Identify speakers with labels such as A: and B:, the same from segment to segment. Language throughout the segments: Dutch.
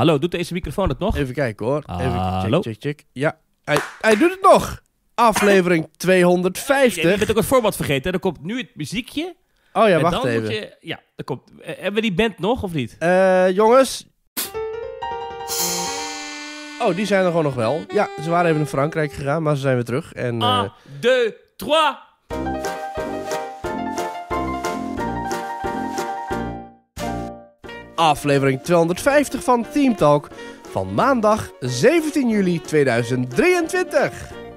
A: Hallo, doet deze microfoon het nog? Even kijken hoor. Even check, Hallo? check, check. Ja, hij, doet het nog. Aflevering
B: 250. Je, je bent ook het format vergeten. Er komt nu het muziekje. Oh ja, wacht dan even. Moet je, ja, er komt. Eh, hebben we die band nog of niet? Eh, jongens.
A: Oh, die zijn er gewoon nog wel. Ja, ze waren even naar Frankrijk gegaan, maar ze zijn weer terug. En, uh... Un,
B: deux, trois.
A: aflevering 250 van Team Talk van maandag 17 juli 2023.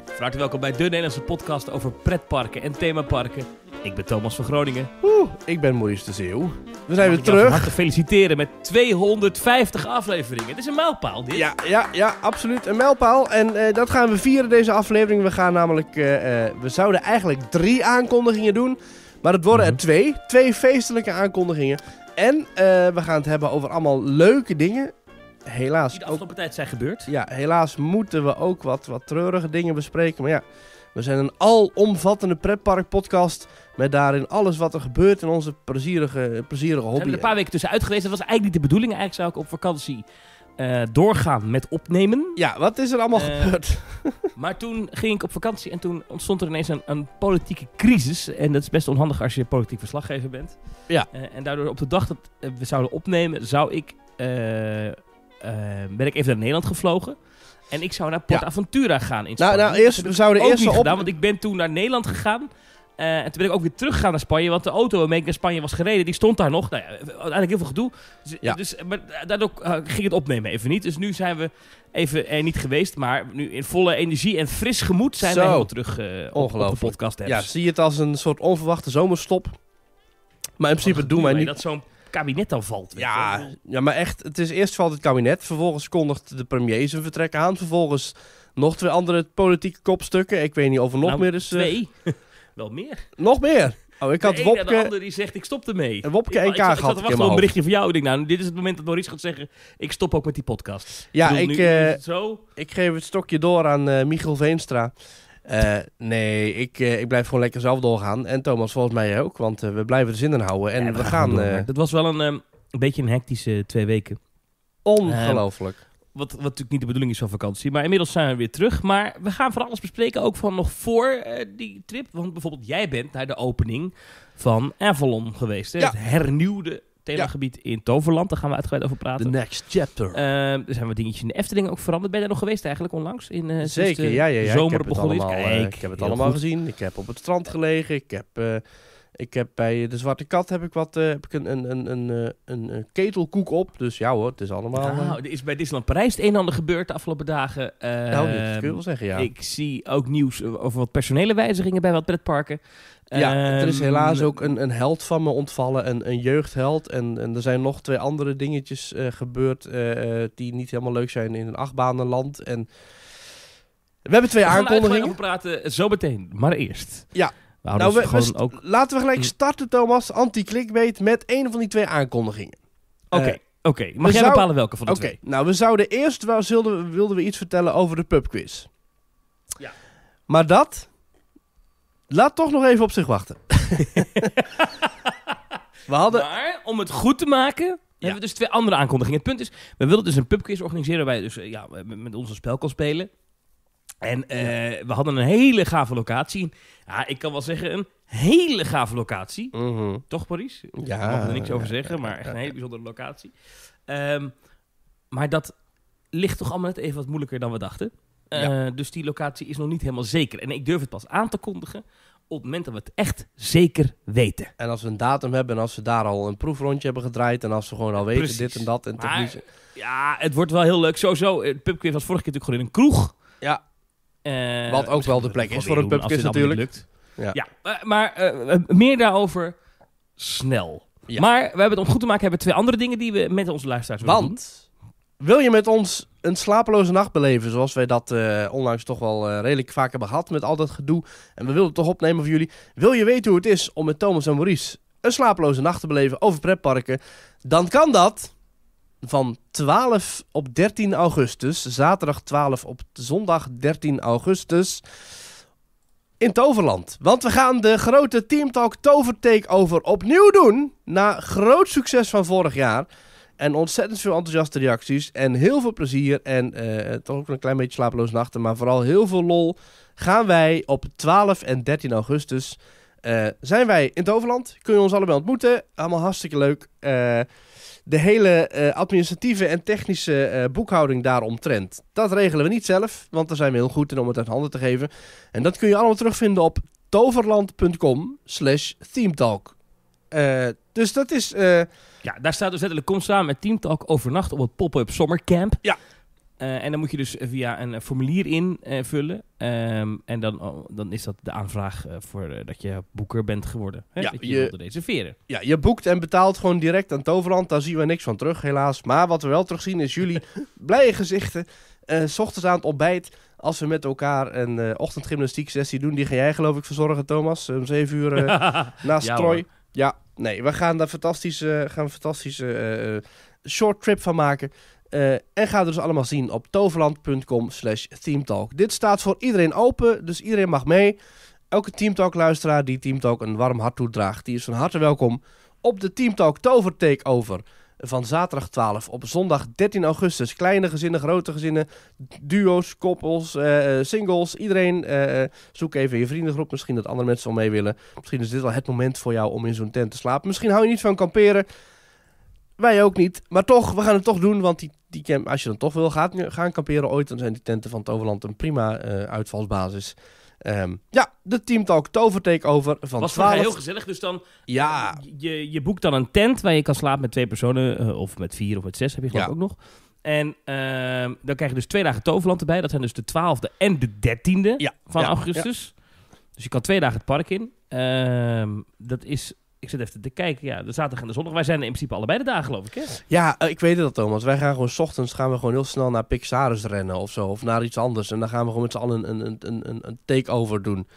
B: Hartelijk welkom bij de Nederlandse podcast over pretparken en themaparken. Ik ben Thomas van Groningen. Oeh, ik ben Maurice de Zeeuw. We zijn weer terug. Hartelijk feliciteren met 250 afleveringen. Het is een mijlpaal, dit. Ja,
A: ja, ja absoluut. Een mijlpaal. En eh, dat gaan we vieren, deze aflevering. We gaan namelijk... Eh, eh, we zouden eigenlijk drie aankondigingen doen. Maar het worden mhm. er twee. Twee feestelijke aankondigingen. En eh, we gaan het hebben over allemaal leuke dingen. Helaas. Die de afgelopen tijd zijn gebeurd. Ja, helaas moeten we ook wat, wat treurige dingen bespreken. Maar ja, we zijn een alomvattende podcast Met daarin alles wat er gebeurt in onze plezierige,
B: plezierige hobby. We hebben er een paar weken tussenuit geweest. Dat was eigenlijk niet de bedoeling. Eigenlijk zou ik op vakantie eh, doorgaan met opnemen. Ja, wat is er allemaal eh, gebeurd? maar toen ging ik op vakantie en toen ontstond er ineens een, een, politieke crisis. En dat is best onhandig als je politiek verslaggever bent. Ja. Eh, en daardoor op de dag dat we zouden opnemen, zou ik, ben ik even naar Nederland gevlogen. En ik zou naar Port Aventura gaan in Spanje. Nou, nou eerst, we zouden eerst... Niet gedaan, want ik ben toen naar Nederland gegaan. Eh, en toen ben ik ook weer teruggegaan naar Spanje, want de auto waarmee ik naar Spanje was gereden, die stond daar nog. Nou ja, uiteindelijk heel veel gedoe. Dus, ja. dus maar daardoor eh, ging het opnemen even niet. Dus nu zijn we even er eh, niet geweest, maar nu in volle energie en fris gemoed zijn we helemaal terug uh, op, de podcast Ja, zie
A: je het als een soort onverwachte zomerstop. Maar in principe doen wij niet. Dat
B: zo'n kabinet dan valt. Ja,
A: ja, maar echt, het is eerst valt het kabinet, vervolgens kondigt de premier zijn vertrek aan, vervolgens nog twee andere politieke kopstukken. Ik weet niet of er nog nou, meer is... Twee?
B: Wel meer. Nog meer? Oh, ik had de Wopke... de ander die zegt, ik stop ermee. Wopke ik, had Ik zat te een berichtje van jou. Ik denk, nou, dit is het moment dat Maurice gaat zeggen, ik stop ook met die podcast. Ja, ik,
A: eh, zo. ik geef het stokje door aan uh, Michiel Veenstra. Eh, nee, ik, ik blijf gewoon lekker zelf doorgaan. En Thomas, volgens mij ook, want we blijven er zin in houden. En we, gaan... gaan
B: dat was wel een, een beetje een hectische twee weken. Ongelooflijk. Ehm, wat, wat natuurlijk niet de bedoeling is van vakantie. Maar inmiddels zijn we weer terug. Maar we gaan van alles bespreken, ook van nog voor eh, die trip. Want bijvoorbeeld jij bent naar de opening van Avalon geweest. Hè? Het hernieuwde themagebied in Toverland. Daar gaan we uitgebreid over praten. The next chapter. Eh, er zijn wat dingetjes in de Efteling ook veranderd. Ben je nog geweest eigenlijk onlangs? In, uh, Zeker, ja, ja, ja. Zomer begonnen. Ik ik heb het
A: allemaal gezien. Ik heb op het strand gelegen. Ik heb ik heb bij de Zwarte Kat heb ik wat, eh, heb ik een, een, een, eh, een, een, ketelkoek op. Dus ja hoor, het is allemaal... Nou,
B: eh, er is bij Disneyland Parijs het een en ander gebeurd de afgelopen dagen. nou, dat ehm, kun wel zeggen, ja. Ik zie ook nieuws over wat personele wijzigingen bij wat pretparken. Ja, er is ehm, helaas ook een, een held van me ontvallen, een,
A: een jeugdheld. En, en er zijn nog twee andere dingetjes gebeurd die niet helemaal leuk zijn in een achtbanenland. En we hebben twee aankondigingen. We gaan praten
B: zometeen, maar
A: eerst. Ja, nou, Laten we gelijk mm. starten, Thomas. Anti-clickbait met een van die twee aankondigingen. Oké. Eh,
C: oké, mag jij bepalen welke van de okay. twee?
A: Oké, nou we zouden eerst wel wilden we iets vertellen over de pubquiz. Ja. Maar dat
B: laat toch nog even op zich wachten. we hadden... Maar om het goed te maken, hebben we dus twee andere aankondigingen. Het punt is, we wilden dus een pubquiz organiseren waarbij dus, eh, ja, met, met ons een spel kan spelen. En eh, we hadden een hele gave locatie. Ja, ik kan wel zeggen, een hele gave locatie. Mhm. Toch, Paris? Ja. Ik mag er niks over zeggen, maar echt een hele bijzondere locatie. Ehm, maar dat ligt toch allemaal net even wat moeilijker dan we dachten. Uh, dus die locatie is nog niet helemaal zeker. En ik durf het pas aan te kondigen op het moment dat we het echt zeker weten. En als we een datum hebben en als ze daar
A: al een proefrondje hebben gedraaid en als ze gewoon al weten dit en dat en Maar,
B: ja, het wordt wel heel leuk. Sowieso, eh, Pubquiz was vorige keer natuurlijk gewoon in een kroeg. Ja. Eh, Wat ook wel de plek is voor een pubquiz natuurlijk. Ja, ja eh, maar eh, meer daarover snel. Ja. Maar we hebben het om goed te maken hebben twee andere dingen die we met onze luisteraars willen Want, wil je met ons
A: een slapeloze nacht beleven, zoals wij dat onlangs toch wel redelijk vaak hebben gehad met al dat gedoe, en we willen het toch opnemen voor jullie. Wil je weten hoe het is om met Thomas en Maurice een slapeloze nacht te beleven over pretparken, dan kan dat van 12 op 13 augustus, zaterdag 12 op zondag 13 augustus, in Toverland. Want we gaan de grote Teamtalk Tover Takeover opnieuw doen, na groot succes van vorig jaar. En ontzettend veel enthousiaste reacties. En heel veel plezier. En eh, toch ook een klein beetje slapeloze nachten. Maar vooral heel veel lol. Gaan wij op 12 en 13 augustus. Eh, zijn wij in Toverland. Kun je ons allebei ontmoeten. Allemaal hartstikke leuk. Uh, de hele eh, administratieve en technische uh, boekhouding daaromtrent. Dat regelen we niet zelf, want daar zijn we heel goed in om het uit handen te geven. En dat kun je allemaal
B: terugvinden op toverland.com slash themetalk. Uh, dus dat is... Ja, daar staat dus letterlijk, kom samen met Teamtalk overnacht op het pop-up sommercamp. Ja, eh, en dan moet je dus via een eh, formulier invullen. Ehm, en dan, oh, dan is dat de aanvraag eh, voor dat je boeker bent geworden. Hè? Ja, je, wilde reserveren.
A: Ja, je boekt en betaalt gewoon direct aan Toverland. Daar zien we niks van terug, helaas. Maar wat we wel terugzien is jullie blije gezichten. Uh, s ochtends aan het ontbijt, als we met elkaar een uh, ochtendgymnastiek sessie doen, die ga jij geloof ik verzorgen, Thomas. Om um, zeven uur uh, naast ja, Ja, nee, we gaan daar fantastische, gaan fantastische short trip van maken. Eh, en ga het dus allemaal zien op toverland.com slash teamtalk. Dit staat voor iedereen open, dus iedereen mag mee. Elke Teamtalk-luisteraar die Teamtalk een warm hart toedraagt... die is van harte welkom op de Teamtalk Tover Takeover... van zaterdag 12 op zondag 13 augustus. Kleine gezinnen, grote gezinnen, duo's, koppels, eh, eh, singles. Iedereen, zoek even je vriendengroep. Misschien dat andere mensen al mee willen. Misschien is dit wel het moment voor jou om in zo'n tent te slapen. Misschien hou je niet van kamperen... Wij ook niet. Maar toch, we gaan het toch doen, want die die als je dan toch wil gaat, gaan kamperen ooit, dan zijn die tenten van Toverland een prima eh, uitvalsbasis. Ehm, ja,
B: de teamtalk Tover over van Was 12. heel gezellig, dus dan... Ja. Je, je boekt dan een tent waar je kan slapen met twee personen, eh, of met vier of met zes heb je geloof ook nog. En ehm, dan krijg je dus twee dagen Toverland erbij. Dat zijn dus de 12e en de 13e ja. van augustus. Dus je kan twee dagen het park in. Ehm, dat is ik zit even te kijken. Ja, de zaterdag en de zondag. Wij zijn in principe allebei de dagen, geloof ik. Hè?
A: Ja, eh, ik weet dat, Thomas. Wij gaan gewoon s ochtends gaan we gewoon heel snel naar Pixaris rennen of zo. Of naar iets anders. En dan gaan we gewoon met z'n allen een, een, een, een takeover doen.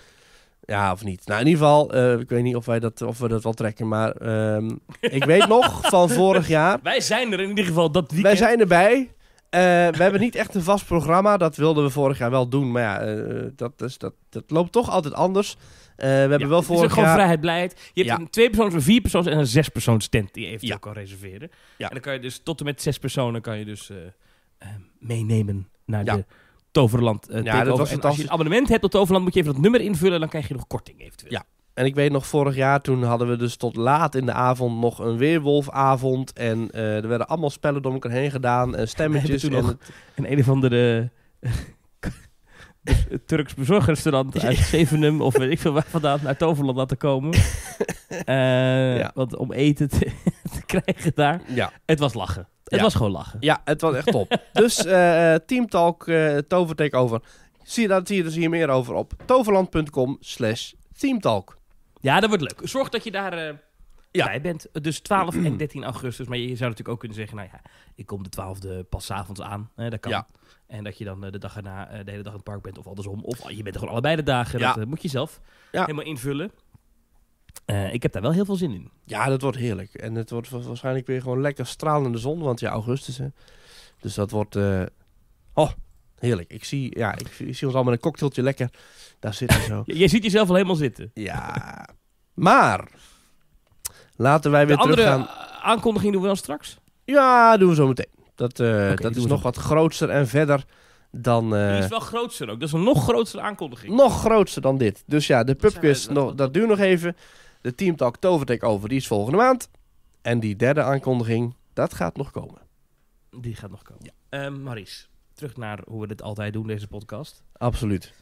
A: Ja, of niet? Nou, in ieder geval, eh, ik weet niet of, wij dat, of we dat wel trekken, maar ehm, ik weet nog van vorig jaar. Wij zijn er in ieder geval dat weekend. Wij zijn erbij. Eh, we hebben niet echt een vast programma. Dat wilden we vorig jaar wel doen, maar ja, dat, is, dat, dat loopt toch altijd
B: anders. Eh, we hebben wel voor. Het is gewoon vrijheid, blijheid. Je hebt een twee persoons, een vier persoons en een zes persoons tent die je eventueel kan reserveren. En dan kan je dus tot en met zes personen kan je dus eh, eh, meenemen naar de Toverland. Uh, ja, dat was als je een abonnement hebt op Toverland, moet je even dat nummer invullen. Dan krijg je nog korting eventueel.
A: Ja. En ik weet nog, vorig jaar toen hadden we dus tot laat in de avond nog een weerwolfavond. En er werden allemaal spellen door elkaar heen gedaan en stemmetjes. en een,
B: een of andere... Dus, het eh, Turks bezorgrestaurant uit Zevenum of weet ik veel waar vandaan naar Toverland laten komen. Uh, Want om eten te, krijgen daar. Ja. Het was lachen. Het was gewoon lachen. Ja, het was echt top. dus
A: uh, eh, Team Talk uh, Tover Zie je, daar zie je dus hier meer over op toverland.com
B: slash teamtalk. Ja, dat wordt leuk. Zorg dat je daar ja. bij bent. Dus 12 en 13 augustus. Maar je zou natuurlijk ook kunnen zeggen, nou ja, ik kom de 12e pas avonds aan. dat kan. Ja. En dat je dan eh, de dag erna eh, de hele dag in het park bent of andersom. Of je bent er gewoon allebei de dagen. Dat eh, moet je zelf helemaal invullen. ik heb daar wel heel veel zin in. Ja, dat wordt heerlijk.
A: En het wordt waarschijnlijk weer gewoon lekker stralende zon, want ja, augustus hè. Dus dat wordt... Oh, heerlijk. Ik zie, ja, ik, zie ons allemaal met een cocktailtje lekker daar zitten zo. je ziet jezelf al helemaal zitten.
B: Ja,
A: maar laten wij weer terug teruggaan.
B: aankondiging doen we dan straks?
A: Ja, doen we zo meteen. Dat, eh, dat is nog wat grootser en verder dan... die eh, is
B: wel groter ook. Dat is een nog grotere aankondiging.
A: Nog groter dan dit. Dus ja, de pubquiz, nog, dat duurt nog even. De teamtalk Talk Toverdek over, die is volgende maand. En die derde aankondiging, dat gaat nog komen.
B: Die gaat nog komen. Ja. Ehm, Maries, terug naar hoe we dit altijd doen, deze podcast. Absoluut.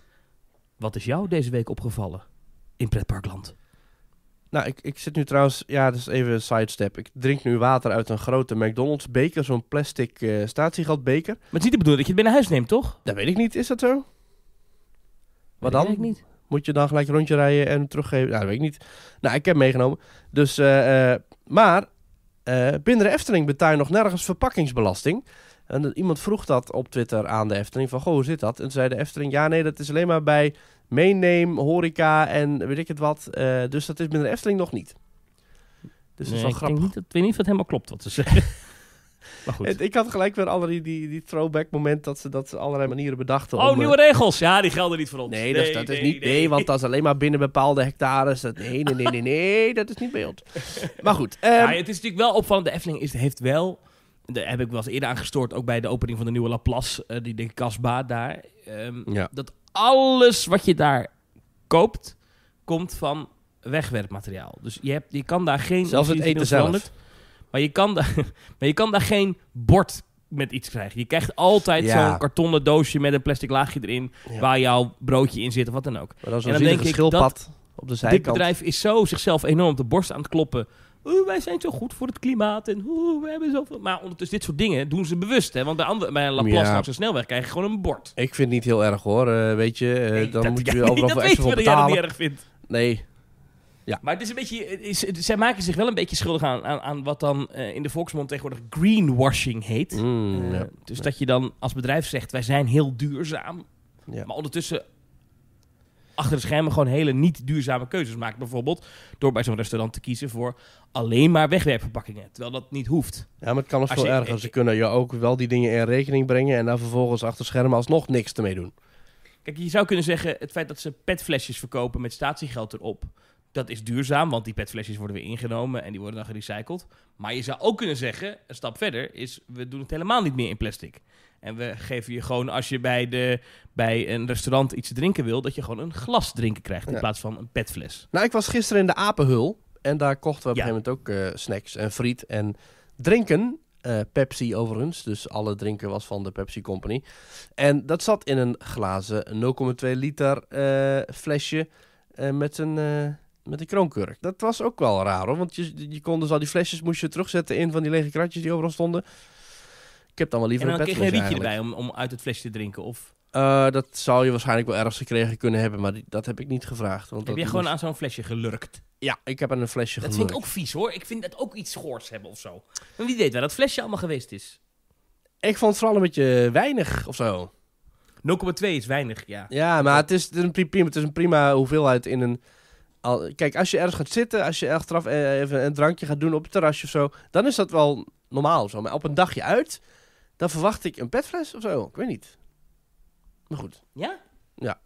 B: Wat is jou deze week opgevallen in pretparkland? Nou, ik,
A: ik zit nu trouwens, ja, dat is even een sidestep. Ik drink nu water uit een grote McDonald's beker, zo'n plastic uh, statiegeldbeker. Maar het is niet de bedoeling dat je het binnen huis neemt, toch? Dat weet ik niet, is dat zo? Wat dan? Weet Ik niet. Moet je dan gelijk een rondje rijden en teruggeven? Nou, dat weet ik niet. Nou, ik heb meegenomen. Dus, eh, eh, maar binnen de Efteling betaal je nog nergens verpakkingsbelasting. En iemand vroeg dat op Twitter aan de Efteling, van goh, hoe zit dat? En toen zei de Efteling, ja nee, dat is alleen maar bij meeneem, horeca en weet ik het wat. Eh, dus dat is met de Efteling nog niet. Dus dat is wel ik Niet, ik weet niet of het helemaal klopt wat ze zeggen. maar goed. Ik had gelijk weer
B: allerlei die, die throwback
A: moment dat ze, dat allerlei manieren bedachten. Oh, nieuwe
B: eh, regels! Ja, die gelden niet voor ons. Nee, dat, is, niet. Nee, want dat is
A: alleen maar binnen bepaalde hectares. Dat, nee, nee, nee, nee, nee, dat is niet beeld. maar goed. Ehm, ja, het
B: is natuurlijk wel opvallend. De Efteling is, heeft wel daar heb ik wel eens eerder aan gestoord, ook bij de opening van de nieuwe Laplace, uh, die de kasba daar. Ehm, ja. Dat alles wat je daar koopt, komt van wegwerpmateriaal. Dus je, hebt, je kan daar geen... Zelfs het eten zelf. Maar je, kan daar, maar je kan daar geen bord met iets krijgen. Je krijgt altijd zo'n kartonnen doosje met een plastic laagje erin... waar jouw broodje in zit of wat dan ook. Maar dat is en dan denk op de zijkant. Dit bedrijf is zo zichzelf enorm op de borst aan het kloppen wij zijn zo goed voor het klimaat en we hebben zoveel. Maar ondertussen dit soort dingen doen ze bewust. Hè? Want bij, andere, bij Laplace ja. langs de snelweg krijg je gewoon een bord.
A: Ik vind het niet heel erg hoor, eh, weet je. Eh, dan moet je overal voor extra voor betalen. Dat niet erg vindt.
B: Nee. Ja. Maar het is een beetje, is, zij maken zich wel een beetje schuldig aan, aan, aan wat dan eh, in de volksmond tegenwoordig greenwashing heet. Mm, dus dat je dan als bedrijf zegt, wij zijn heel duurzaam. Ja. Maar ondertussen achter de schermen gewoon hele niet duurzame keuzes maakt. Bijvoorbeeld door bij zo'n restaurant te kiezen voor alleen maar wegwerpverpakkingen. Terwijl dat niet hoeft. Ja, maar het kan nog veel erger. Ze
A: kunnen je ook wel die dingen in rekening brengen en daar vervolgens achter schermen alsnog niks te mee doen.
B: Kijk, je zou kunnen zeggen, het feit dat ze petflesjes verkopen met statiegeld erop, dat is duurzaam, want die petflesjes worden weer ingenomen en die worden dan gerecycled. Maar je zou ook kunnen zeggen, een stap verder, is we doen het helemaal niet meer in plastic. En we geven je gewoon, als je bij, de, bij een restaurant iets drinken wil, dat je gewoon een glas drinken krijgt in plaats van een petfles.
A: Nou, ik was gisteren in de Apenhul en daar kochten we op een gegeven moment ook eh, snacks en friet en drinken. Uh, Pepsi overigens, dus alle drinken was van de Pepsi Company. En dat zat in een glazen 0,2 liter eh, flesje met een met een kroonkurk. Dat was ook wel raar hoor. Want je, je kon dus al die flesjes moest je terugzetten in van die lege kratjes die overal stonden. Ik heb dan wel liever en dan een je een rietje erbij
B: om, om uit het flesje te drinken? Of
A: eh, dat zou je waarschijnlijk wel ergens gekregen kunnen hebben, maar dat heb ik niet gevraagd. Want heb je gewoon aan
B: zo'n flesje gelurkt? Ja, ik heb aan een flesje Dat vind ik ook vies hoor. Ik vind dat ook iets schoors hebben of zo. En wie weet waar dat flesje allemaal geweest is.
A: Ik vond het vooral een beetje weinig of zo.
B: 0,2 is weinig, ja.
A: Ja, maar het is, het is een prima, het is een prima hoeveelheid in een... kijk, als je ergens gaat zitten, als je achteraf eh, even een drankje gaat doen op het terrasje of zo... dan is dat wel normaal of zo. Maar op een dagje uit dan verwacht ik een petfles of zo. Ik weet niet. Maar goed.
B: Ja? Ja.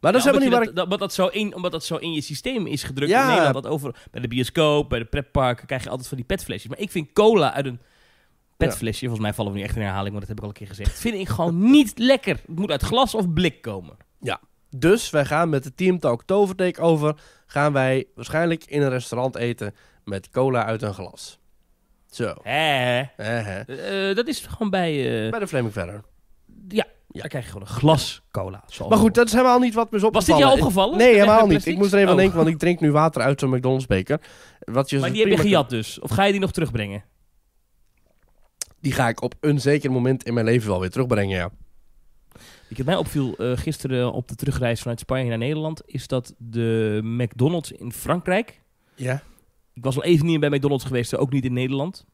B: Maar dat is nou, helemaal niet waar dat, dat, omdat, dat zo in, omdat dat zo in je systeem is gedrukt ja. in Nederland. Dat over, bij de bioscoop, bij de pretparken krijg je altijd van die petflesjes. Maar ik vind cola uit een petflesje... Volgens mij vallen we nu echt in herhaling, maar dat heb ik al een keer gezegd. vind ik gewoon niet lekker. Het moet uit glas of blik komen. Ja. Dus wij gaan met de Team Talk
A: Toverdek over... gaan wij waarschijnlijk in een restaurant eten met cola uit een glas.
B: Zo. Hè? Eh, dat is gewoon bij... Eh, bij de Flaming Verder. ja, dan krijg je gewoon een glas cola. Maar goed,
A: dat is helemaal niet wat me is Was dit jou opgevallen? Nee, helemaal niet. Ik moest er even aan denken, want oh. ik drink nu water uit zo'n McDonald's beker. Wat je Maar die dus heb je prima- gejat dus.
B: Of ga je die nog terugbrengen?
A: Die ga ik op een zeker moment in mijn leven wel weer terugbrengen, ja.
B: Ik heb mij opviel eh, gisteren op de terugreis vanuit Spanje naar Nederland... is dat de McDonald's in Frankrijk... Ja? Ik was al even niet bij McDonald's geweest, ook niet in Nederland.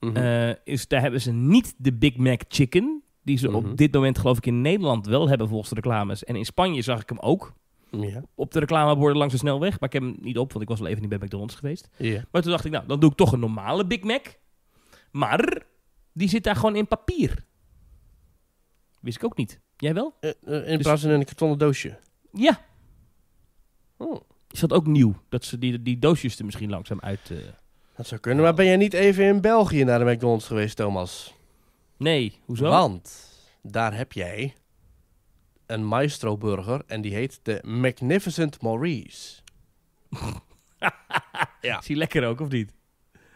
B: Mhm. Eh, is, daar hebben ze niet de Big Mac Chicken, die ze op mhm. dit moment geloof ik in Nederland wel hebben volgens de reclames. En in Spanje zag ik hem ook. Ja. Op de reclameborden langs de snelweg. Maar ik heb hem niet op, want ik was al even niet bij McDonald's geweest. Maar toen dacht ik, nou, dan doe ik toch een normale Big Mac. Maar die zit daar gewoon in papier. Wist ik ook niet. Jij wel? Eh, eh, in dus plaats van een kartonnen doosje? Ja. Oh. Is dat ook nieuw? Dat ze die, die doosjes er misschien langzaam uit... Eh, dat zou kunnen. Maar ben jij
A: niet even in België naar de McDonald's geweest, Thomas? Nee, hoezo? Want daar heb jij een maestro burger en die heet de Magnificent Maurice. ja. Is die lekker ook, of niet?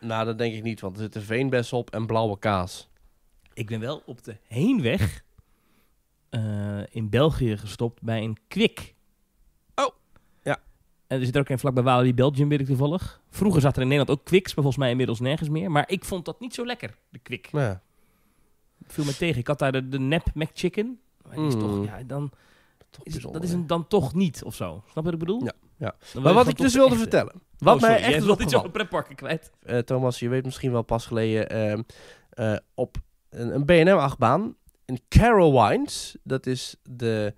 A: Nou, dat denk ik niet, want er zitten veenbes op en blauwe kaas. Ik
B: ben wel op de
A: heenweg
B: eh, in België gestopt bij een kwik. En er zit ook een vlak bij Walibi Belgium, weet ik toevallig. Vroeger zat er in Nederland ook Kwiks, maar volgens mij inmiddels nergens meer. Maar ik vond dat niet zo lekker, de Kwik. Ja. Viel me tegen. Ik had daar de, de nep McChicken. Maar die is toch, mm. ja, dan... dat is een dan toch niet of zo. Snap je wat ik bedoel? Ja. ja. Maar wat ik dus wilde eh, vertellen. Wat oh, mij echt nog iets op een pretparken kwijt. Eh, Thomas, je weet
A: misschien wel pas geleden ehm, eh, op een, een BNM-achtbaan een Carol Dat is de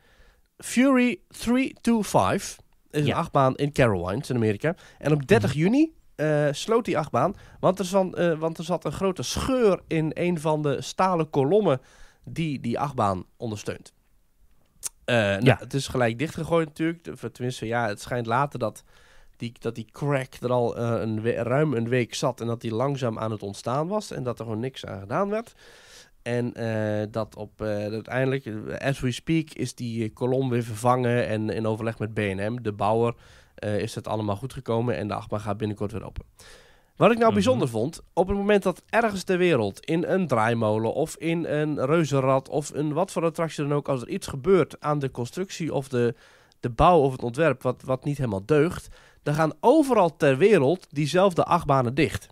A: Fury 325 is een achtbaan in Caroline in Amerika. En op 30 mhm. juni eh, sloot die achtbaan, want er, zat, eh, want er zat een grote scheur in een van de stalen kolommen die die achtbaan ondersteunt. Eh, nou, ja. Het is gelijk dichtgegooid natuurlijk. Tenminste, ja, het schijnt later dat die, dat die crack er al een, ruim een week zat en dat die langzaam aan het ontstaan was en dat er gewoon niks aan gedaan werd. En eh, dat op eh, uiteindelijk, eh, as we speak, is die kolom weer vervangen. En in overleg met BNM, de bouwer, is dat allemaal goed gekomen. En de achtbaan gaat binnenkort weer open. Wat ik nou mhm. bijzonder vond, op het moment dat ergens ter wereld in een draaimolen of in een reuzenrad of een wat voor attractie dan ook, als er iets gebeurt aan de constructie of de, de bouw of het ontwerp wat, wat niet
B: helemaal deugt, dan gaan overal ter wereld diezelfde achtbanen dicht.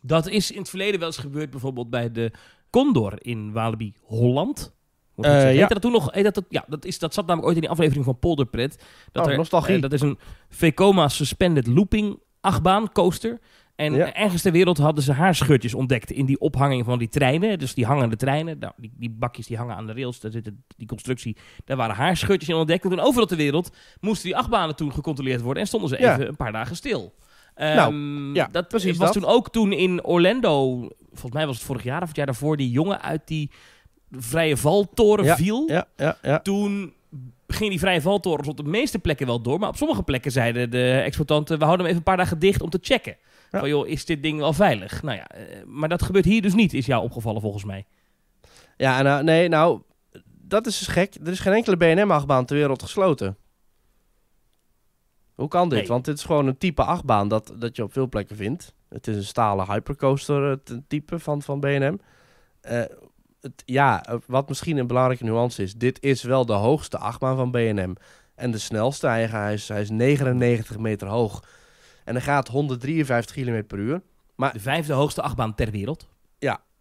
B: Dat is in het verleden wel eens gebeurd, bijvoorbeeld bij de Condor in Walibi Holland. Eh, ja. dat toen nog? dat, dat, ja, dat, is, dat zat namelijk ooit in die aflevering van Polderpret. Dat, oh, er, eh, dat is een Vekoma Suspended Looping achtbaan coaster. En ergens ter wereld hadden ze haar ontdekt in die ophanging van die treinen. Dus die hangende treinen, nou, die, bakjes die hangen aan de rails, daar zit die constructie, daar waren haar in ontdekt. En toen overal ter wereld moesten die achtbanen toen gecontroleerd worden en stonden ze even een paar dagen stil. Nou, ehm, ja, dat was toen ook toen in Orlando, volgens mij was het vorig jaar of het jaar daarvoor, die jongen uit die vrije valtoren viel. Toen ging die vrije valtoren op de meeste plekken wel door. Maar op sommige plekken zeiden de exploitanten... we houden hem even een paar dagen dicht om te checken. Ja. Van joh, is dit ding wel veilig? Nou ja, eh, maar dat gebeurt hier dus niet, is jou opgevallen volgens mij. Ja, nou, nee, nou,
A: dat is dus gek. Er is geen enkele BNM-achtbaan ter wereld gesloten. Hoe kan dit? Want dit is gewoon een type achtbaan dat, dat je op veel plekken vindt. Het is een stalen hypercoaster eh, type van, van BNM. Eh, het, ja, eh, wat misschien een belangrijke nuance is. Dit is wel de hoogste achtbaan van BNM. En de snelste, hij, hij, is, hij is 99 meter hoog. En hij gaat 153 km per uur. Maar, de vijfde hoogste achtbaan ter wereld.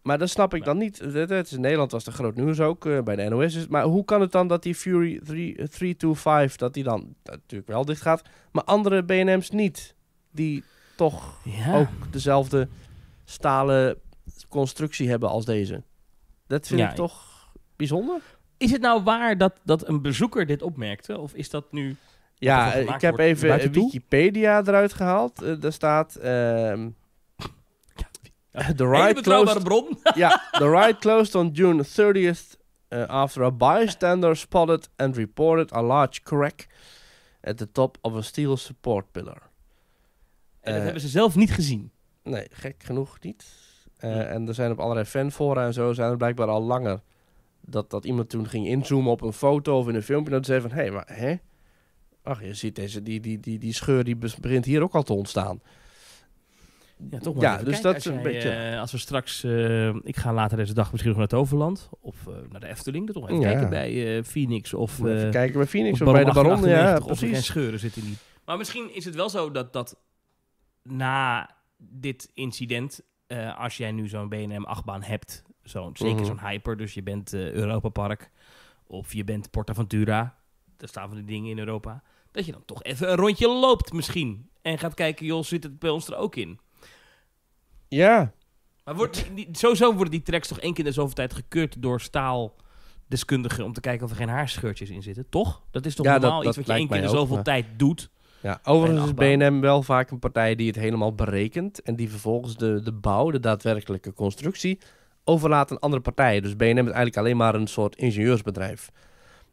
A: Maar dat snap ik dan niet. in Nederland was de groot nieuws ook, eh, bij de NOS. Dus, maar hoe kan het dan dat die Fury 325, dat die dan natuurlijk wel dicht gaat, maar andere BNM's niet? Die toch ook dezelfde stalen constructie hebben als deze. Dat vind ik toch bijzonder.
B: Is het nou waar dat, dat een bezoeker dit opmerkte? Of is dat nu... Ja, ik heb even
A: Wikipedia eruit gehaald. Uh, daar staat... Ehm, The ride closed, bron. ja, the ride closed on June 30th eh, after a bystander spotted and reported a large crack at the top of a steel support pillar.
B: En dat eh, hebben ze zelf niet gezien.
A: Nee, gek genoeg niet. Eh, en er zijn op allerlei fanfora en zo zijn er blijkbaar al langer dat, dat iemand toen ging inzoomen op een foto of in een filmpje. en Dat zei van, hé, hey, maar hè? Ach, je ziet deze, die,
B: die, die, die scheur die begint hier ook al te ontstaan. Ja, toch maar ja, dus dat is een beetje. Eh, als we straks, eh, ik ga later deze dag misschien nog naar het Overland of eh, naar de Efteling, toch even kijken bij Phoenix of even kijken bij Phoenix of, bij de Baron, ja, precies. Of er scheuren zitten niet. Maar misschien is het wel zo dat dat na dit incident, als jij nu zo'n BNM achtbaan hebt, zo'n zeker mhm. zo'n hyper, dus je bent Europa Park of je bent Portaventura, daar staan van die dingen in Europa, dat je dan toch even een rondje loopt misschien en gaat kijken, joh, zit het bij ons er ook in? Ja. Maar wordt, sowieso worden die tracks toch één keer in de zoveel tijd gekeurd door staaldeskundigen om te kijken of er geen haarscheurtjes in zitten, toch? Dat is toch ja, normaal iets wat je één keer in de zoveel tijd doet. Ja, overigens is BNM
A: wel vaak een partij die het helemaal berekent en die vervolgens de, de bouw, de daadwerkelijke constructie, overlaat aan andere partijen. Dus BNM is eigenlijk alleen maar een soort ingenieursbedrijf.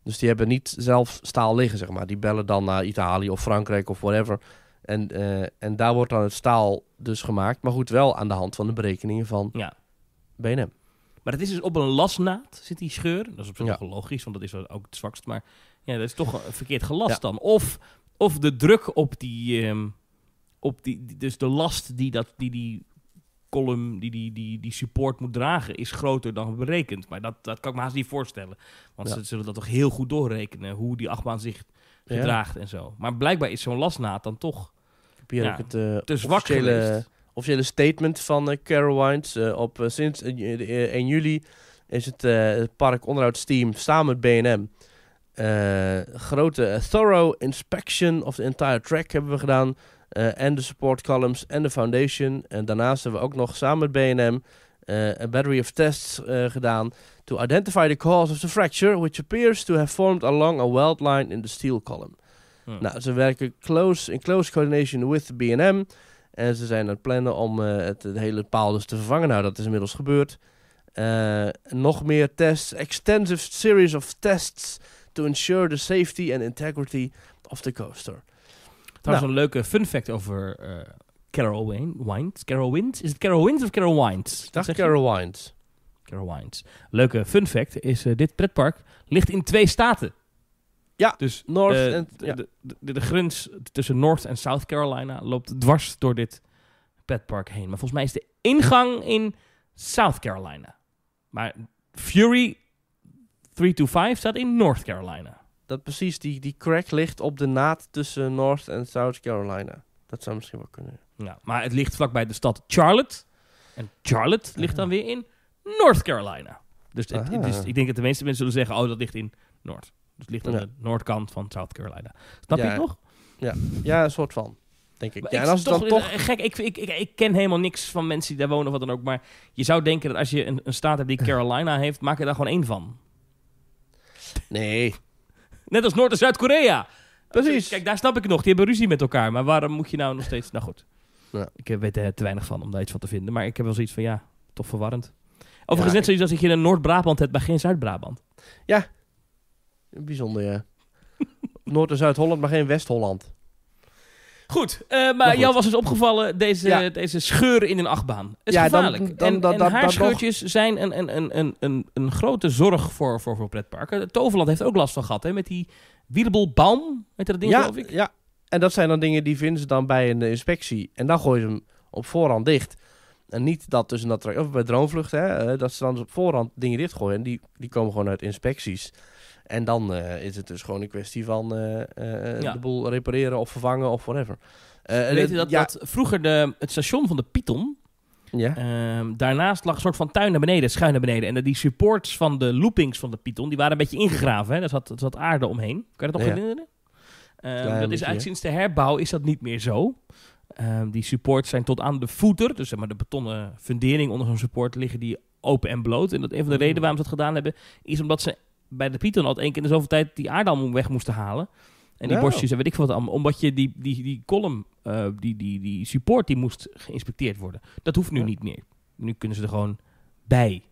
A: Dus die hebben niet zelf staal liggen, zeg maar. Die bellen dan naar Italië of Frankrijk of whatever. En, eh, en daar wordt dan het staal dus gemaakt. Maar goed, wel aan de hand van de
B: berekeningen van ja. BNM. Maar het is dus op een lasnaad zit die scheur. Dat is op zich ja. logisch, want dat is ook het zwakst. Maar ja, dat is toch een verkeerd gelast dan. Of, of de druk op die... Ehm, op die, dus de last die dat, die, die column die die, die die support moet dragen is groter dan berekend. Maar dat, dat kan ik me haast niet voorstellen. Want ze zullen dat toch heel goed doorrekenen, hoe die achtbaan zich gedraagt en zo. Maar blijkbaar is zo'n lasnaad dan toch heb hier ja, het, het eh, officiële,
A: officiële, statement van eh, Carowinds. Eh, op, sinds 1 juli is het, het park onderhoudsteam samen met BNM. grote thorough inspection of the entire track hebben we gedaan. En de support columns en de foundation. En daarnaast hebben we ook nog samen met BNM a battery of tests gedaan. To identify the cause of the fracture, which appears to have formed along a weld line in the steel column. Nou, ze werken close, in close coordination with BNM. En ze zijn aan het plannen om eh, het, hele paal dus te vervangen. Nou, dat is inmiddels gebeurd. Eh, nog meer tests. Extensive series of tests to ensure the safety and integrity of the coaster. Trouwens, nou. een
B: leuke fun fact over uh, Carol Wines. Carol Is het Carol Wines of Carol Wines? Ik dacht Carol Wines. Carol Wines. Leuke fun fact is, dit pretpark ligt in twee staten. Ja, dus North eh, De, de, de, grens tussen North en South Carolina loopt dwars door dit petpark heen. Maar volgens mij is de ingang in South Carolina. Maar Fury 325 staat in North Carolina. Dat precies, die, die crack ligt op de naad tussen North en South Carolina. Dat zou misschien wel kunnen. Ja, maar het ligt vlakbij de stad Charlotte. En Charlotte ligt dan weer in North Carolina. Dus ik denk dat de meeste mensen zullen zeggen, oh, dat ligt in Noord. Dus het ligt aan de noordkant van South Carolina. Snap ja, je nog? Ja. ja, een soort van. Denk ik. ja, als het dan toch... Gek, ik, ik, ik, ken helemaal niks van mensen die daar wonen of wat dan ook. Maar je zou denken dat als je een, staat hebt die Carolina heeft, maak je daar gewoon één van. Nee. Net als Noord- en Zuid-Korea. Precies. Kijk, daar snap ik nog. Die hebben ruzie met elkaar. Maar waarom moet je nou nog steeds... Nou goed. Ik eh, weet er eh, te weinig van om daar iets van te vinden. Maar ik heb wel zoiets van, ja, toch verwarrend. Overigens ja, net zoiets als dat je een Noord-Brabant hebt, maar geen Zuid-Brabant. Ja, Bijzonder, ja. Noord- en Zuid-Holland, maar geen West-Holland. Goed, eh, maar, maar jou was dus opgevallen deze, deze scheuren in een achtbaan. is ja, gevaarlijk. en haarscheurtjes zijn een, een, een, een, een grote zorg voor, voor, voor pretparken. Toverland heeft ook last van gehad, hè? Met die wielbelbaum, met dat ding ja, ik. Ja, en dat
A: zijn dan dingen die vinden ze dan bij een inspectie. En dan gooien ze hem op voorhand dicht. En niet dat tussen dat... Of bij droomvlucht, hè? Eh, dat ze dan op voorhand dingen dichtgooien. En die, die komen gewoon uit inspecties. En dan eh, is het dus gewoon een kwestie van eh, eh, de boel repareren of vervangen
B: of whatever. Weet je dat, ja. dat vroeger de, het station van de Python... Ja. Ehm, daarnaast lag een soort van tuin naar beneden, schuin naar beneden. En die supports van de loopings van de Python, die waren een beetje ingegraven. Hè? had zat, aarde omheen. Kan je dat nog herinneren? Ehm, dat is eigenlijk sinds de herbouw is dat niet meer zo. Ehm, die supports zijn tot aan de voeter, dus zeg maar de betonnen fundering onder zo'n support liggen die open en bloot. En dat een van de hmm. redenen waarom ze dat gedaan hebben, is omdat ze bij de Python had één keer in zoveel tijd die om weg moesten halen. En die nou. borstjes en weet ik wat allemaal. Omdat je die, die, die column, eh, die, die, die support, die moest geïnspecteerd worden. Dat hoeft nu niet meer. Nu kunnen ze er gewoon bij.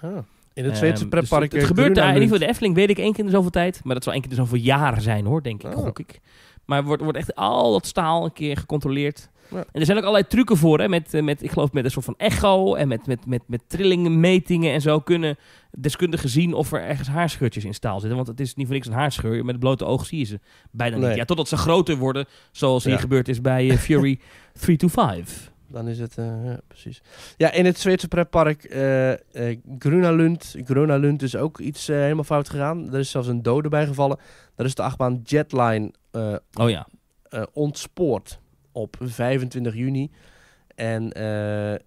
B: Ah, in het ehm, Zweedse um, dus pretpark. het, het eh, gebeurt daar. In ieder geval de Efteling weet ik één keer in zoveel tijd. Maar dat zal één keer in zoveel jaren zijn hoor, denk ik. Ah. Gok ik. Maar wordt, wordt echt al dat staal een keer gecontroleerd. En er zijn ook allerlei trucken voor. Hè? Met, eh, met, ik geloof met een soort van echo en met, met, met, met en zo kunnen deskundigen zien of er ergens haarscheurtjes in staal zitten. Want het is niet voor niks een haarscheur. Met het blote oog zie je ze bijna niet. Ja, totdat ze groter worden, zoals hier gebeurd is bij eh, Fury
A: 325. Dan is het, eh, ja, precies. Ja, in het Zweedse pretpark uh, Grunalund. Grunalund is ook iets helemaal fout gegaan. Er is zelfs een dode bijgevallen. Daar is de achtbaan Jetline oh, ja. ontspoord op 25 juni. En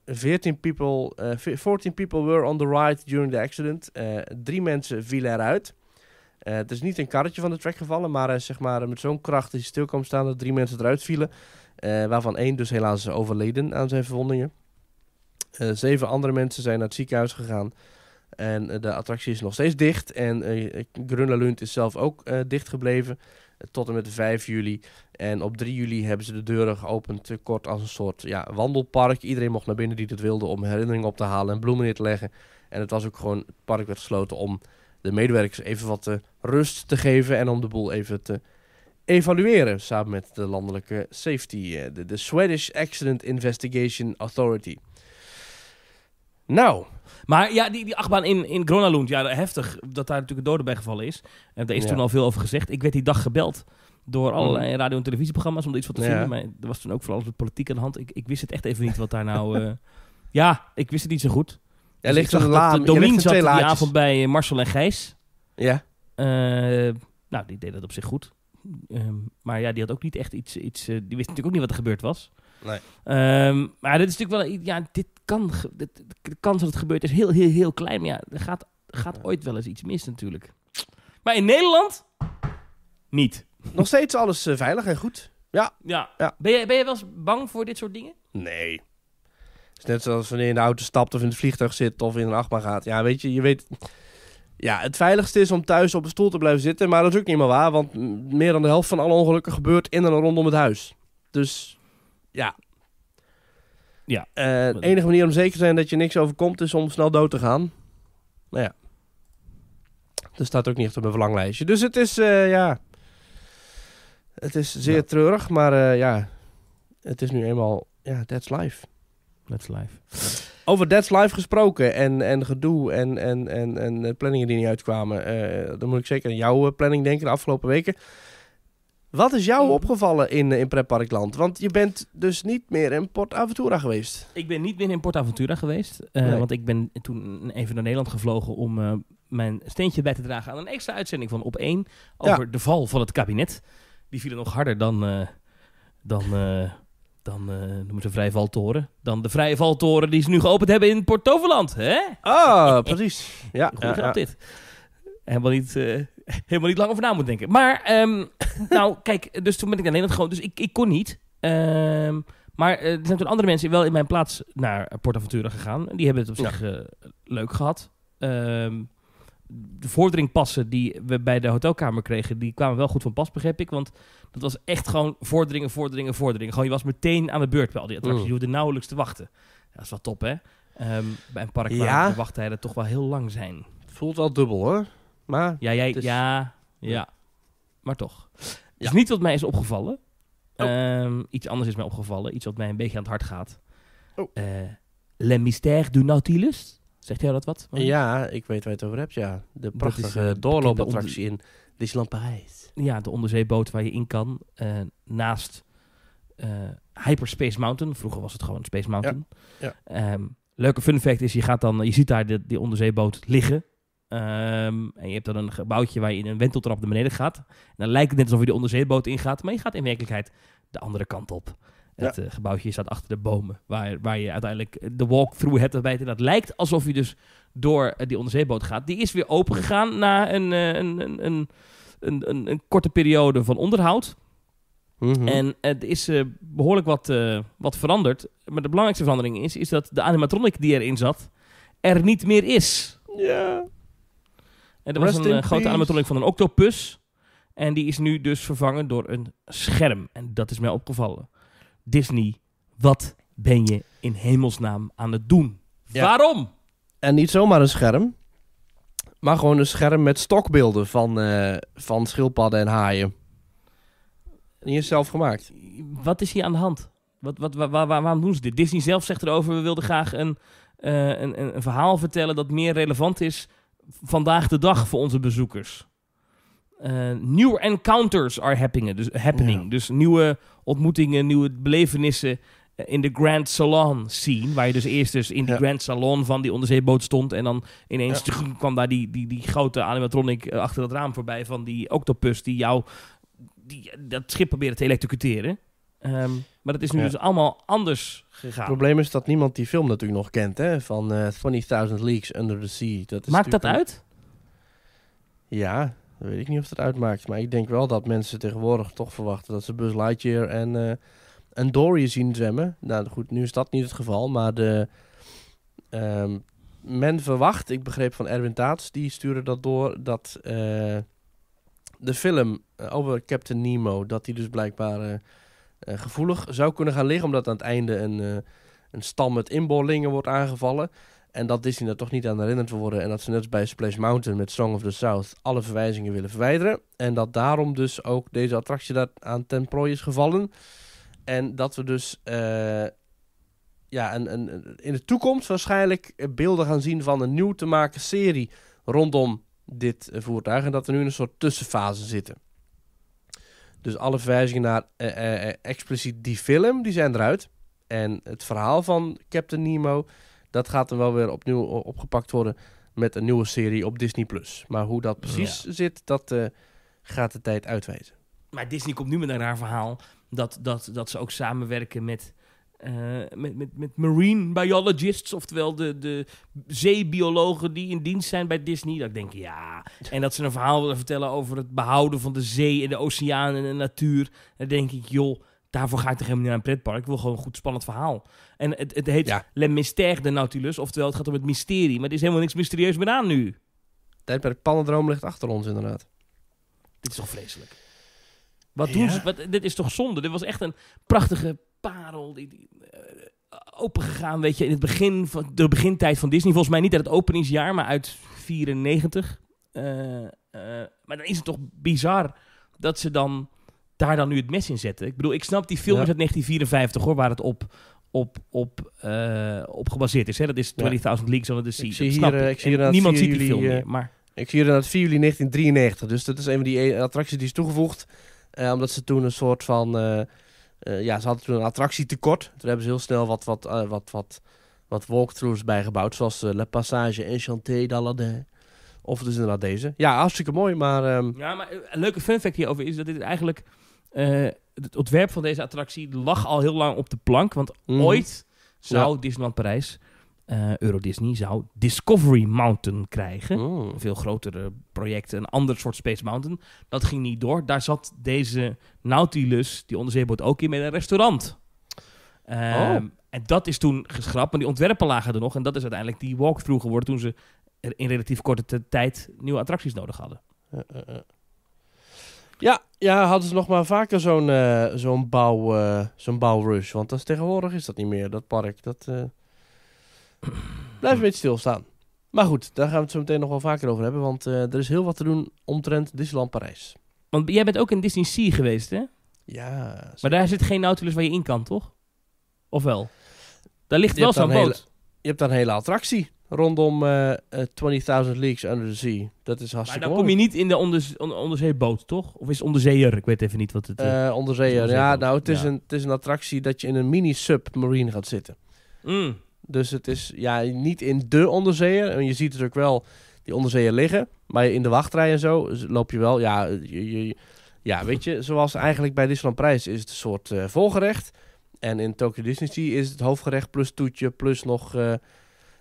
A: 14, eh, people, 14 eh, people were on the ride during the accident. Eh, drie mensen vielen eruit. het is niet een karretje van de track gevallen, maar zeg maar, met zo'n kracht die stil kwam staan dat drie mensen eruit vielen. waarvan één dus helaas overleden aan zijn verwondingen. zeven andere mensen zijn naar het ziekenhuis gegaan. En de attractie is nog steeds dicht. En Grunalund is zelf ook dicht gebleven tot en met 5 juli. En op 3 juli hebben ze de deuren geopend, eh, kort als een soort ja, wandelpark. Iedereen mocht naar binnen die dat wilde om herinneringen op te halen en bloemen neer te leggen. En het was ook gewoon, het park werd gesloten om de medewerkers even wat eh, rust te geven en om de boel even te evalueren samen met de landelijke safety, eh, de, de Swedish Accident Investigation Authority.
B: Nou. Maar ja, die, die achtbaan in, in Gronalund, ja, heftig dat daar natuurlijk een dode bij gevallen is. En daar is toen al veel over gezegd. Ik werd die dag gebeld door mm. allerlei radio- en televisieprogramma's om er iets van te vinden. Maar er was toen ook vooral met politiek aan de hand. Ik, ik wist het echt even niet wat daar nou... Eh, ja, ik wist het niet zo goed. Er dus ligt ik zag dat Domien zat die avond bij Marcel en Gijs. Ja. Eh, nou, die deed dat op zich goed. Ehm, maar ja, die had ook niet echt iets... iets eh, die wist natuurlijk ook niet wat er gebeurd was. Nee. Ehm, maar dit is natuurlijk wel... Ja, dit kan, de, kans dat het gebeurt is heel, heel, heel klein. Maar ja, er gaat, gaat ooit wel eens iets mis natuurlijk. Maar in Nederland niet. Nog steeds alles eh, veilig en goed. Ja. ja. ja. Ben, je, ben je wel eens bang voor dit soort dingen?
A: Nee. is net zoals wanneer je in de auto stapt of in het vliegtuig zit of in een achtbaan gaat. Ja, weet je, je weet... Ja, het veiligste is om thuis op een stoel te blijven zitten. Maar dat is ook niet meer waar, want meer dan de helft van alle ongelukken gebeurt in en rondom het huis. Dus ja, ja. Eh, de enige manier om zeker te zijn dat je niks overkomt is om snel dood te gaan. Nou ja. Dat staat ook niet echt op een verlanglijstje. Dus het is, eh, ja... Het is zeer treurig, maar eh, ja... Het is nu eenmaal... Ja, that's life. That's life. Over That's Life gesproken en, en gedoe en, en, en, en planningen die niet uitkwamen. dan moet ik zeker aan jouw planning denken de afgelopen weken. Wat is jou opgevallen in, eh, in pretparkland? Want je bent dus niet meer in Port Aventura geweest.
B: Ik ben niet meer in Port Aventura geweest. Eh, want ik ben toen even naar Nederland gevlogen om eh, mijn steentje bij te dragen aan een extra uitzending van Op 1. Over de val van het kabinet. Die vielen nog harder dan, uh, dan, dan noemen ze Vrije Valtoren. Dan de Vrije Valtoren die ze nu geopend hebben in Port Toverland. Hè? Ah, oh, precies. Ja, Goed ja, dit. Helemaal niet helemaal niet lang over na moet denken. Maar, ehm, nou, kijk, dus toen ben ik naar Nederland gewoon. Dus ik, ik kon niet. Ehm, maar eh, er zijn toen andere mensen wel in mijn plaats naar Portaventura gegaan. En die hebben het op zich eh, leuk gehad. Ehm, de vorderingpassen die we bij de hotelkamer kregen, die kwamen wel goed van pas, begreep ik. Want dat was echt gewoon vorderingen, vorderingen, vorderingen. Gewoon, je was meteen aan de beurt bij al die attracties. Mm. Je hoefde nauwelijks te wachten. Dat is wel top, hè? bij een park waar de wachttijden toch wel heel lang zijn. Voelt wel dubbel, hoor. Maar ja, ja, ja, maar toch. Het is niet wat mij is opgevallen. Oh. Ehm, iets anders is mij opgevallen. Iets wat mij een beetje aan het hart gaat. Oh. Uh, Le Mystère du Nautilus. Zegt jij dat wat? Ja, ik weet waar je het over hebt, ja. De prachtige uh,
A: doorloopattractie in
B: Disneyland Parijs. Ja, de onderzeeboot waar je in kan. Eh, naast Hyperspace Mountain. Vroeger was het gewoon Space Mountain. Ja. Ehm, leuke fun fact is, je, gaat dan, je ziet daar die onderzeeboot liggen. Ehm, en je hebt dan een gebouwtje waar je in een wenteltrap naar beneden gaat. En dan lijkt het net alsof je de onderzeeboot ingaat, maar je gaat in werkelijkheid de andere kant op. Het eh, gebouwtje staat achter de bomen, waar, waar je uiteindelijk de walkthrough hebt. dat lijkt alsof je dus door eh, die onderzeeboot gaat. Die is weer opengegaan na eh, een, een, een, een, een, korte periode van onderhoud. Mhm. En het is behoorlijk wat, wat veranderd. Maar de belangrijkste verandering is, is dat de animatronic die erin zat, er niet meer is. Ja. En dat was een eh, grote animatronic van een octopus. En die is nu dus vervangen door een scherm. En dat is mij opgevallen. Disney, wat ben je in hemelsnaam aan het doen?
A: Waarom? En niet zomaar een scherm. Maar gewoon een scherm met stokbeelden
B: van, uh, van schildpadden en haaien. Die is zelf gemaakt. Wat is hier aan de hand? Wat, wat, waarom doen ze dit? Disney zelf zegt erover, we wilden graag een, uh, een, een, verhaal vertellen dat meer relevant is vandaag de dag voor onze bezoekers. Eh, nieuwe encounters are happening. Dus, happening. dus nieuwe ontmoetingen, nieuwe belevenissen eh, in de Grand Salon scene. Waar je dus eerst dus in die Grand Salon van die onderzeeboot stond. En dan ineens ja. kwam daar die, die, die grote animatronic eh, achter het raam voorbij van die octopus die jou die, dat schip probeerde te elektrocuteren. Ehm, maar dat is nu dus allemaal anders gegaan. Het
A: probleem is dat niemand die film natuurlijk nog kent, hè? Van uh, eh, 20.000 Leagues Under the Sea. Dat is Maakt dat uit? Ja, weet ik niet of het uitmaakt. Maar ik denk wel dat mensen tegenwoordig toch verwachten dat ze Buzz Lightyear en, uh, en Dory zien zwemmen. Nou goed, nu is dat niet het geval. Maar de, ehm, men verwacht, ik begreep van Erwin Taats, die stuurde dat door, dat eh, de film over Captain Nemo, dat hij dus blijkbaar eh, gevoelig zou kunnen gaan liggen. Omdat aan het einde een, eh, een stam met inboorlingen wordt aangevallen. En dat Disney daar toch niet aan herinnerd worden. En dat ze net bij Splash Mountain met Song of the South alle verwijzingen willen verwijderen. En dat daarom dus ook deze attractie daar aan ten prooi is gevallen. En dat we dus eh, ja, een, een, in de toekomst waarschijnlijk beelden gaan zien van een nieuw te maken serie rondom dit voertuig. En dat we nu een soort tussenfase zitten. Dus alle verwijzingen naar eh, eh, eh, expliciet die film, die zijn eruit. En het verhaal van Captain Nemo, dat gaat er wel weer opnieuw opgepakt worden met een nieuwe serie op Disney+. Maar hoe dat precies zit, dat gaat de tijd uitwijzen.
B: Maar Disney komt nu met een raar verhaal dat, dat, dat ze ook samenwerken met eh, met, met, met marine biologists, oftewel de, de zeebiologen die in dienst zijn bij Disney. Dat ik ja. En dat ze een verhaal willen vertellen over het behouden van de zee en de oceanen en de natuur. Dan denk ik, joh, daarvoor ga ik toch helemaal niet naar een pretpark. Ik wil gewoon een goed spannend verhaal. En het, het heet ja. Le Mystère de Nautilus, oftewel het gaat om het mysterie. Maar er is helemaal niks mysterieus meer aan nu. Tijdperk Pannendroom ligt achter ons inderdaad. Dit is toch vreselijk. Wat doen ze? Wat, dit is toch zonde? Dit was echt een prachtige parel. Die, die eh, weet je, in het begin van de begintijd van Disney. Volgens mij niet uit het openingsjaar, maar uit 94. Eh, eh, maar dan is het toch bizar dat ze dan daar dan nu het mes in zetten. Ik bedoel, ik snap die film uit 1954 hoor, waar het op, op, op, op gebaseerd is. Hè? Dat is 20.000 ja. Leagues Under the Sea. Ik dat hier, ik. niemand ziet die film meer, maar... Ik zie hier dat 4 juli 1993,
A: dus dat is een van die attracties die is toegevoegd. Eh, omdat ze toen een soort van. Eh, eh, ja, ze hadden toen een tekort. Toen hebben ze heel snel wat, wat, wat, wat, wat walkthroughs bijgebouwd. Zoals Le Passage Enchanté d'Aladin. Of dus inderdaad deze. Ja, hartstikke mooi,
B: maar... Ehm, ja, maar een leuke fun fact hierover is dat dit eigenlijk... het ontwerp van deze attractie lag al heel lang op de plank. Want mhm. ooit zou Disneyland Parijs eh, Euro Disney zou Discovery Mountain krijgen. Hmm. veel grotere projecten, een ander soort Space Mountain. Dat ging niet door. Daar zat deze Nautilus, die onderzeeboot, ook in met een restaurant. Ehm, oh. En dat is toen geschrapt, maar die ontwerpen lagen er nog. En dat is uiteindelijk die walkthrough geworden toen ze in relatief korte tijd nieuwe attracties nodig hadden. Eh, eh, ja, ja, hadden ze nog maar vaker zo'n
A: zo'n bouw, zo'n bouwrush. Want dat tegenwoordig is dat niet meer, dat park. Dat, Blijf een beetje stilstaan. Maar goed, daar gaan we het zo meteen nog wel vaker over hebben. Want eh, er is heel wat te doen
B: omtrent Disneyland Parijs. Want jij bent ook in Disney Sea geweest, hè? Ja. Maar daar zit geen Nautilus waar je in kan, toch? Of wel? Daar ligt je wel zo'n boot. je hebt daar een hele
A: attractie rondom uh, uh, 20.000 Leagues Under the Sea. Dat is hartstikke Maar dan kom je niet in de onderzeeboot,
B: toch? Of is onderzeeër? Ik weet even niet wat het... Uh, onderzeeër, ja. Nou, het is,
A: Een, het is een attractie dat je in een mini-submarine gaat zitten. Mm. Dus het is ja, niet in de onderzeeër. En je ziet natuurlijk wel die onderzeeër liggen. Maar in de wachtrij en zo loop je wel. Ja, eh, je, ja weet je, zoals eigenlijk bij Disneyland Prijs is het een soort eh, volgerecht. En in Tokyo Disney is het hoofdgerecht plus toetje plus nog... Eh,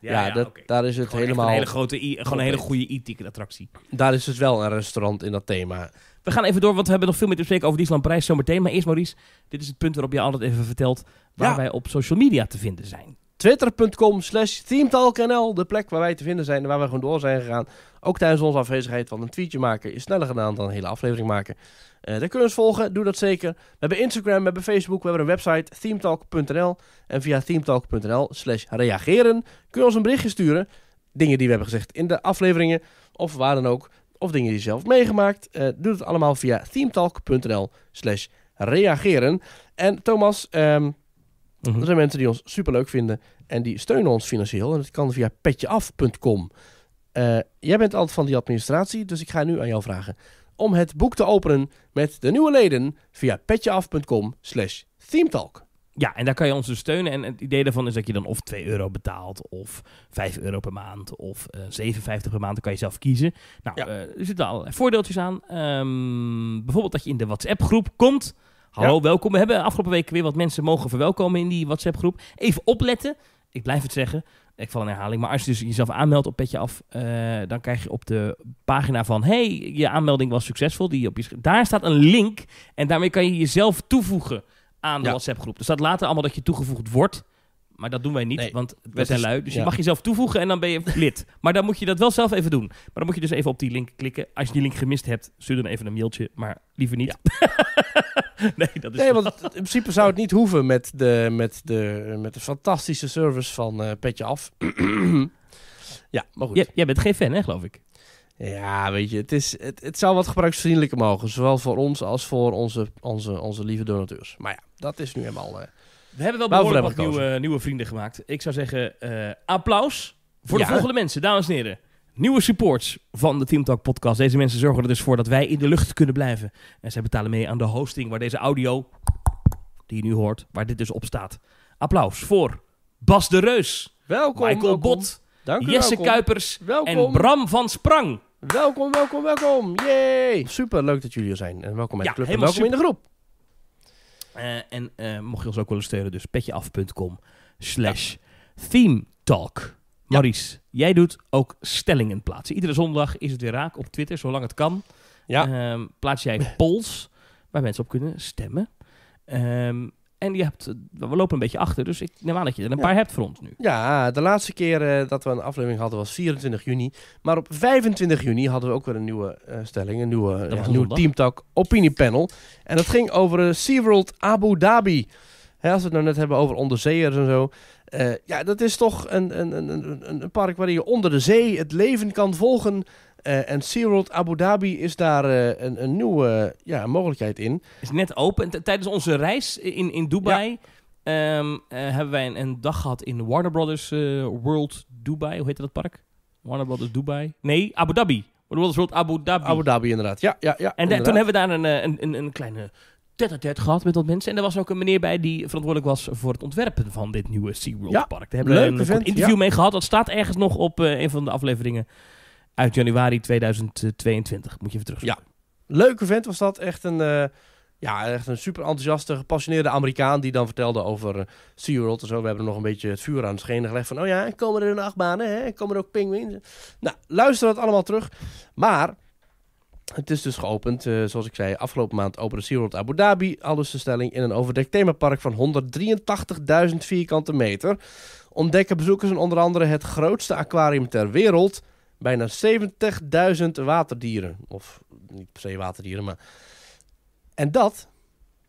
B: ja, dat, daar is het helemaal... Een hele grote, gewoon een hele goede e-ticket attractie. Daar is dus wel een restaurant in dat thema. We gaan even door, want we hebben nog veel meer te bespreken over Disneyland Prijs zometeen. Maar eerst Maurice, dit is het punt waarop je altijd even vertelt waar wij op social media te vinden zijn. Twitter.com slash
A: teamtalknl, de plek waar wij te vinden zijn en waar we gewoon door zijn gegaan. Ook tijdens onze afwezigheid, want een tweetje maken is sneller gedaan dan een hele aflevering maken. Uh, daar kunnen we ons volgen, doe dat zeker. We hebben Instagram, we hebben Facebook, we hebben een website, themetalk.nl. En via themetalk.nl slash reageren kun je ons een berichtje sturen. Dingen die we hebben gezegd in de afleveringen, of waar dan ook. Of dingen die je zelf meegemaakt. Eh, doe het allemaal via themetalk.nl slash reageren. En Thomas... Um, Mm Er zijn mensen die ons superleuk vinden en die steunen ons financieel. En dat kan via petjeaf.com. Eh, jij bent altijd van die administratie, dus ik ga nu aan jou vragen om het boek te openen met de nieuwe leden via petjeaf.com slash
B: themetalk. Ja, en daar kan je ons dus steunen. En het idee daarvan is dat je dan of 2 euro betaalt, of 5 euro per maand, of uh, eh, 57 per maand. Dan kan je zelf kiezen. Nou, eh, er zitten al voordeeltjes aan. Ehm, bijvoorbeeld dat je in de WhatsApp-groep komt. Hallo, welkom. We hebben afgelopen week weer wat mensen mogen verwelkomen in die WhatsApp groep. Even opletten. Ik blijf het zeggen. Ik val een herhaling. Maar als je dus jezelf aanmeldt op Petje Af, eh, dan krijg je op de pagina van... hey, je aanmelding was succesvol. Die op je Daar staat een link en daarmee kan je jezelf toevoegen aan de WhatsApp groep. Dus dat later allemaal dat je toegevoegd wordt. Maar dat doen wij niet, want we zijn lui. Dus je mag jezelf toevoegen en dan ben je lid. maar dan moet je dat wel zelf even doen. Maar dan moet je dus even op die link klikken. Als je die link gemist hebt, stuur dan even een mailtje. Maar liever niet. nee, dat is nee
A: want in principe zou het niet hoeven met de, met de, met de fantastische service van uh, Petje Af. ja, maar goed. jij bent geen fan, hè, geloof ik? Ja, weet je, het, is, het, het zou wat gebruiksvriendelijker mogen. Zowel voor ons als voor onze, onze, onze lieve donateurs. Maar ja,
B: dat is nu helemaal... Eh, we hebben wel behoorlijk wat nieuwe, nieuwe, vrienden gemaakt. Ik zou zeggen, eh, applaus voor de volgende mensen, dames en heren. Nieuwe supports van de Team Talk podcast. Deze mensen zorgen er dus voor dat wij in de lucht kunnen blijven. En zij betalen mee aan de hosting waar deze audio, die je nu hoort, waar dit dus op staat. Applaus voor Bas de Reus. Welkom. Michael Bot. Dank u, Jesse Kuipers. Welkom. En Bram van Sprang. Welkom, welkom, welkom. Yay. Super, leuk dat jullie er zijn. En welkom bij de club. En welkom in de groep. Eh, en eh, mocht je ons ook willen steunen, dus petjeaf.com slash theme talk. Maurice, jij doet ook stellingen plaatsen. Iedere zondag is het weer raak op Twitter, zolang het kan. Ja. Ehm, plaats jij polls waar mensen op kunnen stemmen. Um, en je hebt, we lopen een beetje achter, dus ik neem aan dat je er een paar hebt voor ons nu. Ja, de laatste keer
A: eh, dat we een aflevering hadden was 24 juni. Maar op 25 juni hadden we ook weer een nieuwe eh, stelling, een nieuwe, ja, nieuwe Team opiniepanel. En dat ging over uh, SeaWorld Abu Dhabi. Hè, als we het nou net hebben over onderzeeërs en zo. ja, dat is toch een, een, een, een park waarin je onder de zee het leven kan volgen... Eh, en SeaWorld Abu Dhabi is
B: daar eh, een, een, nieuwe ja, mogelijkheid in. Is net open. tijdens onze reis in, in Dubai ehm, eh, hebben wij een, een, dag gehad in Warner Brothers World Dubai. Hoe heet dat park? Warner Brothers Dubai? Nee, Abu Dhabi. Warner Brothers World Abu Dhabi. Abu Dhabi, inderdaad. Ja, ja, ja. En toen hebben we daar een, een, een, een kleine gehad met wat mensen. En er was ook een meneer bij die verantwoordelijk was voor het ontwerpen van dit nieuwe SeaWorld Park. Daar hebben we een, een interview mee gehad. Dat staat ergens nog op een van de afleveringen uit januari 2022. Moet je even
A: terug. Ja. Leuke vent was dat. Echt een, eh, ja, echt een super enthousiaste, gepassioneerde Amerikaan die dan vertelde over eh, SeaWorld en zo. We hebben nog een beetje het vuur aan het schenen gelegd van, oh ja, komen er een achtbanen hè? komen er ook pinguïns. Nou, luister dat allemaal terug. Maar... Het is dus geopend, eh, zoals ik zei, afgelopen maand opende World Abu Dhabi. Alles de stelling in een overdekt themapark van 183.000 vierkante meter. Ontdekken bezoekers en onder andere het grootste aquarium ter wereld bijna 70.000 waterdieren. Of niet per se waterdieren, maar. En dat,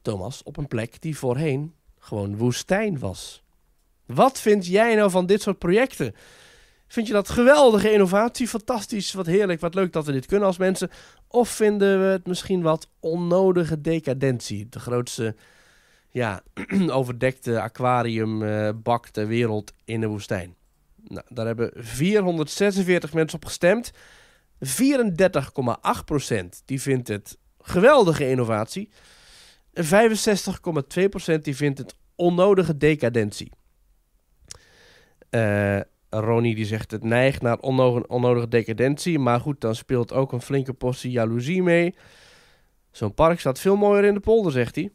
A: Thomas, op een plek die voorheen gewoon woestijn was. Wat vind jij nou van dit soort projecten? Vind je dat geweldige innovatie, fantastisch, wat heerlijk, wat leuk dat we dit kunnen als mensen? Of vinden we het misschien wat onnodige decadentie? De grootste ja, overdekte aquariumbak eh, ter wereld in de woestijn. Nou, daar hebben 446 mensen op gestemd. 34,8% die vindt het geweldige innovatie. 65,2% die vindt het onnodige decadentie. Uh, Ronnie die zegt het neigt naar onnodige decadentie. Maar goed, dan speelt ook een flinke portie jaloezie mee. Zo'n park staat veel mooier in de polder, zegt hij.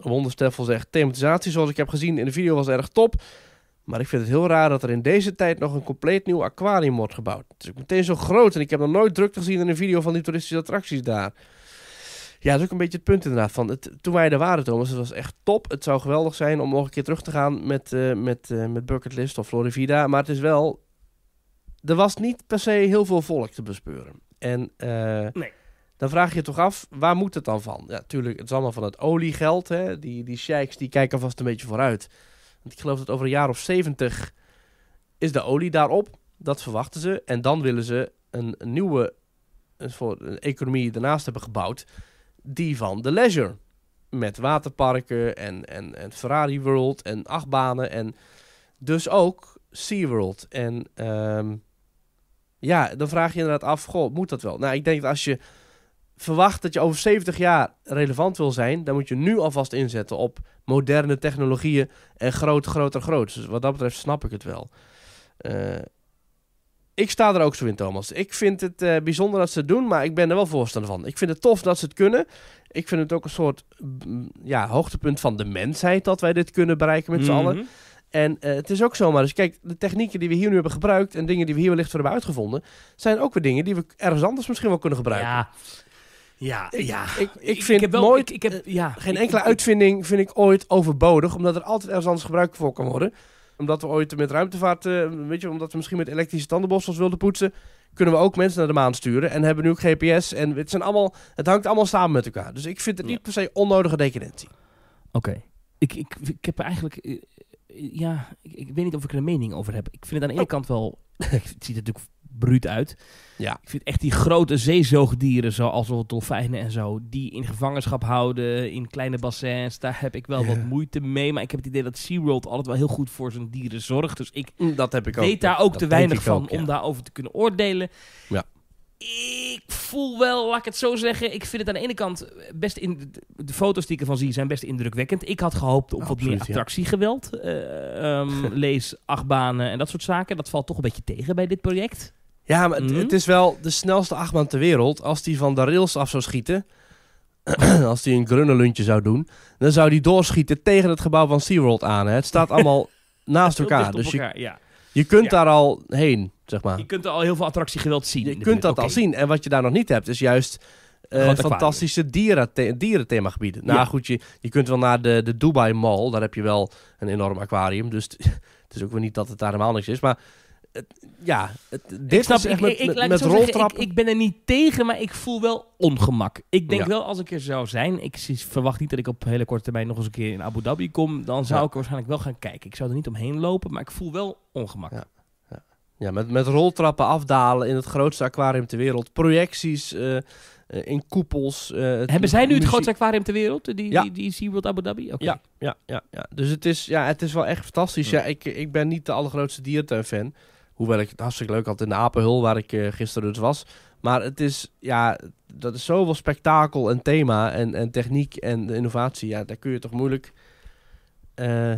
A: Wondersteffel zegt thematisatie zoals ik heb gezien in de video was erg top. Maar ik vind het heel raar dat er in deze tijd nog een compleet nieuw aquarium wordt gebouwd. Het is meteen zo groot en ik heb nog nooit drukte gezien in een video van die toeristische attracties daar. Ja, dat is ook een beetje het punt inderdaad. Van toen wij er waren, Thomas, het was echt top. Het zou geweldig zijn om nog een keer terug te gaan met, uh, met, uh, met Bucketlist of Florida. Maar het is wel... Er was niet per se heel veel volk te bespeuren. En eh, nee. dan vraag je je toch af, waar moet het dan van? Ja, tuurlijk, het is allemaal van het oliegeld. Hè? Die, die sheiks die kijken vast een beetje vooruit ik geloof dat over een jaar of 70 is de olie daarop. Dat verwachten ze. En dan willen ze een, nieuwe een, voor, een economie daarnaast hebben gebouwd. Die van de leisure. Met waterparken en, en, en Ferrari World en achtbanen. En dus ook SeaWorld. En ehm, ja, dan vraag je inderdaad af, goh, moet dat wel? Nou, ik denk dat als je verwacht dat je over 70 jaar relevant wil zijn, dan moet je nu alvast inzetten op moderne technologieën en groot, groter, groot. Dus wat dat betreft snap ik het wel. Eh, ik sta er ook zo in, Thomas. Ik vind het eh, bijzonder dat ze het doen, maar ik ben er wel voorstander van. Ik vind het tof dat ze het kunnen. Ik vind het ook een soort mm, ja, hoogtepunt van de mensheid dat wij dit kunnen bereiken met z'n allen. Mhm. En eh, het is ook zomaar. Dus kijk, de technieken die we hier nu hebben gebruikt en dingen die we hier wellicht voor hebben uitgevonden, zijn ook weer dingen die we ergens anders misschien wel kunnen gebruiken. Ja.
B: Ja, ik, ja. Ik, ik vind nooit, ik, heb, eh, ja, geen enkele
A: uitvinding vind ik ooit overbodig, omdat er altijd ergens anders gebruik voor kan worden. Omdat we ooit met ruimtevaart, eh, weet je, omdat we misschien met elektrische tandenborstels wilden poetsen, kunnen we ook mensen naar de maan sturen en hebben nu ook GPS. En het, zijn allemaal, het hangt allemaal samen met elkaar. Dus ik vind het niet per se onnodige decadentie.
B: Oké. Ik, ik, ik heb eigenlijk, eh, ja, ik, ik, weet niet of ik er een mening over heb. Ik vind het aan de ene oh. kant wel, ik zie het natuurlijk bruut uit. Ja. Ik vind echt die grote zeezoogdieren, zoals dolfijnen en zo, die in gevangenschap houden in kleine bassins, daar heb ik wel wat moeite mee. Maar ik heb het idee dat SeaWorld altijd wel heel goed voor zijn dieren zorgt. Dus ik, mm, dat heb ik ook. weet daar ook te weinig van ook, ja. om daarover te kunnen oordelen. Ja ik voel wel, laat ik het zo zeggen. Ik vind het aan de ene kant best in. De foto's die ik ervan zie zijn best indrukwekkend. Ik had gehoopt op wat meer attractiegeweld. Ja. Eh, ehm, lees achtbanen en dat soort zaken. Dat valt toch een beetje tegen bij dit project. Ja, maar
A: het, mhm. is wel de snelste achtbaan ter wereld. Als die van de rails af zou schieten, als hij een grunneluntje zou doen, dan zou die doorschieten tegen het gebouw van SeaWorld aan. Hè. Het staat allemaal naast elkaar. Dus je, je kunt daar al heen, zeg maar. Je kunt er al heel veel attractiegeweld zien. Je kunt dat al zien. En wat je daar nog niet hebt, is juist uh, fantastische dieren Nou goed, je, je kunt wel naar de, de Dubai Mall. Daar heb je wel een enorm aquarium. Dus het is ook weer niet dat het daar helemaal niks is. Maar
B: ja, dit ik snap, is echt ik, ik, met, met, roltrappen. Ik, ben er niet tegen, maar ik voel wel ongemak. Ik denk wel, als ik er zou zijn... Ik verwacht niet dat ik op hele korte termijn nog eens een keer in Abu Dhabi kom. Dan zou ik waarschijnlijk wel gaan kijken. Ik zou er niet omheen lopen, maar ik voel wel ongemak. Ja.
A: Ja, met, met roltrappen afdalen in het grootste aquarium ter wereld. Projecties eh, eh, in koepels. Eh, Hebben zij nu het grootste
B: aquarium ter wereld? Die, ja. die, die SeaWorld Abu Dhabi? Okay. Ja,
A: ja, ja, ja, Dus het is, ja, het is wel echt fantastisch. Ja, ja ik, ik ben niet de allergrootste dierentuin-fan. Hoewel ik het hartstikke leuk had in de Apenhul, waar ik eh, gisteren dus was. Maar het is, ja, dat is zoveel spektakel en thema en, en techniek en innovatie. Ja, daar kun je toch moeilijk eh,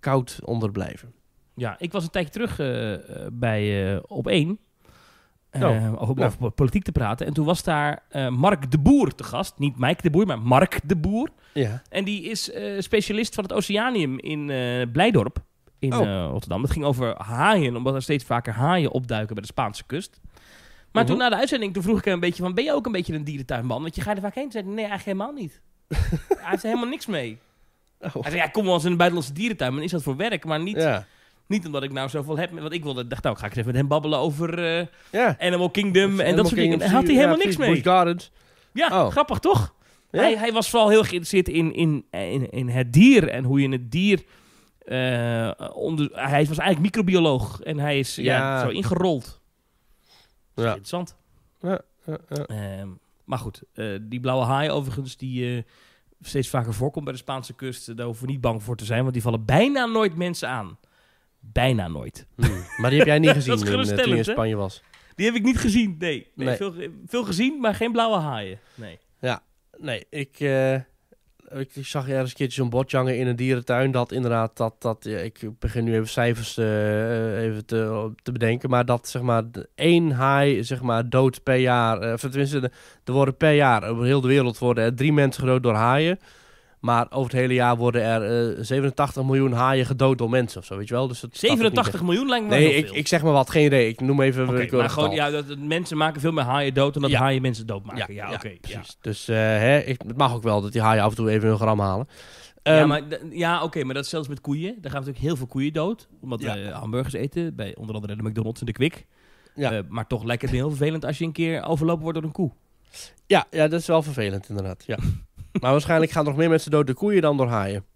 A: koud onder blijven.
B: Ja, ik was een tijdje terug eh, bij Op 1. Oh, over, nou. politiek te praten. En toen was daar Mark de Boer te gast. Niet Mike de Boer, maar Mark de Boer. Ja. En die is specialist van het Oceanium in uh, Blijdorp in oh. eh, Rotterdam. Het ging over haaien, omdat er steeds vaker haaien opduiken bij de Spaanse kust. Maar mhm. toen na de uitzending, toen vroeg ik hem een beetje van... ben je ook een beetje een dierentuinman? Want je gaat er vaak heen. Toen zei nee, eigenlijk helemaal niet. hij heeft helemaal niks mee. Oh. Hij zei, ja, kom wel eens in een buitenlandse dierentuin. dan is dat voor werk? Maar niet... Niet omdat ik nou zoveel heb, want ik wilde, dacht nou, ga ik even met hem babbelen over eh, Animal Kingdom en dat soort dingen. En had hij helemaal niks mee. Ja, oh. grappig toch? Hij, hij, was vooral heel geïnteresseerd in, in, in, in het dier en hoe je het dier eh, onder, hij was eigenlijk microbioloog en hij is ja. zo ingerold. Ja. Interessant. Ja, ehm, maar goed, eh, die blauwe haai overigens, die eh, steeds vaker voorkomt bij de Spaanse kust, daar hoeven we niet bang voor te zijn, want die vallen bijna nooit mensen aan. Bijna nooit. Hmm. Maar die heb jij niet gezien in, toen je in Spanje was? Die heb ik niet gezien, nee. nee, Veel, veel, gezien, maar geen blauwe haaien. Nee.
A: Ja, nee, ik ik, zag ergens een keertje zo'n botjangen in een dierentuin. Dat inderdaad, dat, dat ik begin nu even cijfers eh, even te, te bedenken. Maar dat zeg maar één haai zeg maar, dood per jaar. Eh, of tenminste, er worden per jaar over eh, heel de wereld worden, drie mensen gedood door haaien. Maar over het hele jaar worden er 87 eh, miljoen haaien gedood door mensen of zo, weet je wel? Dus dat 87 miljoen lijkt me Nee, ik, ik, zeg maar wat, geen idee. Ik noem even... Okay, maar gewoon, ja, dat,
B: mensen maken veel meer haaien dood dan dat haaien mensen dood maken. Ja, ja, oké. Okay,
A: dus eh, hè, ik, het mag ook wel dat die haaien af en toe even hun gram halen. ja, ehm, maar,
B: ja oké, maar dat is zelfs met koeien. Daar gaan natuurlijk heel veel koeien dood. Omdat eh, hamburgers eten, bij onder andere de McDonald's en de Kwik. Ja. maar toch lekker, het heel vervelend als je een keer overlopen wordt door een koe.
A: Ja, ja, dat is wel vervelend inderdaad, ja. Maar waarschijnlijk gaan nog meer mensen dood de koeien dan door haaien.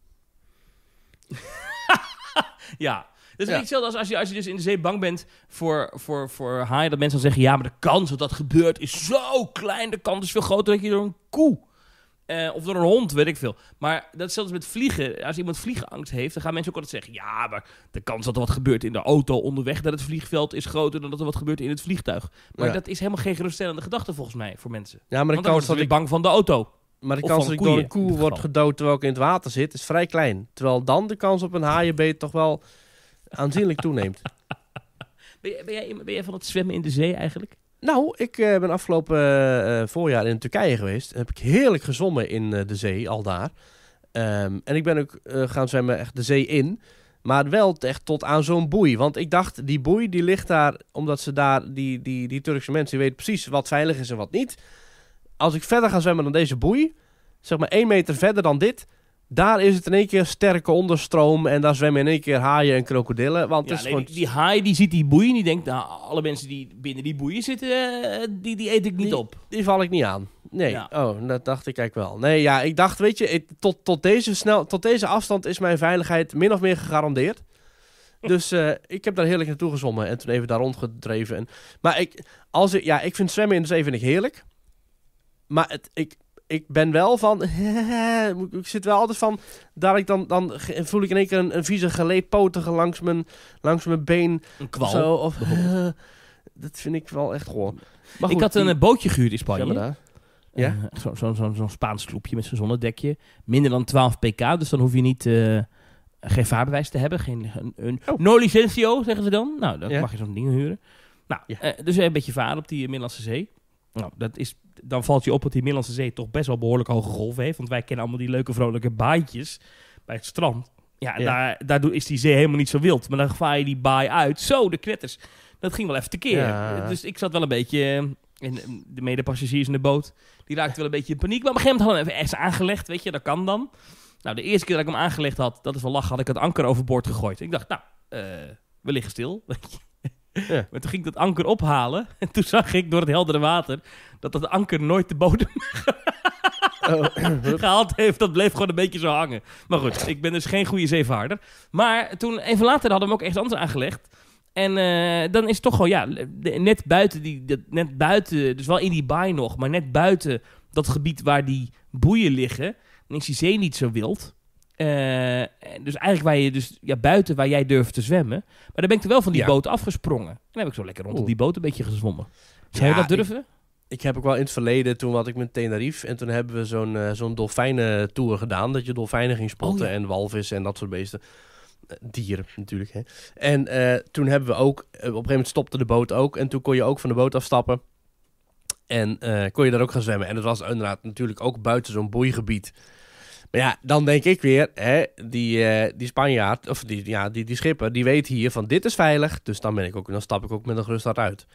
B: ja. Dat is ja. hetzelfde als als je, als je dus in de zee bang bent voor, voor, voor haaien. Dat mensen dan zeggen, ja, maar de kans dat dat gebeurt is zo klein. De kans is veel groter dat je door een koe... Uh, of door een hond, weet ik veel. Maar dat is zelfs met vliegen. Als iemand vliegenangst heeft, dan gaan mensen ook altijd zeggen... ja, maar de kans dat er wat gebeurt in de auto onderweg naar het vliegveld... is groter dan dat er wat gebeurt in het vliegtuig. Maar dat is helemaal geen geruststellende gedachte volgens mij voor mensen. Ja, maar de Want dan kans dat ik
A: bang van de auto. Maar de kans dat ik door een koe word gedood terwijl ik in het water zit, is vrij klein. Terwijl dan de kans op een haaienbeet toch wel aanzienlijk toeneemt.
B: ben, jij, ben, jij,
A: van het zwemmen in de zee eigenlijk? Nou, ik eh, ben afgelopen uh, voorjaar in Turkije geweest. En heb ik heerlijk gezwommen in de zee, al daar. Ehm, en ik ben ook gaan zwemmen echt de zee in. Maar wel echt tot aan zo'n boei. Want ik dacht, die boei die ligt daar, omdat ze daar, die, die, die Turkse mensen, weten precies wat veilig is en wat niet als ik verder ga zwemmen dan deze boei, zeg maar één meter verder dan dit, daar is het in één keer sterke onderstroom en daar zwemmen in één keer haaien en krokodillen. Want ja, die,
B: haai die ziet die boei en die denkt, nou, alle mensen die binnen die boeien zitten, eh, die, die eet ik niet op. Die val
A: ik niet aan. Nee, oh, dat dacht ik eigenlijk wel. Nee, ja, ik dacht, weet je, tot, tot, deze snel, tot deze afstand is mijn veiligheid min of meer gegarandeerd. Dus eh, ik heb daar heerlijk naartoe gezommen en toen even daar rondgedreven. En, maar ik, als ik, ja, ik vind zwemmen in de zee heerlijk maar het, ik, ik ben wel van. ik zit wel altijd van. ik dan, dan voel ik in één keer een, een vieze geleepotige langs mijn, langs mijn been. Een kwal. Zo, of, dat vind ik wel echt gewoon. ik had een eh, bootje gehuurd in Spanje. Ja,
B: ja? Uh, eh, Zo'n zo, zo, Spaans kloepje met zo'n zonnedekje. Minder dan 12 pk, dus dan hoef je niet... Uh, geen vaarbewijs te hebben. Geen, een, oh. No licentio, oh, zeggen ze dan. Nou, dan mag je zo'n ding huren. Nou, ja. uh, dus een beetje varen op die Middellandse Zee. Nou, dat is, dan valt je op dat die Middellandse Zee toch best wel behoorlijk hoge golven heeft. Want wij kennen allemaal die leuke vrolijke baantjes bij het strand. Ja, Daar, daardoor is die zee helemaal niet zo wild. Maar dan vaar je die baai uit. Zo, de knetters. Dat ging wel even tekeer. Ja. Dus ik zat wel een beetje... Eh, de medepassagiers in de boot, die raakten wel een beetje in paniek. Maar op een gegeven moment hadden we hem even aangelegd, weet je, dat kan dan. Nou, de eerste keer dat ik hem aangelegd had, dat is wel lach, had ik het anker overboord gegooid. ik dacht, nou, eh, we liggen stil. Ja. Maar toen ging ik dat anker ophalen. En toen zag ik door het heldere water dat dat anker nooit de bodem oh. gehaald heeft. Dat bleef gewoon een beetje zo hangen. Maar goed, ik ben dus geen goede zeevaarder. Maar toen, even later, hadden we ook echt anders aangelegd. En eh, dan is het toch gewoon, ja, net buiten, die, net buiten, dus wel in die baai nog, maar net buiten dat gebied waar die boeien liggen, dan is die zee niet zo wild. Eh, dus eigenlijk waar je dus ja, buiten waar jij durft te zwemmen. Maar dan ben ik er wel van die boot afgesprongen. En dan heb ik zo lekker rondom die boot een beetje gezwommen. Zou ja, je dat durven? Ik, heb ook wel in het verleden,
A: toen was ik met Tenerife. En toen hebben we zo'n eh, zo'n dolfijnen tour gedaan. Dat je dolfijnen ging spotten oh en walvissen en dat soort beesten. Eh, dieren natuurlijk. Hè. En toen hebben we ook, op een gegeven moment stopte de boot ook. En toen kon je ook van de boot afstappen. En kon je daar ook gaan zwemmen. En dat was inderdaad natuurlijk ook buiten zo'n boeigebied. Maar ja, dan denk ik weer, hè, die, uh, die Spanjaard, of die, ja, die, die schipper, die weet hier van dit is veilig. Dus dan, ben ik ook, dan stap ik ook met een gerust hart uit.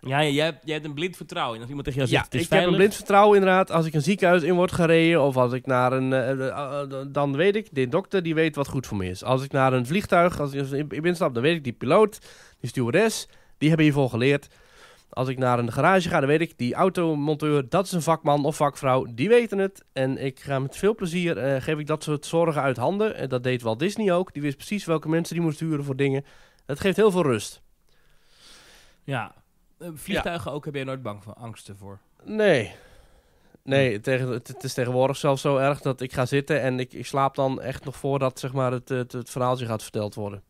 B: Ja, je hebt, hebt een blind vertrouwen Als iemand tegen jou zegt, ja, het is ik heb een blind
A: vertrouwen inderdaad. Als ik een ziekenhuis in word gereden of als ik naar een... Eh, eh, dan weet ik, die dokter die weet wat goed voor me is. Als ik naar een vliegtuig, als ik in, stap, dan weet ik die piloot, die stewardess, die hebben hiervoor geleerd. Als ik naar een garage ga, dan weet ik, die automonteur, dat is een vakman of vakvrouw, die weten het. En ik ga met veel plezier, eh, geef ik dat soort zorgen uit handen. En dat deed Walt Disney ook. Die wist precies welke mensen die moest huren voor dingen. Het geeft heel veel rust. Ja,
B: eh, vliegtuigen ook, heb je nooit bang van, angsten voor?
A: Nee, Nee, hm. tegen, het, is tegenwoordig zelfs zo erg dat ik ga zitten en ik, ik slaap dan echt nog voordat zeg maar, het, het, het, verhaaltje gaat verteld worden.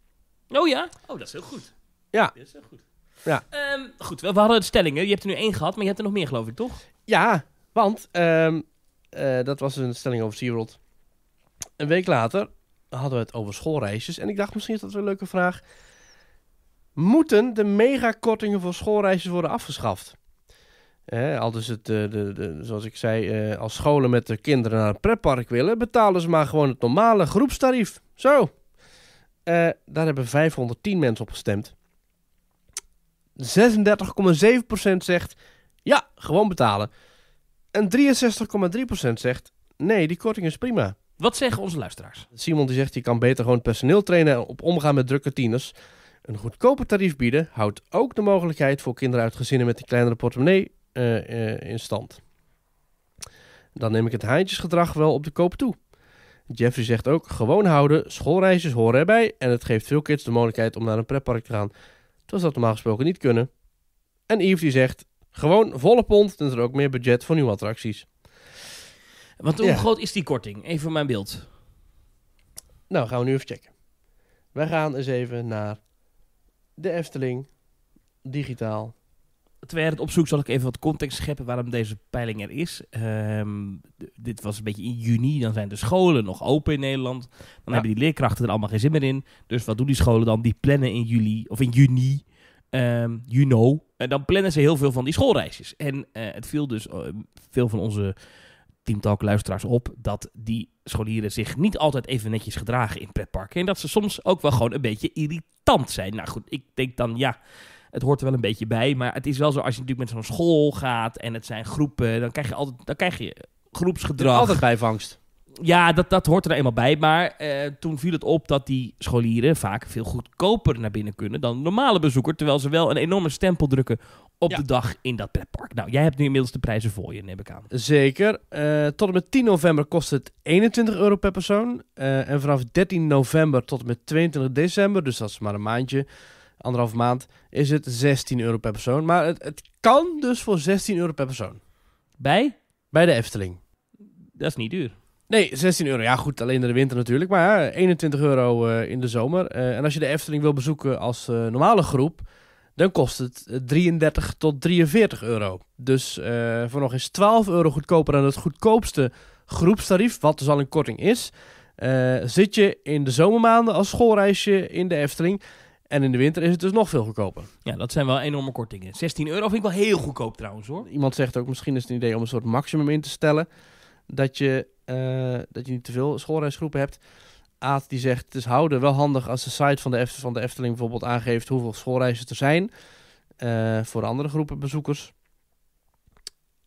B: Oh ja? Oh, dat is heel goed.
A: Ja. Dat is heel goed.
B: Ja. Ehm, goed,
A: we, hadden het stellingen. Je hebt er nu één gehad, maar je hebt er nog meer, geloof ik, toch? Ja, want ehm, eh, dat was een stelling over SeaWorld. Een week later hadden we het over schoolreisjes. En ik dacht, misschien is dat een leuke vraag. Moeten de megakortingen voor schoolreisjes worden afgeschaft? Dus eh, al het, de, de, zoals ik zei, eh, als scholen met de kinderen naar het pretpark willen, betalen ze maar gewoon het normale groepstarief. Zo. Eh, daar hebben 510 mensen op gestemd. 36,7% zegt ja, gewoon betalen. En 63,3% zegt nee, die korting is prima.
B: Wat zeggen onze luisteraars?
A: Simon die zegt je kan beter gewoon personeel trainen op omgaan met drukke tieners. Een goedkoper tarief bieden houdt ook de mogelijkheid voor kinderen uit gezinnen met een kleinere portemonnee eh, eh, in stand. Dan neem ik het haantjesgedrag wel op de koop toe. Jeffrey zegt ook: gewoon houden, schoolreisjes horen erbij en het geeft veel kids de mogelijkheid om naar een pretpark te gaan. Terwijl ze dat normaal gesproken niet kunnen. En Yves die zegt, gewoon volle pond, dan is er ook meer budget voor nieuwe attracties. Want hoe groot
B: is die korting? Even voor mijn beeld.
A: Nou, gaan we nu even checken. Wij gaan eens even naar de Efteling
B: digitaal terwijl het opzoek zal ik even wat context scheppen waarom deze peiling er is. Ehm, dit was een beetje in juni, dan zijn de scholen nog open in Nederland. Dan hebben die leerkrachten er allemaal geen zin meer in. Dus wat doen die scholen dan? Die plannen in juli of in juni. Um, you know. En dan plannen ze heel veel van die schoolreisjes. En eh, het viel dus eh, veel van onze teamtalk luisteraars op dat die scholieren zich niet altijd even netjes gedragen in pretparken. En dat ze soms ook wel gewoon een beetje irritant zijn. Nou goed, ik denk dan ja het hoort er wel een beetje bij. Maar het is wel zo, als je natuurlijk met zo'n school gaat en het zijn groepen, dan krijg je altijd dan krijg je groepsgedrag. Altijd bijvangst. Ja, dat, dat hoort er eenmaal bij. Maar eh, toen viel het op dat die scholieren vaak veel goedkoper naar binnen kunnen dan normale bezoeker. Terwijl ze wel een enorme stempel drukken op de dag in dat pretpark. Nou, jij hebt nu inmiddels de prijzen voor je, neem ik aan. Zeker. Eh, tot en met 10 november kost het 21 euro per persoon. Eh,
A: en vanaf 13 november tot en met 22 december, dus dat is maar een maandje, anderhalf maand, is het 16 euro per persoon. Maar het, het kan dus voor 16 euro per persoon. Bij? Bij de Efteling. Dat is niet duur. Nee, 16 euro. Ja, goed, alleen in de winter natuurlijk. Maar 21 euro eh, in de zomer. Eh, en als je de Efteling wil bezoeken als eh, normale groep, dan kost het 33 tot 43 euro. Dus voor nog eens 12 euro goedkoper dan het goedkoopste groepstarief, wat dus al een korting is. zit je in de zomermaanden als schoolreisje in de Efteling, en in de winter is het dus nog veel goedkoper. Ja, dat zijn wel enorme kortingen. 16 euro vind ik wel heel goedkoop trouwens hoor. Iemand zegt ook, misschien is het een idee om een soort maximum in te stellen. Dat je, eh, dat je niet te veel schoolreisgroepen hebt. Aad die zegt, het is houden wel handig als de site van de, van de Efteling bijvoorbeeld aangeeft hoeveel schoolreizen er zijn. Eh, voor andere groepen bezoekers.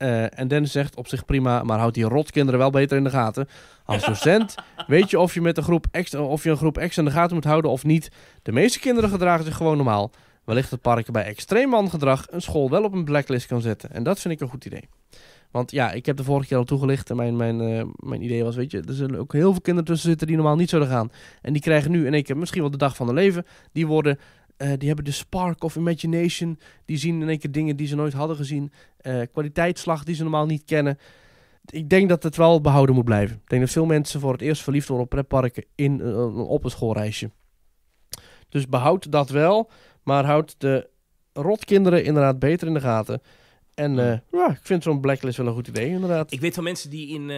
A: Eh, en Dennis zegt op zich prima, maar houd die rotkinderen wel beter in de gaten. Als docent weet je of je, met een groep extra, of je een groep extra in de gaten moet houden of niet. De meeste kinderen gedragen zich gewoon normaal. Wellicht dat parken bij extreem mangedrag een school wel op een blacklist kan zetten. En dat vind ik een goed idee. Want ja, ik heb de vorige keer al toegelicht en mijn, mijn, eh, mijn idee was, weet je, er zullen ook heel veel kinderen tussen zitten die normaal niet zouden gaan. En die krijgen nu in één keer misschien wel de dag van hun leven. Die worden eh, die hebben de spark of imagination. Die zien in één keer dingen die ze nooit hadden gezien. Uh, kwaliteitsslag die ze normaal niet kennen. Ik denk dat het wel behouden moet blijven. Ik denk dat veel mensen voor het eerst verliefd worden op pretparken in, op eh, een schoolreisje. Dus behoud dat wel. Maar houd de rotkinderen inderdaad beter in de gaten. En ja, ik vind zo'n blacklist wel een goed
B: idee, inderdaad. Ik weet van mensen die in,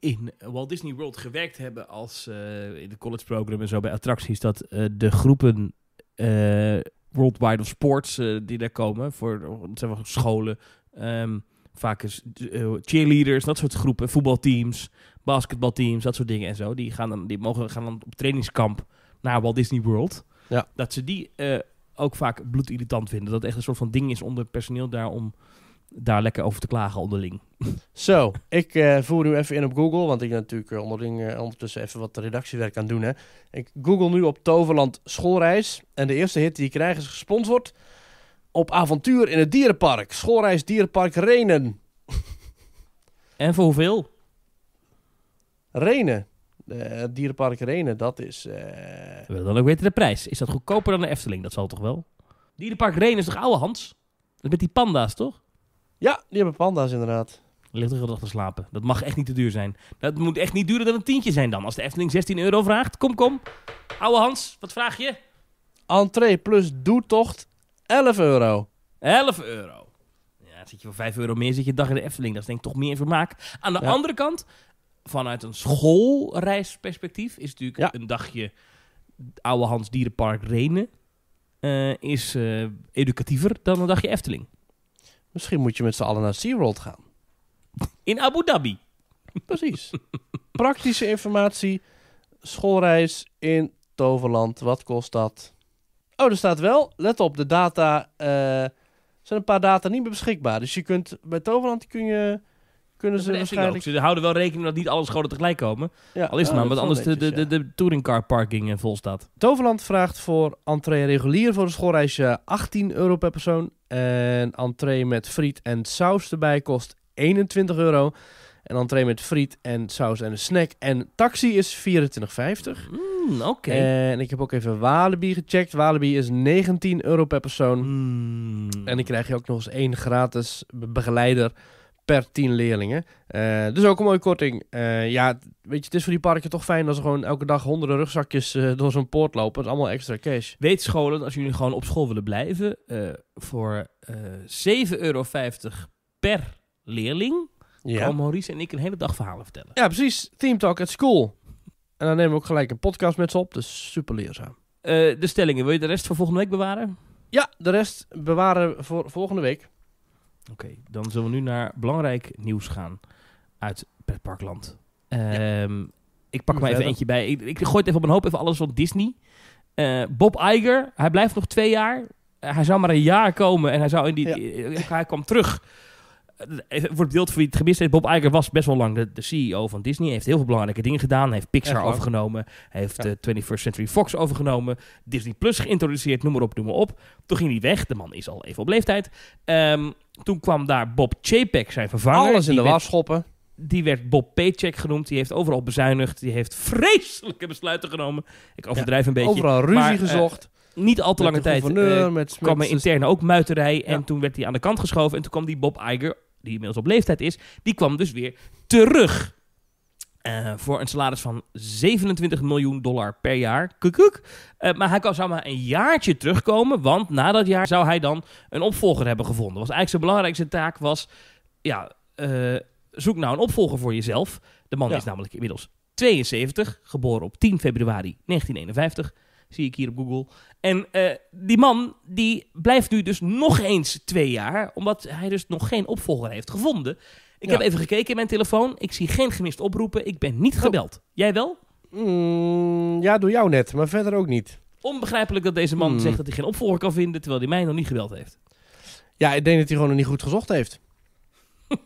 B: in Walt Disney World gewerkt hebben als uh, in de college program en zo bij attracties, dat de groepen eh, worldwide of Sports eh, die daar komen. Voor zijn wel scholen. Ehm, vaak is eh, cheerleaders, dat soort groepen, voetbalteams, basketbalteams, dat soort dingen en zo. Die gaan dan, die mogen gaan dan op trainingskamp naar Walt Disney World. Ja. Dat ze die ook vaak bloedirritant vinden. Dat het echt een soort van ding is onder personeel daar om daar lekker over te klagen onderling.
A: Zo, ik eh, voer nu even in op Google, want ik ben natuurlijk eh, onderling eh, ondertussen even wat redactiewerk aan het doen. Hè. Ik google nu op Toverland schoolreis en de eerste hit die ik krijg is gesponsord op avontuur in het dierenpark. Schoolreis dierenpark Renen. en voor hoeveel? Renen. dierenpark
B: Renen, dat is... We willen dan ook weten de prijs. Is dat goedkoper dan de Efteling? Dat zal toch wel? Dierenpark Renen is toch oude Hans? Dat met die panda's, toch? Ja, die hebben panda's inderdaad. Ligt er gedacht te slapen. Dat mag echt niet te duur zijn. Dat moet echt niet duurder dan een tientje zijn dan. Als de Efteling 16 euro vraagt. Kom, kom. Oude Hans, wat vraag je? Entree plus doetocht 11 euro. 11 euro. Ja, zit je voor 5 euro meer, zit je dag in de Efteling. Dat is denk ik toch meer vermaak. Aan de andere kant, vanuit een schoolreisperspectief... is natuurlijk een dagje Oude Hans Dierenpark Renen... Eh, is eh, educatiever dan een dagje Efteling. Misschien moet je met z'n allen naar SeaWorld gaan.
A: In Abu Dhabi. Precies. Praktische informatie. Schoolreis in Toverland. Wat kost dat? Oh, er staat wel. Let op, de data. Uh, zijn een paar data niet meer beschikbaar. Dus je kunt bij Toverland kun je
B: kunnen ze waarschijnlijk... Ze houden wel rekening dat niet alle scholen tegelijk komen. Al is het maar, want anders de, de,
A: de, de touringcar parking eh, vol staat. Toverland vraagt voor entree regulier voor een schoolreisje 18 euro per persoon. En entree met friet en saus erbij kost 21 euro. En entree met friet en saus en een snack. En taxi is 24,50.
B: Mm, oké. En
A: ik heb ook even Walibi gecheckt. Walibi is 19 euro per persoon. Mm. En dan krijg je ook nog eens één gratis begeleider per 10 leerlingen. Eh, dus ook een mooie korting. Eh, ja, weet je, het is voor die parken toch fijn als ze gewoon elke
B: dag honderden rugzakjes eh, door zo'n poort lopen. Dat is allemaal extra cash. Weet scholen, als jullie gewoon op school willen blijven, voor 7,50 euro per leerling ja. kan Maurice en ik een hele dag verhalen vertellen.
A: Ja, precies. Team Talk at School. En dan nemen we ook gelijk een podcast met ze op, dus super leerzaam.
B: de stellingen, wil je de rest voor volgende week bewaren? Ja, de rest bewaren voor volgende week. Oké, dan zullen we nu naar belangrijk nieuws gaan uit Pretparkland. Um, Ik pak maar even eentje bij. Ik, ik, gooi het even op een hoop, even alles van Disney. Uh, Bob Iger, hij blijft nog twee jaar. Eh, hij zou maar een jaar komen en hij, zou in die, eh, hij kwam terug eh, voor het beeld voor wie het gemist heeft, Bob Iger was best wel lang de, de CEO van Disney. Heeft heel veel belangrijke dingen gedaan. Heeft Pixar overgenomen. Heeft ja. 21st eh, Century Fox overgenomen. Disney Plus geïntroduceerd, noem maar op, noem maar op. Toen ging hij weg. De man is al even op leeftijd. Ehm, toen kwam daar Bob Chapek, zijn vervanger. Alles in de was Die werd Bob Paycheck genoemd. Die heeft overal bezuinigd. Die heeft vreselijke besluiten genomen. Ik overdrijf een beetje. Overal ruzie eh, gezocht. niet al te lange tijd uh, met, kwam er interne ook muiterij. En toen werd hij aan de kant geschoven. En toen kwam die Bob Iger die inmiddels op leeftijd is, die kwam dus weer terug. Eh, voor een salaris van 27 miljoen dollar per jaar. Kukuk. Eh, maar hij zou maar een jaartje terugkomen, want na dat jaar zou hij dan een opvolger hebben gevonden. Was eigenlijk zijn belangrijkste taak was, ja, eh, zoek nou een opvolger voor jezelf. De man is namelijk inmiddels 72, geboren op 10 februari 1951. Zie ik hier op Google. En eh, die man die blijft nu dus nog eens twee jaar, omdat hij dus nog geen opvolger heeft gevonden. Ik heb even gekeken in mijn telefoon. Ik zie geen gemist oproepen. Ik ben niet oh. gebeld. Jij wel?
A: Mm, ja, door jou net, maar verder ook niet.
B: Onbegrijpelijk dat deze man mm. zegt dat hij geen opvolger kan vinden, terwijl hij mij nog niet gebeld heeft. Ja, ik denk dat hij gewoon nog niet goed gezocht heeft.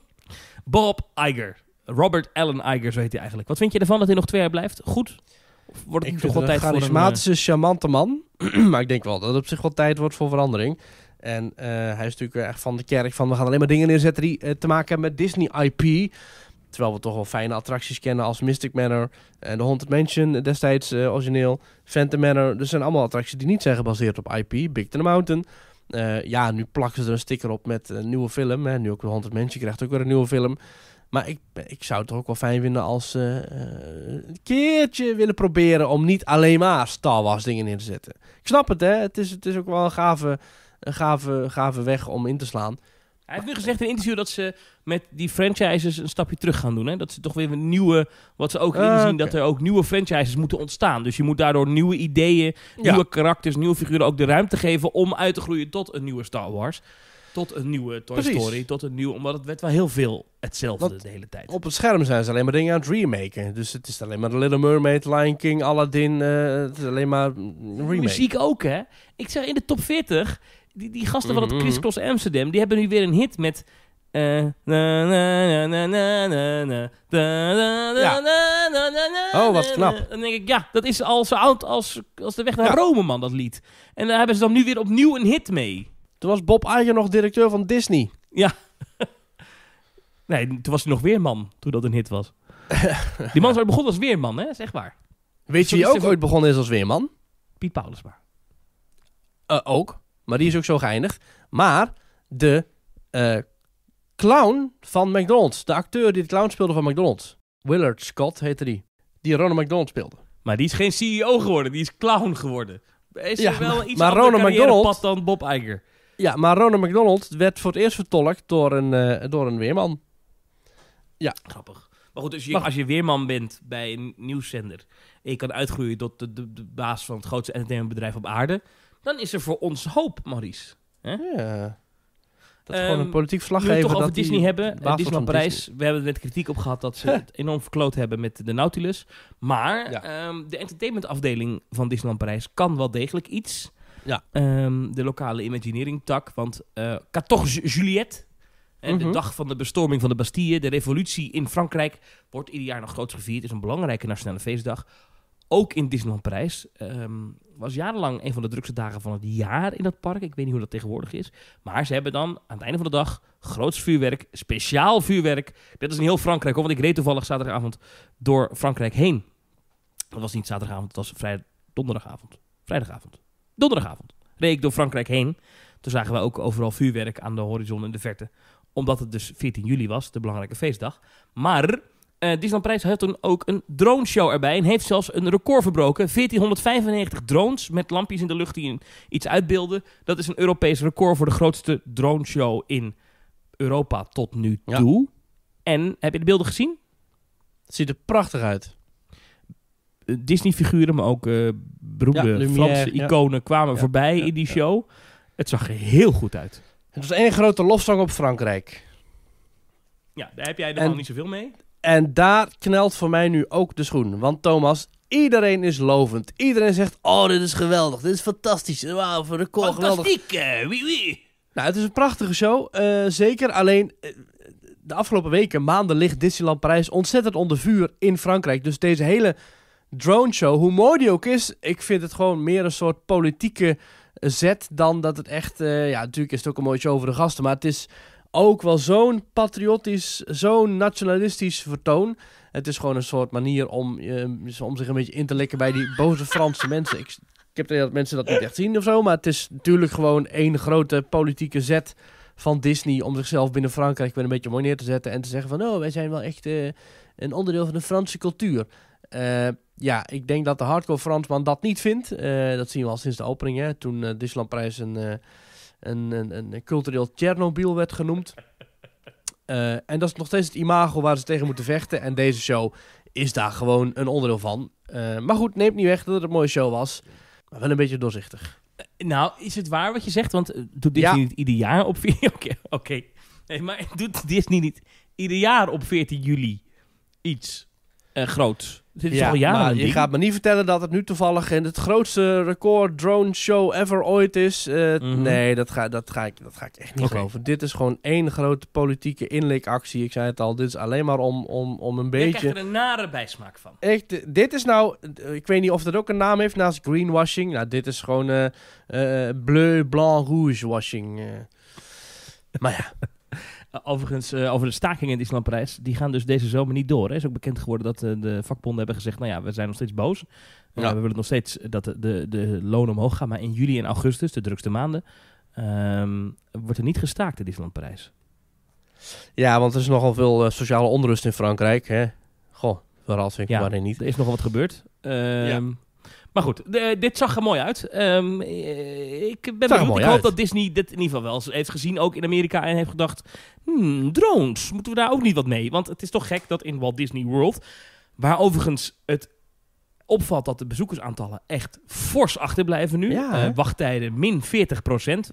B: Bob Iger. Robert Allen Iger, zo heet hij eigenlijk. Wat vind je ervan dat hij nog twee jaar blijft? Goed? wordt het toch wel een... Eh, charismatische,
A: charmante man. maar ik denk wel dat het op zich wel tijd wordt voor verandering. En eh, hij is natuurlijk eh, echt van de kerk van... we gaan alleen maar dingen neerzetten die te maken hebben met Disney IP. Terwijl we toch wel fijne attracties kennen als Mystic Manor... en The Haunted Mansion destijds origineel. Phantom Manor. Dat zijn allemaal attracties die niet zijn gebaseerd op IP. Big Thunder Mountain. ja, nu plakken ze er een sticker op met een nieuwe film. Hè. Nu ook The Haunted Mansion krijgt ook weer een nieuwe film... Maar ik, ik zou het er ook wel fijn vinden als ze eh, een keertje willen proberen om niet alleen maar Star Wars dingen neer te zetten. Ik snap het, hè. Het is, het is ook wel een gave,
B: een gave, gave weg om in te slaan. Hij heeft nu gezegd in een interview dat ze met die franchises een stapje terug gaan doen. Hè? Dat ze toch weer een nieuwe, wat ze ook ah, inzien, dat er ook nieuwe franchises moeten ontstaan. Dus je moet daardoor nieuwe ideeën, nieuwe karakters, nieuwe figuren ook de ruimte geven om uit te groeien tot een nieuwe Star Wars. Tot een nieuwe Toy Story, tot een nieuw... Omdat het werd wel heel veel
A: hetzelfde de hele tijd. Op het scherm zijn ze alleen maar dingen aan het remaken. Dus het is alleen maar The Little Mermaid, Lion King,
B: Aladdin. Uh, het is alleen maar remake. Muziek ook, hè? Ik zeg, in de top 40... Die, die gasten van het mhm. Chris Cross Amsterdam... die hebben nu weer een hit met... Oh, wat knap. Dan denk ik, ja, dat is al zo oud als, als de weg naar Rome, man, dat lied. En daar hebben ze dan nu weer opnieuw een hit mee. Toen was Bob Iger nog directeur van Disney. Ja. nee, toen was hij nog weerman, toen dat een hit was. Die man is begonnen als weerman, hè? Zeg waar. Weet je wie ook ooit begonnen is als weerman? Piet Paulusma. Uh, ook, maar die
A: is ook zo geinig. Maar de eh, clown van McDonald's, de acteur die de clown speelde van McDonald's, Willard Scott heette die, die Ronald McDonald speelde. Maar die is geen CEO geworden, die is clown geworden.
B: Is ja, wel maar, iets maar Ronald McDonald pad dan Bob Iger.
A: Ja, maar Ronald McDonald werd voor het eerst vertolkt door een, eh, door een weerman.
B: Ja. Grappig. Maar goed, als je, als je weerman bent bij een nieuwszender... en je kan uitgroeien tot de, de, de baas van het grootste entertainmentbedrijf op aarde... dan is er voor ons hoop, Maurice. Ja.
A: Dat is gewoon ehm, een politiek slaggever. Nu toch over Disney hebben. Uh, Disneyland Parijs.
B: We hebben er net kritiek op gehad dat ze het enorm verkloot hebben met de Nautilus. Maar ja. um, de entertainmentafdeling van Disneyland Parijs kan wel degelijk iets. Ja. Ehm, de lokale imaginering tak Want uh, 14 Juliet, en de mhm. dag van de bestorming van de Bastille, de revolutie in Frankrijk, wordt ieder jaar nog groot gevierd. het is een belangrijke nationale feestdag. Ook in Disneyland Parijs. Um, ehm, was jarenlang een van de drukste dagen van het jaar in dat park. Ik weet niet hoe dat tegenwoordig is. Maar ze hebben dan aan het einde van de dag groots vuurwerk, speciaal vuurwerk. Dat is in heel Frankrijk hoor, want ik reed toevallig zaterdagavond door Frankrijk heen. Dat was niet zaterdagavond, dat was vrij donderdagavond. Vrijdagavond. Donderdagavond reed ik door Frankrijk heen. Toen zagen we ook overal vuurwerk aan de horizon in de verte. Omdat het dus 14 juli was, de belangrijke feestdag. Maar uh, Disneyland Prijs had toen ook een droneshow erbij. En heeft zelfs een record verbroken. 1495 drones met lampjes in de lucht die iets uitbeelden. Dat is een Europees record voor de grootste droneshow in Europa tot nu toe. En heb je de beelden gezien? Het ziet er prachtig uit. Disney-figuren, maar ook uh, beroemde Franse iconen kwamen voorbij in die show. Het zag er heel goed uit. Het was één grote lofzang op Frankrijk. Ja, daar heb jij nog niet zoveel mee.
A: En daar knelt voor mij nu ook de schoen. Want Thomas, iedereen is lovend. Iedereen zegt, oh, dit is geweldig. Dit is fantastisch. Wauw, voor de geweldig. Fantastiek, eh, wie wie. Nou, het is een prachtige show. Eh, zeker, alleen de afgelopen weken, maanden ligt Disneyland Parijs ontzettend onder vuur in Frankrijk. Dus deze hele drone show, hoe mooi die ook is, ik vind het gewoon meer een soort politieke zet dan dat het echt. Eh, ja, natuurlijk is het ook een mooi show over de gasten, maar het is ook wel zo'n patriotisch, zo'n nationalistisch vertoon. Het is gewoon een soort manier om, eh, om zich een beetje in te likken bij die boze Franse mensen. Ik, ik heb dat mensen dat niet echt zien of zo, maar het is natuurlijk gewoon één grote politieke zet van Disney om zichzelf binnen Frankrijk weer een beetje mooi neer te zetten en te zeggen van, oh, wij zijn wel echt eh, een onderdeel van de Franse cultuur. Eh, ja, ik denk dat de hardcore Fransman dat niet vindt. Eh, dat zien we al sinds de opening. Hè, toen Disneyland eh, Disneylandprijs een, een, een cultureel Tsjernobyl werd genoemd. en dat is nog steeds het imago waar ze tegen moeten vechten. En deze show is daar gewoon een onderdeel van. maar goed, neemt niet weg dat het een mooie show was. Maar wel een beetje doorzichtig.
B: nou, is het waar wat je zegt? Want doet Disney niet ieder jaar op 14... Oké, okay, nee, maar doet Disney niet ieder jaar op 14 juli iets? uh, groot. Dit is ja, al jaren maar je gaat me niet
A: vertellen dat het nu toevallig in het grootste record drone show ever ooit is. Eh, mhm. Nee, dat ga, dat, ga ik, dat ga ik echt niet over. Dit is gewoon één grote politieke inlikactie. Ik zei het al, dit is alleen maar om, om, om een beetje... Ik krijg er een
B: nare bijsmaak van.
A: Echt, eh, dit is nou... Ik weet niet of dat ook een naam heeft naast greenwashing. Nou, dit is gewoon uh, bleu, blanc, rouge
B: washing. maar ja... Eh, overigens, eh, over de staking in de Islandprijs, die gaan dus deze zomer niet door. Het is ook bekend geworden dat eh, de vakbonden hebben gezegd, nou ja, we zijn nog steeds boos. Ja. we willen nog steeds dat de, de, de loon omhoog gaat, maar in juli en augustus, de drukste maanden, ehm, wordt er niet gestaakt in Islandprijs.
A: Ja, want er is nogal veel sociale onrust in Frankrijk. Hè? Goh, ik ja, waarin niet. Er is nogal wat gebeurd.
B: Ehm, ja. Maar goed, dit zag er mooi uit. Ehm, eh, ik ben benieuwd. Ik hoop dat Disney dit in ieder geval wel heeft gezien, ook in Amerika, en heeft gedacht: hmm, drones, moeten we daar ook niet wat mee? Want het is toch gek dat in Walt Disney World, waar overigens het opvalt dat de bezoekersaantallen echt fors achterblijven nu. Eh, wachttijden min 40%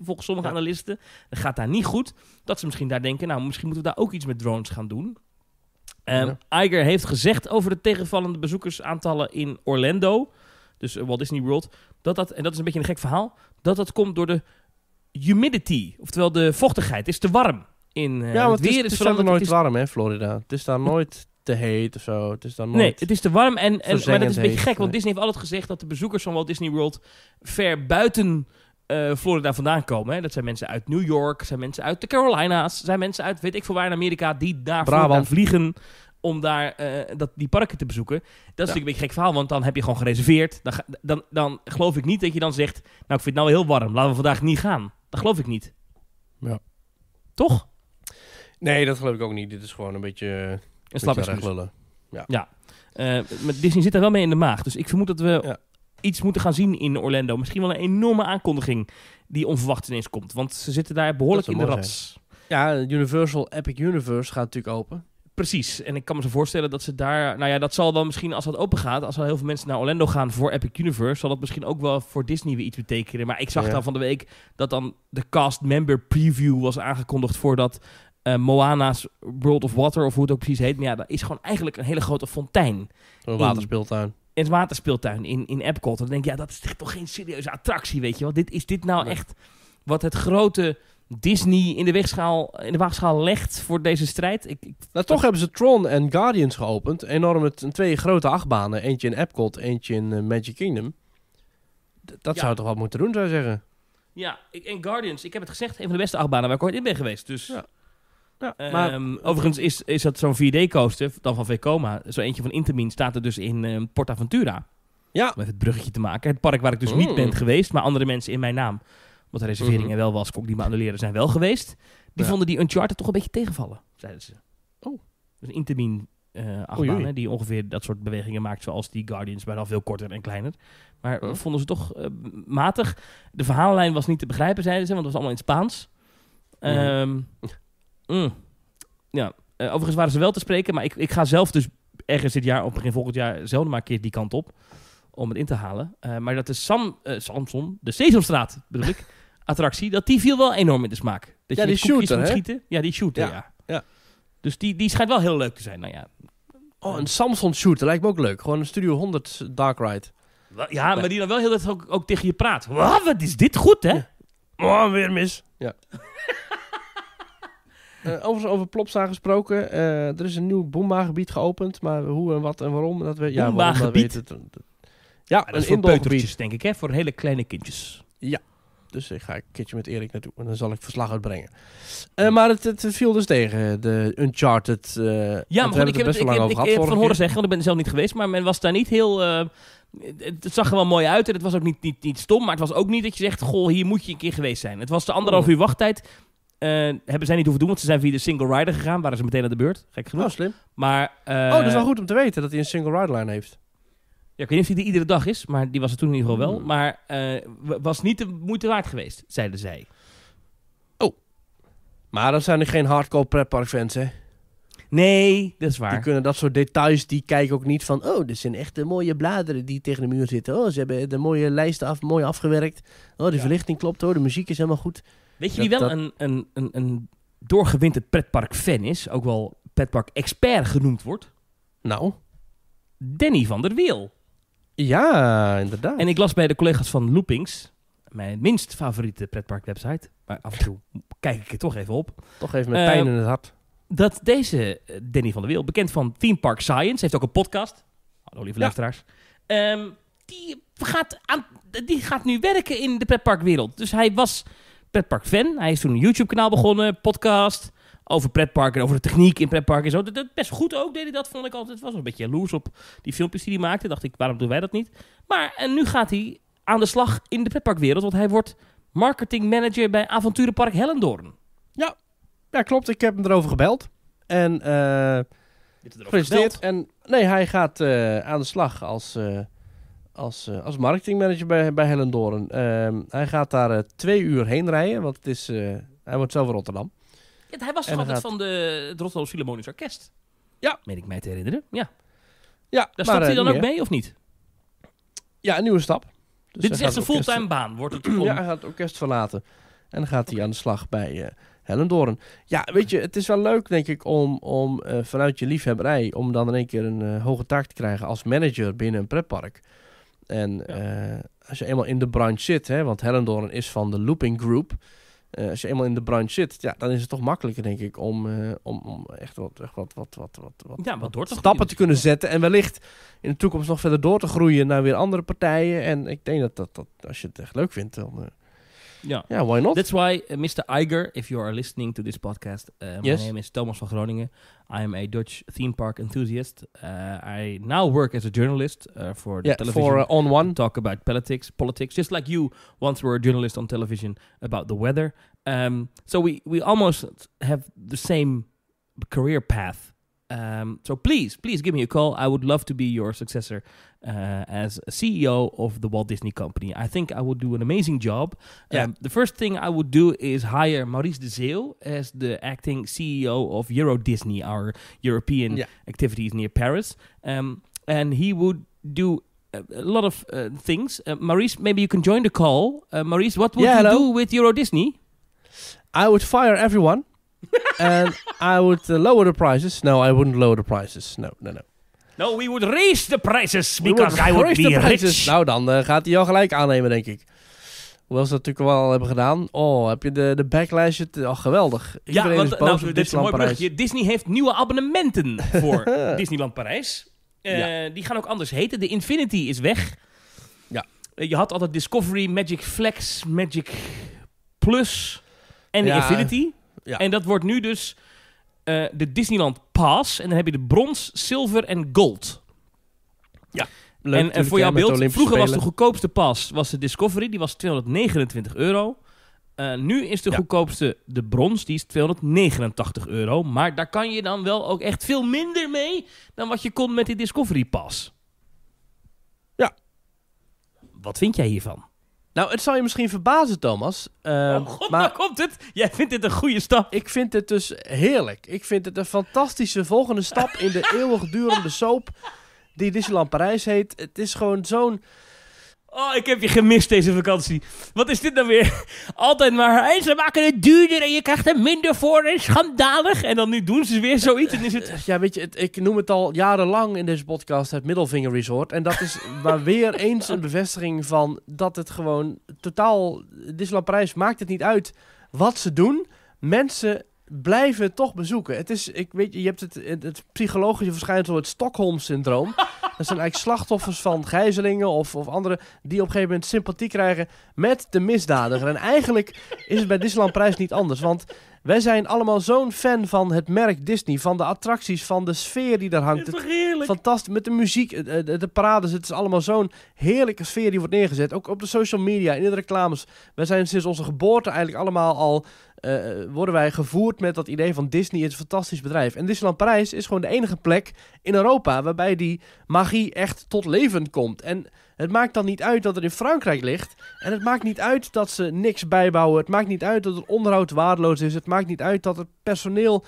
B: volgens sommige analisten. Dat gaat daar niet goed. Dat ze misschien daar denken, nou, misschien moeten we daar ook iets met drones gaan doen. Ehm, Iger heeft gezegd over de tegenvallende bezoekersaantallen in Orlando dus eh, Walt Disney World, dat dat, en dat is een beetje een gek verhaal, dat dat komt door de humidity, oftewel de vochtigheid. Het is te warm. In, uh, ja, het, is, is nooit
A: warm, hè, Florida. Het is daar nooit te heet of zo. Het is dan nooit nee, het is te warm. En, en, maar dat is een beetje gek, want
B: Disney heeft altijd gezegd dat de bezoekers van Walt Disney World ver buiten eh, Florida vandaan komen. Hè. Dat zijn mensen uit New York, zijn mensen uit de Carolina's, zijn mensen uit weet ik veel waar in Amerika die daar vandaan vliegen om daar eh, dat, die parken te bezoeken. Dat is natuurlijk een beetje gek verhaal, want dan heb je gewoon gereserveerd. Dan, dan, dan geloof ik niet dat je dan zegt, nou ik vind het nou heel warm, laten we vandaag niet gaan. Dat geloof ik niet. Ja. Toch?
A: Nee, dat geloof ik ook niet. Dit is gewoon een beetje...
B: Eh, een, slappe Ja. ja. Eh, maar Disney zit er wel mee in de maag. Dus ik vermoed dat we iets moeten gaan zien in Orlando. Misschien wel een enorme aankondiging die onverwacht ineens komt. Want ze zitten daar behoorlijk in de rats. Ja, Universal Epic Universe gaat natuurlijk open. Precies, en ik kan me zo voorstellen dat ze daar... Nou ja, dat zal dan misschien, als dat open gaat... als al heel veel mensen naar Orlando gaan voor Epic Universe... zal dat misschien ook wel voor Disney weer iets betekenen. Maar ik zag dan van de week dat dan de cast member preview was aangekondigd... voor dat eh, Moana's World of Water, of hoe het ook precies heet. Maar ja, dat is gewoon eigenlijk een hele grote fontein. Een waterspeeltuin. In het waterspeeltuin in, in Epcot. Dan denk ik, ja, dat is toch geen serieuze attractie, weet je wel. Dit, is dit nou echt wat het grote Disney in de, weegschaal, in de waagschaal legt voor deze strijd. Ik, ik... Nou, toch
A: hebben ze Tron en Guardians geopend. met twee grote achtbanen. Eentje in Epcot, eentje in eh, Magic Kingdom. dat zou toch wat moeten doen, zou je zeggen?
B: Ja, en Guardians, ik heb het gezegd, een van de beste achtbanen waar ik ooit in ben geweest. Dus... Ja. Ehm, maar... Overigens is, is dat zo'n 4D-coaster, dan van Vekoma. Zo eentje van Intermin staat er dus in uh, Portaventura. Ja. Om even het bruggetje te maken. Het park waar ik dus niet mm. ben geweest, maar andere mensen in mijn naam. Wat de reserveringen mhm. wel was, kon die maar annuleren, zijn wel geweest. Die vonden die Uncharted toch een beetje tegenvallen, zeiden ze. Oh. Dus een intermin uh, die ongeveer dat soort bewegingen maakt zoals die Guardians, maar dan veel korter en kleiner. Maar oh. vonden ze toch eh, matig. De verhaallijn was niet te begrijpen, zeiden ze, want het was allemaal in Spaans. Mhm. Ehm, mm ja. Eh, overigens waren ze wel te spreken, maar ik, ik ga zelf dus ergens dit jaar, of begin volgend jaar, zelden maar een keer die kant op om het in te halen. maar dat is Sam, Samson, de Sesamstraat bedoel ik. attractie, dat die viel wel enorm in de smaak. Dat ja, je die shooter, moet schieten. Ja, die shooter, ja. ja. Dus die, die schijnt wel heel leuk te zijn. Nou ja.
A: Oh, een Samsung shooter lijkt me ook leuk. Gewoon een Studio 100 Dark Ride.
B: Ja, maar die dan wel heel dat ook, ook tegen je praat. wat is dit goed, hè? Oh, weer mis. Ja. over
A: eh, overigens over Plopsa gesproken. Eh, er is een nieuw Boomba-gebied geopend. Maar hoe en wat en waarom, dat we ja, waarom, dat weet het. Ja, ja een indoorgebied. denk ik, hè? Voor hele kleine kindjes. Ja, dus ik ga een keertje met Erik naartoe en dan zal ik verslag uitbrengen. Eh, maar het, het, viel dus tegen, de Uncharted. Uh, ja, maar ik heb het, ik, heb, ik, ik van horen
B: zeggen, want ik ben er zelf niet geweest, maar men was daar niet heel... Eh, het, zag er wel mooi uit en het was ook niet, niet, niet stom, maar het was ook niet dat je zegt, goh, hier moet je een keer geweest zijn. Het was de anderhalf oh. uur wachttijd. hebben zij niet hoeven doen, want ze zijn via de single rider gegaan. Waren ze meteen aan de beurt, gek genoeg. Oh, slim. Maar, oh, dat is wel goed om te weten dat hij een single rider line heeft. Ja, ik weet niet of die iedere dag is, maar die was er toen in ieder geval wel. Hmm. Maar uh, was niet de moeite waard geweest, zeiden zij. Oh. Maar
A: dat zijn er geen hardcore fans, hè? Nee, dat is waar. Die kunnen dat soort details, die kijken ook niet van... oh, dit zijn de mooie bladeren die tegen de muur zitten. Oh, ze hebben de mooie lijsten af, mooi afgewerkt. Oh, die verlichting klopt hoor, de muziek is helemaal goed.
B: Weet je wie wel een, een, een, een doorgewinterd pretparkfan is? Ook wel pretpark-expert genoemd wordt? Nou? Danny van der Wiel. Ja, inderdaad. En ik las bij de collega's van Loopings, mijn minst favoriete pretparkwebsite, maar af en toe kijk ik er toch even op. Toch even met pijn eh, in het hart. Dat deze eh, Danny van der Wiel, bekend van Theme Park Science, heeft ook een podcast. Hallo lieve ja. luisteraars. Ehm, die, gaat aan, die gaat nu werken in de pretparkwereld. Dus hij was pretpark fan. Hij is toen een YouTube kanaal begonnen, podcast over pretparken, over de techniek in pretparken en zo. Dat, best goed ook deed hij dat, vond ik altijd. was een beetje jaloers op die filmpjes die hij maakte. Dacht ik, waarom doen wij dat niet? Maar en nu gaat hij aan de slag in de pretparkwereld, want hij wordt marketingmanager bij Avonturenpark Hellendoorn. Ja,
A: ja klopt. Ik heb hem erover gebeld. En uh,
C: gefeliciteerd.
A: En nee, hij gaat eh, aan de slag als, uh, als, als marketingmanager bij, bij Hellendoorn. Ehm, hij gaat daar twee uur heen rijden, want het is, hij wordt zelf in Rotterdam hij was toch altijd van
B: de, het Rotterdam Philharmonisch Orkest? Ja. Meen ik mij te herinneren. Ja. ja Daar staat hij eh, dan ook mee, of
A: niet? Ja, een nieuwe stap. Dus Dit is echt een fulltime baan, wordt het Ja, hij gaat het orkest verlaten. En dan gaat hij aan de slag bij uh, eh, Hellendoorn. Ja, weet je, het is wel leuk, denk ik, om, om eh, vanuit je liefhebberij... om dan in één keer een hoge taak te krijgen als manager binnen een pretpark. En als je eenmaal in de branche zit, hè, want Hellendoorn is van de Looping Group... Eh, als je eenmaal in de branche zit, ja, dan is het toch makkelijker, denk ik, om, eh, om, om echt wat, echt wat, wat, wat, wat, ja, wat stappen te kunnen zetten. En wellicht in de toekomst nog verder door te groeien naar weer andere partijen. En ik denk dat, dat, dat als je het echt leuk vindt, dan, eh,
B: Yeah. Yeah, why not? That's why, uh, Mr. Eiger, if you are listening to this podcast, uh, yes. my name is Thomas van Groningen. I am a Dutch theme park enthusiast. Uh, I now work as a journalist uh, for yeah, television. for uh, On One. Talk about politics, politics, just like you once were a journalist on television about the weather. Um, so we, we almost have the same career path um, so please, please give me a call. I would love to be your successor uh, as CEO of the Walt Disney Company. I think I would do an amazing job. Yeah. Um, the first thing I would do is hire Maurice de Zeeuw as the acting CEO of Euro Disney, our European yeah. activities near Paris. Um, and he would do a lot of uh, things. Uh, Maurice, maybe you can join the call. Uh, Maurice, what would yeah, you hello? do with Euro Disney?
A: I would fire everyone and I would uh, lower the prices. No, I wouldn't lower the prices. No, no, no.
B: No, we would raise the prices because would I would be
A: Nou, dan eh, gaat hij jou gelijk aannemen, denk ik. Hoewel ze dat natuurlijk wel al hebben gedaan. Oh, heb je de, de backlash? Oh, geweldig. Iedereen want is eh, nou, boos op dit is een mooi brugje.
B: Disney heeft nieuwe abonnementen voor Disneyland Parijs. Eh, die gaan ook anders heten. De Infinity is weg. Ja. Je had altijd Discovery, Magic Flex, Magic Plus en de ja, Infinity. En dat wordt nu dus eh, de Disneyland Pass. En dan heb je de brons, zilver en gold. Ja. Leuk, en, voor jouw beeld, vroeger was de goedkoopste pas was de Discovery, die was 229 euro. Eh, nu is de goedkoopste de brons, die is 289 euro. Maar daar kan je dan wel ook echt veel minder mee dan wat je kon met die Discovery pas.
A: Ja. Wat vind jij hiervan? Nou, het zal je misschien verbazen, Thomas. Uh, oh god, maar nou
B: komt het. Jij vindt dit
A: een goede stap. Ik vind het dus heerlijk. Ik vind het een fantastische volgende
B: stap in de eeuwigdurende soap die Disneyland Parijs heet. Het is gewoon zo'n Oh, ik heb je gemist deze vakantie. Wat is dit nou weer? Altijd maar, en ze maken het duurder en je krijgt er minder voor. En schandalig. En dan nu doen ze weer zoiets en is het... Ja,
A: weet je, ik noem het al jarenlang in deze podcast het Middelvinger Resort. En dat is maar weer eens een bevestiging van dat het gewoon totaal... Disneyland Parijs maakt het niet uit wat ze doen. Mensen Blijven toch bezoeken. Het is, ik weet, je hebt het, het, psychologische verschijnsel, het Stockholm-syndroom. Dat zijn eigenlijk slachtoffers van gijzelingen of, of anderen die op een gegeven moment sympathie krijgen met de misdadiger. En eigenlijk is het bij Disneyland Prijs niet anders, want wij zijn allemaal zo'n fan van het merk Disney, van de attracties, van de sfeer die daar hangt. Het is Fantastisch, met de muziek, eh, eh, de, de, parades, het is allemaal zo'n heerlijke sfeer die wordt neergezet. Ook op de social media, in de reclames. Wij zijn sinds onze geboorte eigenlijk allemaal al eh, worden wij gevoerd met dat idee van Disney is een fantastisch bedrijf. En Disneyland Parijs is gewoon de enige plek in Europa waarbij die magie echt tot leven komt. En het maakt dan niet uit dat het in Frankrijk ligt. En het maakt niet uit dat ze niks bijbouwen. Het maakt niet uit dat het onderhoud waardeloos is. Het maakt niet uit dat het personeel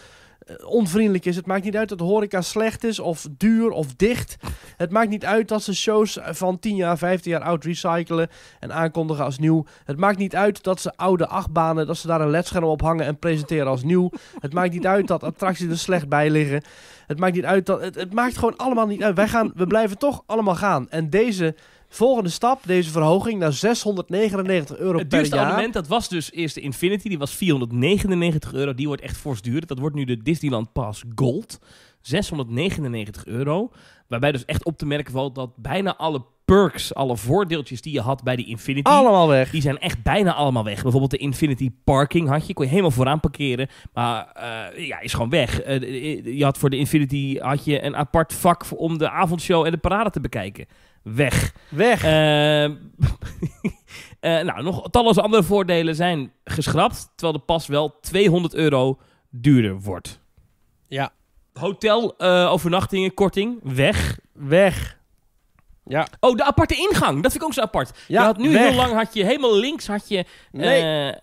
A: eh, onvriendelijk is. Het maakt niet uit dat horeca slecht is of duur of dicht. Het maakt niet uit dat ze shows van 10 jaar, 15 jaar oud recyclen en aankondigen als nieuw. Het maakt niet uit dat ze oude achtbanen, dat ze daar een ledscherm op hangen en presenteren als nieuw. Het maakt niet uit dat attracties er slecht bij liggen. Het maakt niet uit dat... Het, het maakt gewoon allemaal niet uit. Wij gaan, we blijven toch allemaal gaan. En deze Volgende stap, deze verhoging naar 699 euro per jaar. Het duurste abonnement,
B: dat was dus eerst de Infinity. Die was 499 euro. Die wordt echt fors duurder. Dat wordt nu de Disneyland Pass Gold. 699 euro. Waarbij dus echt op te merken valt dat bijna alle perks, alle voordeeltjes die je had bij de Infinity. Allemaal weg. Die zijn echt bijna allemaal weg. Bijvoorbeeld de Infinity Parking had je, kon je helemaal vooraan parkeren. Maar eh, ja, is gewoon weg. Eh, eh, je had voor de Infinity had je een apart vak om de avondshow en de parade te bekijken weg. Weg. Eh, eh, nou, nog talloze andere voordelen zijn geschrapt, terwijl de pas wel 200 euro duurder wordt. Ja. Hotel, eh, overnachtingen, korting, weg. Weg. Ja. Oh, de aparte ingang. Dat vind ik ook zo apart. Ja, je had nu heel lang had je helemaal links had je,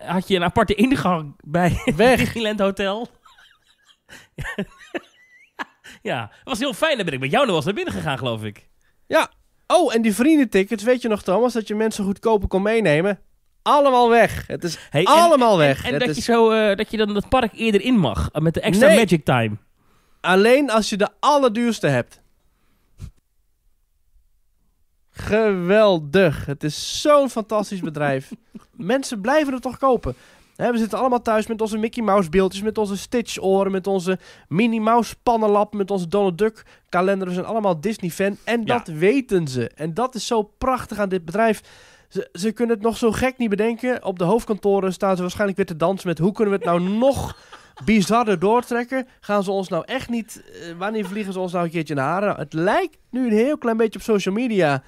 B: had je een aparte ingang bij weg. het Disneyland Hotel. ja, dat was heel fijn. Dan ben ik met jou nog wel eens naar binnen gegaan, geloof ik.
A: Ja, Oh, en die vriendentickets, weet je nog Thomas, dat je mensen goedkoper kon meenemen? Allemaal weg. Het is hey, allemaal weg. En, dat, je
B: zo, eh, dat je dan het park eerder in mag, eh, met de extra magic time. Alleen als je de allerduurste hebt. Geweldig.
A: Het is zo'n fantastisch bedrijf. Mensen blijven het toch kopen we zitten allemaal thuis met onze Mickey Mouse beeldjes, met onze Stitch oren, met onze Minnie Mouse pannenlap, met onze Donald Duck kalender. We zijn allemaal Disney fan en dat weten ze. En dat is zo prachtig aan dit bedrijf. Ze, kunnen het nog zo gek niet bedenken. Op de hoofdkantoren staan ze waarschijnlijk weer te dansen met hoe kunnen we het nou nog bizarder doortrekken? Gaan ze ons nou echt niet... Eh, wanneer vliegen ze ons nou een keertje naar haren? Het lijkt nu een heel klein beetje op social media...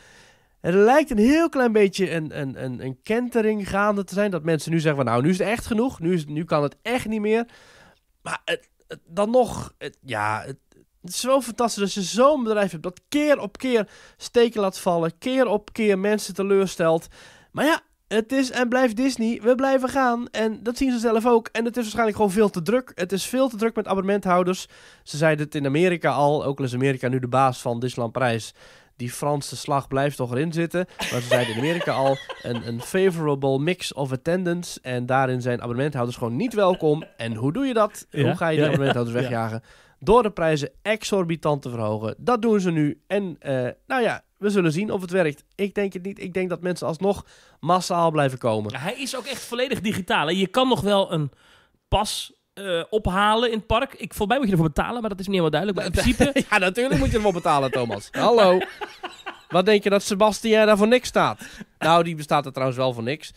A: Het lijkt een heel klein beetje een, een, een, een kentering gaande te zijn. Dat mensen nu zeggen van nou, nu is het echt genoeg. Nu, is, nu kan het echt niet meer. Maar het, dan nog, het, ja, het, is wel fantastisch dat je zo'n bedrijf hebt dat keer op keer steken laat vallen. Keer op keer mensen teleurstelt. Maar ja, het is en blijft Disney. We blijven gaan. En dat zien ze zelf ook. En het is waarschijnlijk gewoon veel te druk. Het is veel te druk met abonnementhouders. Ze zeiden het in Amerika al. Ook al is Amerika nu de baas van Disneyland prijs die Franse slag blijft toch erin zitten. Maar ze zijn in Amerika al een, een favorable mix of attendance. En daarin zijn abonnementhouders gewoon niet welkom. En hoe doe je dat? hoe ga je die abonnementhouders wegjagen? Door de prijzen exorbitant te verhogen. Dat doen ze nu. En eh, nou ja, we zullen zien of het werkt. Ik denk het
B: niet. Ik denk dat mensen alsnog massaal blijven komen. hij is ook echt volledig digitaal. Hè? Je kan nog wel een pas eh, ophalen in het park. Ik, volgens mij moet je ervoor betalen, maar dat is niet helemaal duidelijk. Maar in principe... ja, natuurlijk moet je ervoor betalen, Thomas. Hallo. Wat denk je dat Sebastian daar voor
A: niks staat? Nou, die bestaat er trouwens wel voor niks.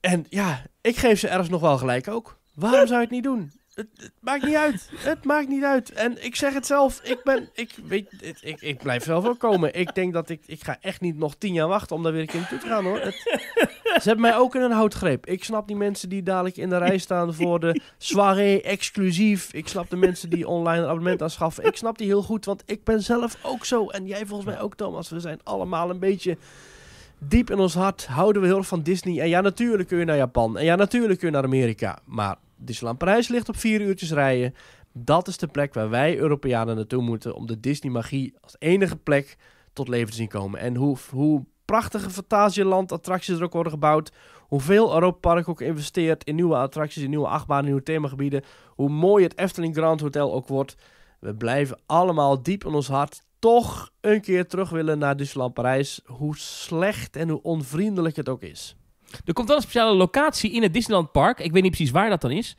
A: En ja, ik geef ze ergens nog wel gelijk ook. Waarom zou je het niet doen? Het, maakt niet uit. Het maakt niet uit. En ik zeg het zelf. Ik ben. Ik, weet, ik, ik, ik blijf zelf wel komen. Ik denk dat ik. Ik ga echt niet nog tien jaar wachten om daar weer een keer naartoe te gaan hoor. Het, ze hebben mij ook in een houtgreep. Ik snap die mensen die dadelijk in de rij staan voor de soirée exclusief. Ik snap de mensen die online een abonnement aanschaffen. Ik snap die heel goed. Want ik ben zelf ook zo. En jij volgens mij ook, Thomas. We zijn allemaal een beetje diep in ons hart houden we heel erg van Disney. En ja, natuurlijk kun je naar Japan. En ja, natuurlijk kun je naar Amerika. Maar Disneyland Parijs ligt op vier uurtjes rijden. Dat is de plek waar wij Europeanen naartoe moeten om de Disney-magie als enige plek tot leven te zien komen. En hoe, hoe prachtige Fantasieland-attracties er ook worden gebouwd, hoeveel Europa Park ook investeert in nieuwe attracties, in nieuwe achtbanen, nieuwe themagebieden, hoe mooi het Efteling Grand Hotel ook wordt. We blijven allemaal diep in ons hart toch een keer terug willen naar Disneyland
B: Parijs, hoe slecht en hoe onvriendelijk het ook is. Er komt wel een speciale locatie in het Disneyland Park. Ik weet niet precies waar dat dan is.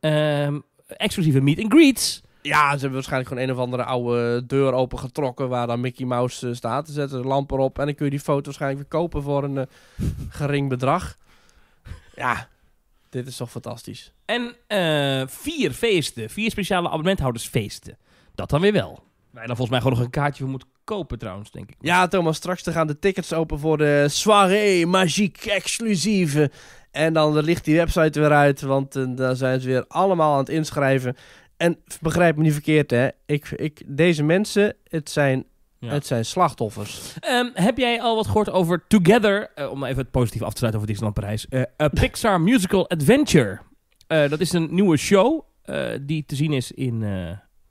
B: Ehm, exclusieve meet and greets.
A: Ja, ze hebben waarschijnlijk gewoon een of andere oude deur opengetrokken waar dan Mickey Mouse eh, staat. Ze zetten de lamp erop en dan kun je die foto waarschijnlijk weer kopen voor een eh, gering bedrag. Ja, dit is toch fantastisch.
B: En eh, vier feesten, vier speciale abonnementhoudersfeesten. Dat dan weer wel. Waar dan volgens mij gewoon nog een kaartje voor moet kopen trouwens, denk ik. Ja,
A: Thomas, straks gaan de tickets open voor de soirée magique exclusieve. En dan ligt die website weer uit, want uh, daar zijn ze weer allemaal aan het inschrijven. En begrijp me niet verkeerd, hè. Ik, ik, deze mensen, het zijn Het zijn slachtoffers.
B: Ehm, heb jij al wat gehoord over Together, eh, om even het positief af te sluiten over Disneyland Parijs, eh, A Pixar Musical Adventure. dat is een nieuwe show die te zien is in,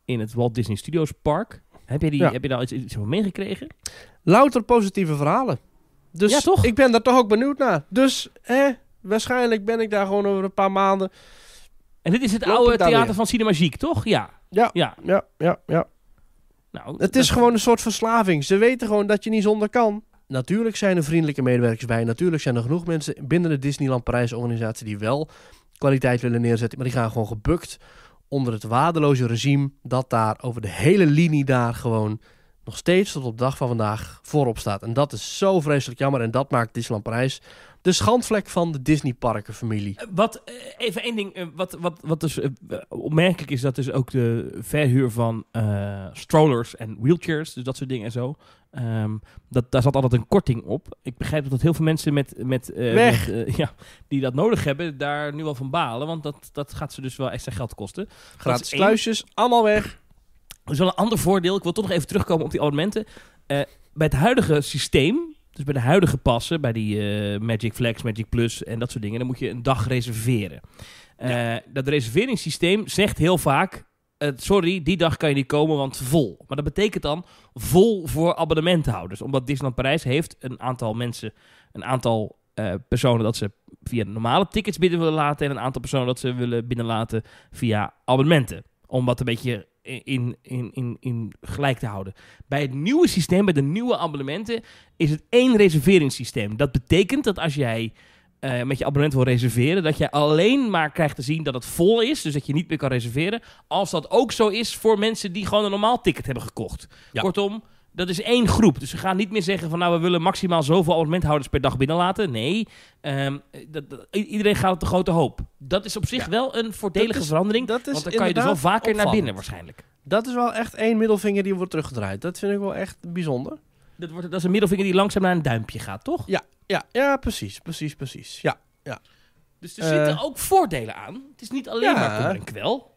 B: in het Walt Disney Studios Park. Heb je, die, heb je daar iets, iets van meegekregen?
A: Louter positieve verhalen. Dus ik ben daar toch ook benieuwd naar. Dus waarschijnlijk ben ik daar gewoon over een paar maanden. En dit is het oude theater van
B: Cinemagiek, toch? Ja.
A: Ja, ja, ja, ja. ja. Nou, het is gewoon een soort verslaving. Ze weten gewoon dat je niet zonder kan. Natuurlijk zijn er vriendelijke medewerkers bij. Natuurlijk zijn er genoeg mensen binnen de Disneyland Parijs organisatie die wel kwaliteit willen neerzetten. Maar die gaan gewoon gebukt onder het waardeloze regime dat daar over de hele linie daar gewoon nog steeds tot op de dag van vandaag voorop staat. En dat is zo vreselijk jammer en dat maakt Disneyland Parijs de schandvlek van de Disney eh,
B: Wat, eh, even één ding, eh, wat, wat, wat dus opmerkelijk is, dat is dus ook de verhuur van strollers en wheelchairs, dus dat soort dingen en zo. Ehm, dat, daar zat altijd een korting op. Ik begrijp dat heel veel mensen met, met, Weg. ja, die dat nodig hebben, daar nu wel van balen. Want dat, dat gaat ze dus wel extra geld kosten. Gratis kluisjes, allemaal weg. Dat is wel een ander voordeel. Ik wil toch nog even terugkomen op die abonnementen. Uh, bij het huidige systeem dus bij de huidige passen, bij die eh, Magic Flex, Magic Plus en dat soort dingen, dan moet je een dag reserveren. Eh, dat reserveringssysteem zegt heel vaak: eh, sorry, die dag kan je niet komen, want vol. Maar dat betekent dan vol voor abonnementhouders. Omdat Disneyland Parijs heeft een aantal mensen, een aantal personen dat ze via normale tickets binnen willen laten. En een aantal personen dat ze willen binnenlaten via abonnementen. Om wat een beetje in, in, in, in gelijk te houden. Bij het nieuwe systeem, bij de nieuwe abonnementen, is het één reserveringssysteem. Dat betekent dat als jij eh, met je abonnement wil reserveren, dat jij alleen maar krijgt te zien dat het vol is, dus dat je niet meer kan reserveren. Als dat ook zo is voor mensen die gewoon een normaal ticket hebben gekocht. Kortom, dat is één groep. Dus we gaan niet meer zeggen van nou, we willen maximaal zoveel abonnementhouders per dag binnenlaten. Nee, ehm, dat, iedereen gaat op de grote hoop. Dat is op zich wel een voordelige verandering. Dat is want dan kan je dus wel vaker naar binnen waarschijnlijk.
A: Dat is wel echt één middelvinger die wordt teruggedraaid. Dat vind ik wel echt bijzonder. Dat, wordt, dat is
B: een middelvinger die langzaam naar een duimpje gaat, toch? Ja, ja, ja precies, precies, precies. Ja, ja. Dus er zitten eh. ook voordelen aan. Het is niet alleen maar een kwel.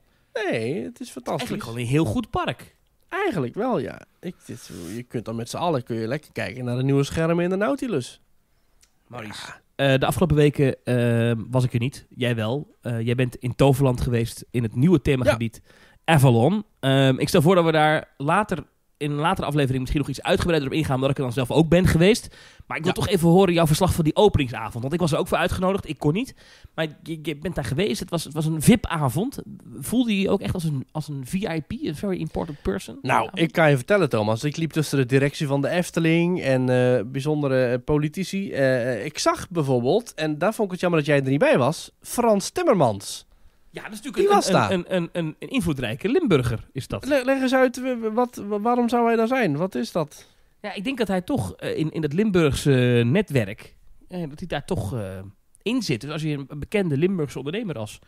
B: Nee, het is fantastisch. Het is eigenlijk gewoon een heel goed
A: park. Eigenlijk wel, ja. Ik, dit, je kunt dan met z'n allen kun je lekker
B: kijken naar de nieuwe schermen in de Nautilus. Maurice. Ja. Eh, de afgelopen weken ehm, was ik er niet. Jij wel. Eh, jij bent in Toverland geweest in het nieuwe themagebied Avalon. Ehm, ik stel voor dat we daar later in een latere aflevering misschien nog iets uitgebreider op ingaan, omdat ik er dan zelf ook ben geweest. Maar ik wil toch even horen jouw verslag van die openingsavond. Want ik was er ook voor uitgenodigd, ik kon niet. Maar je, je bent daar geweest, het was, het was een VIP-avond. Voelde je je ook echt als een, als een VIP, een very important person?
A: Nou, ik kan je vertellen Thomas, ik liep tussen de directie van de Efteling en eh, bijzondere eh, politici. Eh, ik zag bijvoorbeeld, en daar vond ik het jammer dat jij er niet bij was, Frans Timmermans.
B: Ja, dat is natuurlijk een, een, Een, een, invloedrijke Limburger is dat. leg
A: eens uit, eh, wat, waarom zou hij daar zijn? Wat is dat? Ja, ik
B: denk dat hij toch eh, in, in dat Limburgse netwerk, eh, dat hij daar toch in zit. Dus als je een bekende Limburgse ondernemer als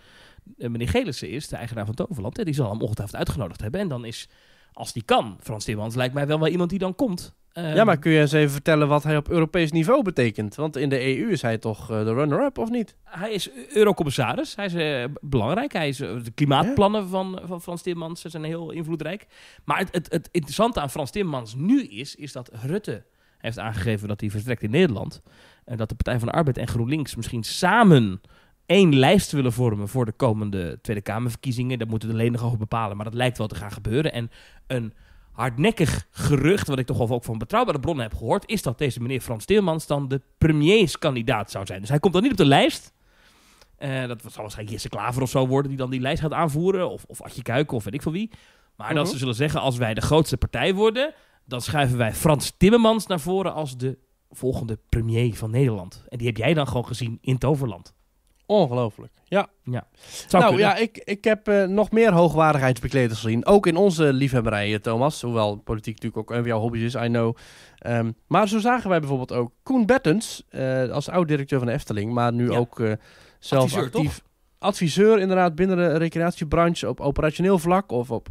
B: meneer Gelissen is, de eigenaar van Toverland, die zal hem ongetwijfeld uitgenodigd hebben. En dan is, als die kan, Frans Timmermans lijkt mij wel wel iemand die dan komt ja, ehm, maar kun je eens
A: even vertellen wat hij op Europees niveau betekent? Want in de EU is hij toch eh, de runner-up, of niet?
C: Hij
B: is eurocommissaris. Hij is eh, belangrijk. Hij is, eh, de klimaatplannen van, van Frans Timmermans zijn heel invloedrijk. Maar het, het, het interessante aan Frans Timmermans nu is, is dat Rutte heeft aangegeven dat hij vertrekt in Nederland. En dat de Partij van de Arbeid en GroenLinks misschien samen één lijst willen vormen voor de komende Tweede Kamerverkiezingen. Dat moeten de leden nog over bepalen, maar dat lijkt wel te gaan gebeuren. En een hardnekkig gerucht, wat ik toch wel ook van betrouwbare bronnen heb gehoord, is dat deze meneer Frans Timmermans dan de premierskandidaat zou zijn. Dus hij komt dan niet op de lijst. Eh, dat zal waarschijnlijk Jesse Klaver of zo worden die dan die lijst gaat aanvoeren. Of, of Adje Kuiken of weet ik van wie. Maar uh-huh. dat mhm. ze zullen zeggen, als wij de grootste partij worden, dan schuiven wij Frans Timmermans naar voren als de volgende premier van Nederland. En die heb jij dan gewoon gezien in Toverland. Ongelooflijk.
A: Ja. ja. nou ja, ik, ik heb eh, nog meer hoogwaardigheidsbekleders gezien. Ook in onze liefhebberijen, eh, Thomas. Hoewel politiek natuurlijk ook een van jouw hobby's is, I know. Ehm, maar zo zagen wij bijvoorbeeld ook Koen Bettens. Eh, als oud-directeur van de Efteling. Maar nu ook zelf adviseur, actief. Adviseur inderdaad binnen de recreatiebranche. Op operationeel vlak of op,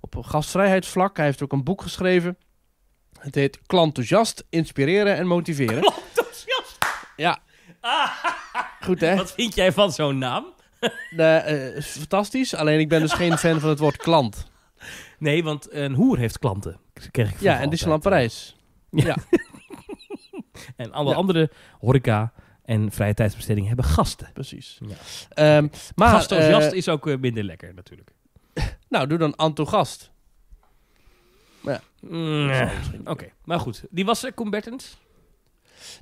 A: op gastvrijheidsvlak. Hij heeft ook een boek geschreven. Het heet Klantenthousiast, inspireren en motiveren. Klantenthousiast? Ja. Ah. Goed, hè? Wat vind jij van zo'n naam? Eh, fantastisch, alleen ik ben dus geen fan van het woord klant.
B: Nee, want een hoer heeft klanten. Kreeg ik ja, en Disneyland eh. Parijs. Ja. en alle andere horeca en vrije tijdsbesteding hebben gasten. Precies. Ja. Ehm, maar, eh, gast is ook minder lekker natuurlijk. nou, doe dan
A: Antogast. Mm, ja. Oké, maar goed. Die was
B: Combertens.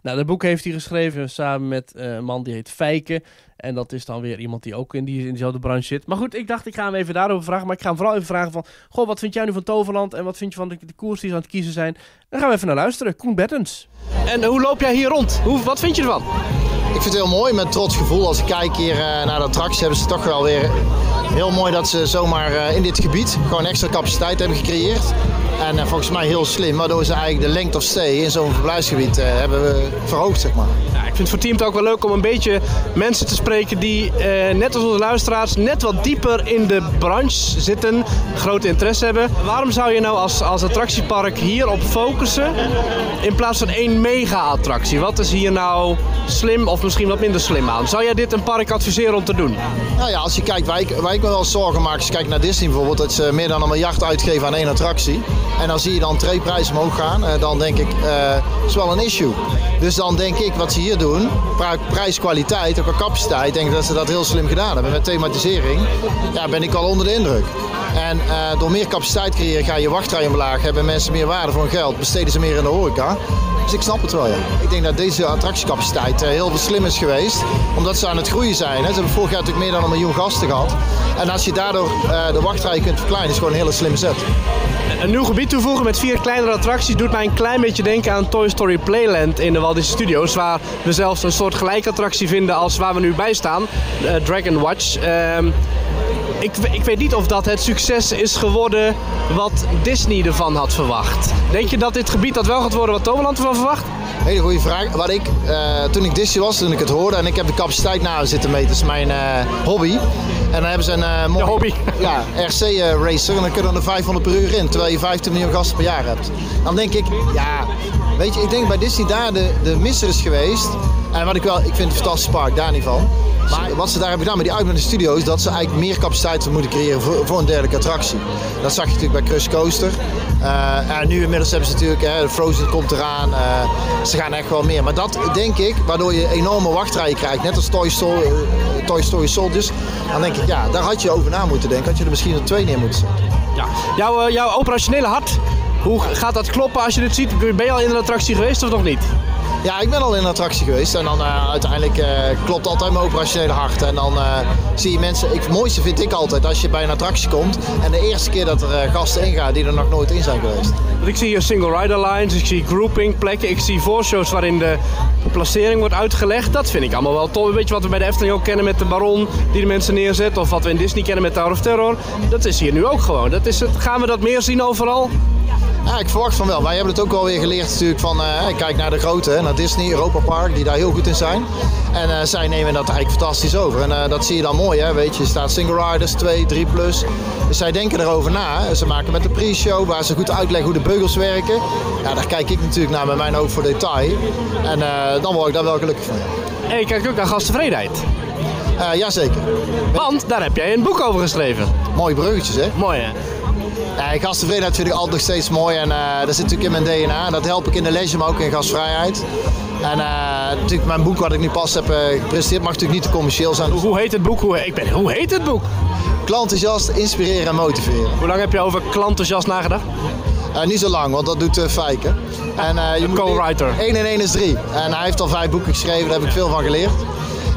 A: Nou, dat boek heeft hij geschreven samen met eh, een man die heet Fijke. En dat is dan weer iemand die ook in, die, in diezelfde branche zit. Maar goed, ik dacht, ik ga hem even daarover vragen. Maar ik ga hem vooral even vragen van... Goh, wat vind jij nu van Toverland? En wat vind je van de, de koers die ze aan het kiezen zijn? Dan gaan we even naar luisteren. Koen
D: Bettens. En eh, hoe loop jij hier rond? Hoe, wat vind je ervan? Ik vind het heel mooi met trots gevoel. Als ik kijk hier eh, naar de attractie, hebben ze toch wel weer heel mooi dat ze zomaar in dit gebied gewoon extra capaciteit hebben gecreëerd. En eh, volgens mij heel slim, waardoor ze eigenlijk de lengte of stay in zo'n verblijfsgebied eh, hebben we verhoogd, zeg maar. ik vind het voor Team ook wel leuk om een beetje mensen te
A: spreken die, eh, net als onze luisteraars, net wat dieper in de branche zitten, grote interesse hebben. Waarom zou je nou als, als attractiepark hierop focussen in
D: plaats van één mega-attractie? Wat is hier nou slim of misschien wat minder slim aan? Zou jij dit een park adviseren om te doen? Nou ja, als je kijkt, wij, ik wel zorgen maken. Als je kijkt naar Disney bijvoorbeeld, dat ze meer dan een miljard uitgeven aan één attractie. En dan zie je dan treeprijzen omhoog gaan. Eh, dan denk ik, uh, is wel een issue. Dus dan denk ik, wat ze hier doen, prijskwaliteit, ook een capaciteit, denk ik dat ze dat heel slim gedaan hebben. Met thematisering ja, ben ik al onder de indruk. En eh, door meer capaciteit creëren ga je wachtrijen omlaag, hebben mensen meer waarde voor hun geld, besteden ze meer in de horeca. Dus ik snap het wel, ja. Ik denk dat deze attractiecapaciteit heel slim is geweest. Omdat ze aan het groeien zijn. Hè. Ze hebben vorig jaar natuurlijk meer dan een miljoen gasten gehad. En als je daardoor de wachtrij kunt verkleinen, is gewoon een hele slim zet. Een nieuw gebied gebied toevoegen met vier kleinere attracties doet mij een klein beetje denken aan
A: Toy Story Playland in de Walt Disney Studios. Waar we zelfs een soort attractie vinden als waar we nu bij staan, eh, Dragon Watch. Ehm, ik, ik weet niet of dat het succes is
D: geworden wat Disney ervan had verwacht. Denk je dat dit gebied dat wel gaat worden wat Toverland ervan verwacht? Hele goede vraag. Wat ik, eh, toen ik Disney was, toen ik het hoorde en ik heb de capaciteit na zitten meten, is mijn eh, hobby. En dan hebben ze een eh, mooie hobby. Ja, RC-racer en dan kunnen er 500 per uur in, terwijl je 15 miljoen gasten per jaar hebt. Dan denk ik, ja, weet je, ik denk bij Disney daar de, de misser is geweest. En wat ik wel, ik vind het fantastisch park, daar niet van. Maar wat ze daar hebben gedaan met die uitbreiding studio is dat ze eigenlijk meer capaciteit moeten creëren voor, een dergelijke attractie. Dat zag je natuurlijk bij Crush Coaster. Eh, en nu inmiddels hebben ze natuurlijk, hè, Frozen komt eraan. Eh, ze gaan echt wel meer. Maar dat denk ik, waardoor je enorme wachtrijen krijgt. Net als Toy Story, eh, Toy Story Soldiers. Dan denk ik, ja, daar had je over na moeten denken. Had je er misschien er twee neer moeten zetten. Ja. Jouw, jouw operationele hart, hoe gaat dat kloppen als je dit ziet? Ben je al in een attractie geweest of nog niet? Ja, ik ben al in een attractie geweest en dan eh, uiteindelijk eh, klopt altijd mijn operationele hart. En dan eh, zie je mensen, het mooiste vind ik altijd als je bij een attractie komt en de eerste keer dat er gasten ingaan die er nog nooit in zijn geweest.
A: Ik zie hier single rider lines, ik zie grouping plekken, ik zie voorshows waarin de placering wordt uitgelegd. Dat vind ik allemaal wel tof. Een beetje wat we bij de Efteling ook kennen met de baron die de mensen neerzet of wat we in Disney kennen met Tower of Terror. Dat is hier nu ook gewoon. Dat
D: is het. Gaan we dat meer zien overal? Ja, ik verwacht van wel. Wij hebben het ook wel weer geleerd natuurlijk van, eh, ik kijk naar de grote, naar Disney, Europa Park, die daar heel goed in zijn. En eh, zij nemen dat eigenlijk fantastisch over. En eh, dat zie je dan mooi, hè? weet je. Er staat single riders 2, 3 plus. Dus zij denken erover na. Ze maken met de pre-show, waar ze goed uitleggen hoe de beugels werken. Ja, daar kijk ik natuurlijk naar met mijn oog voor detail. En dan word ik daar wel gelukkig van. En je kijkt ook naar gasttevredenheid. Ja, jazeker. Want daar heb jij een boek over geschreven. Mooie bruggetjes, hè? Mooi, hè? Nee, gastvrijheid vind ik altijd nog steeds mooi en eh, dat zit natuurlijk in mijn DNA. dat help ik in de lesje, maar ook in gastvrijheid. En eh, natuurlijk mijn boek wat ik nu pas heb eh, gepresenteerd mag natuurlijk niet te commercieel zijn. Hoe, heet het boek? Hoe, ik ben, hoe heet het boek? Klantenthousiast, inspireren en motiveren. Hoe lang heb je over klantenthousiast nagedacht? niet zo lang, want dat doet uh, Fijke. En, uh, je co-writer. 1 en 1 is 3. En hij heeft al vijf boeken geschreven, daar heb ik veel van geleerd.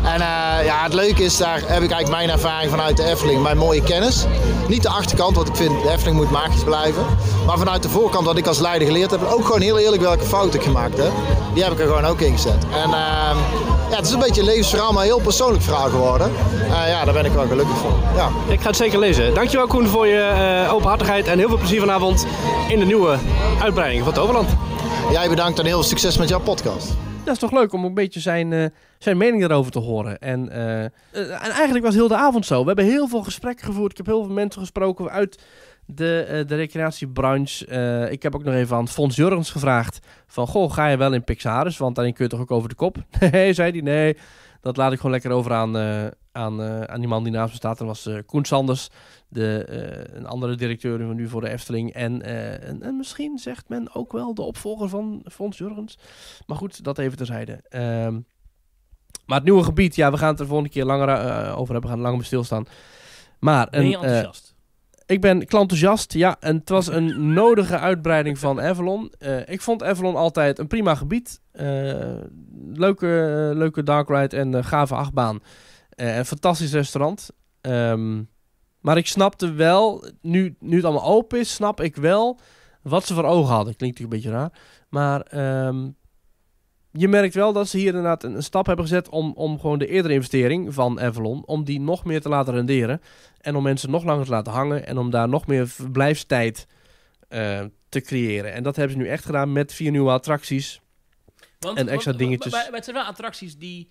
D: En eh, ja, het leuke is, daar heb ik eigenlijk mijn ervaring vanuit de Efteling, mijn mooie kennis. Niet de achterkant, want ik vind de Efteling moet magisch blijven. Maar vanuit de voorkant, wat ik als leider geleerd heb, ook gewoon heel eerlijk welke fouten ik gemaakt heb. Die heb ik er gewoon ook in gezet. En ehm, ja, het is een beetje een levensverhaal, maar een heel persoonlijk verhaal geworden. Eh, ja, daar ben ik wel gelukkig voor. Ja. Ik ga het zeker lezen. Dankjewel Koen voor je eh, openhartigheid en heel veel plezier vanavond in de nieuwe uitbreiding van Toverland. Jij bedankt en heel veel succes met jouw podcast.
A: Dat is toch leuk om een beetje zijn, eh, zijn mening daarover te horen. En, eh, eh, en eigenlijk was heel de avond zo. We hebben heel veel gesprekken gevoerd. Ik heb heel veel mensen gesproken uit de, de recreatiebranche. ik heb ook nog even aan Fons Jurgens gevraagd: van, Goh, ga je wel in Pixaris? Want daarin kun je toch ook over de kop? Nee, zei hij. Nee, dat laat ik gewoon lekker over aan, aan, aan die man die naast me staat. Dat was Koen Sanders de, eh, een andere directeur van nu voor de Efteling. Eh, en, en, misschien zegt men ook wel de opvolger van Fons Jurgens. Maar goed, dat even terzijde. Um, maar het nieuwe gebied, ja, we gaan het er volgende keer langer eh, over hebben. We gaan langer stilstaan. Maar ben een, enthousiast? ik ben klantenthousiast, ja. En het was een nodige uitbreiding van Avalon. ik vond Avalon altijd een prima gebied. leuke, leuke dark ride en gave achtbaan. een fantastisch restaurant. Ehm, maar ik snapte wel, nu, nu het allemaal open is, snap ik wel wat ze voor ogen hadden. Klinkt natuurlijk een beetje raar. Maar ehm, je merkt wel dat ze hier inderdaad een, stap hebben gezet om, om gewoon de eerdere investering van Avalon, om die nog meer te laten renderen. En om mensen nog langer te laten hangen en om daar nog meer verblijfstijd eh, te creëren. En dat hebben ze nu echt gedaan met vier nieuwe attracties
B: want, en extra eh, dingetjes. Maar, het zijn wel attracties die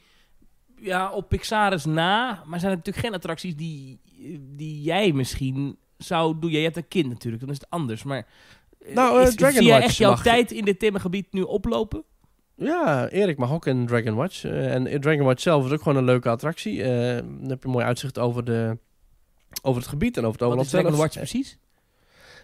B: ja, op Pixar is na, maar zijn natuurlijk geen attracties die die jij misschien zou doen. jij hebt een kind natuurlijk, dan is het anders. Maar eh, nou, eh, Dragon zie Watch je echt jouw tijd in dit themagebied nu oplopen?
A: Ja, Erik mag ook in Dragon Watch. Eh, en Dragon Watch zelf is ook gewoon een leuke attractie. dan heb je mooi uitzicht over, de, over het gebied en over het overland Dragon Watch precies?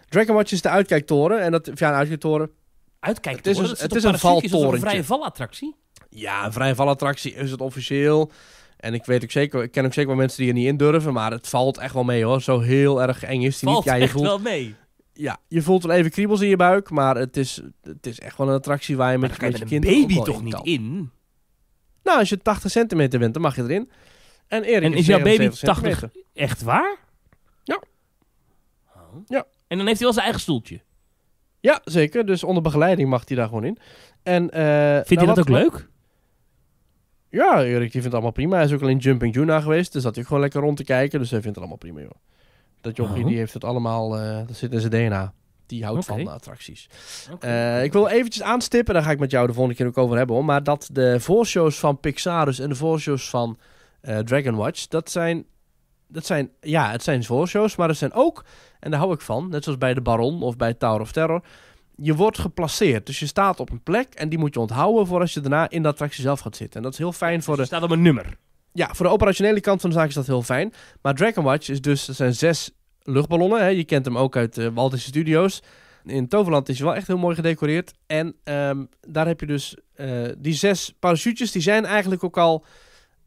A: Dragon Watch is de uitkijktoren. En dat, ja, een uitkijktoren. Uitkijktoren? Het is een, het is een een vrije
B: valattractie?
A: Ja, een vrije valattractie is het officieel. En ik weet ook zeker, ik ken ook zeker wel mensen die er niet in durven, maar het valt echt wel mee hoor. Zo heel erg eng is die valt niet. Ja, echt voelt, wel mee. Ja, je voelt wel even kriebels in je buik, maar het is, het is echt wel een attractie waar je maar met, je, met je baby toch niet in? Nou, als je 80 centimeter bent, dan mag je erin. En Erik is, jouw baby 80 echt waar?
B: Ja. Oh. Ja. En dan heeft hij wel zijn eigen stoeltje.
A: Ja, zeker. Dus onder begeleiding mag hij daar gewoon in. En, uh, Vindt nou, dat ook leuk? Ja, Erik die vindt het allemaal prima. Hij is ook alleen Jumping Juna geweest. Dus dat hij ook gewoon lekker rond te kijken. Dus hij vindt het allemaal prima, joh. Dat Jopie oh. die heeft het allemaal... Eh, dat zit in zijn DNA. Die houdt okay. van attracties. Eh, ik wil eventjes aanstippen, daar ga ik met jou de volgende keer ook over hebben. maar dat de voorshows van Pixarus en de voorshows van uh, eh, Dragon Watch, dat zijn, dat zijn, ja, het zijn voorshows, maar er zijn ook, en daar hou ik van, net zoals bij de Baron of bij Tower of Terror, je wordt geplaceerd. Dus je staat op een plek en die moet je onthouden voor als je daarna in de attractie zelf gaat zitten. En dat is heel fijn dus voor de... je staat op een nummer. Ja, voor de operationele kant van de zaak is dat heel fijn. Maar Dragon Watch is dus, er zijn zes luchtballonnen. Hè. Je kent hem ook uit de uh, Walt Disney Studios. In Toverland is hij wel echt heel mooi gedecoreerd. En ehm, daar heb je dus eh, die zes parachutjes, Die zijn eigenlijk ook al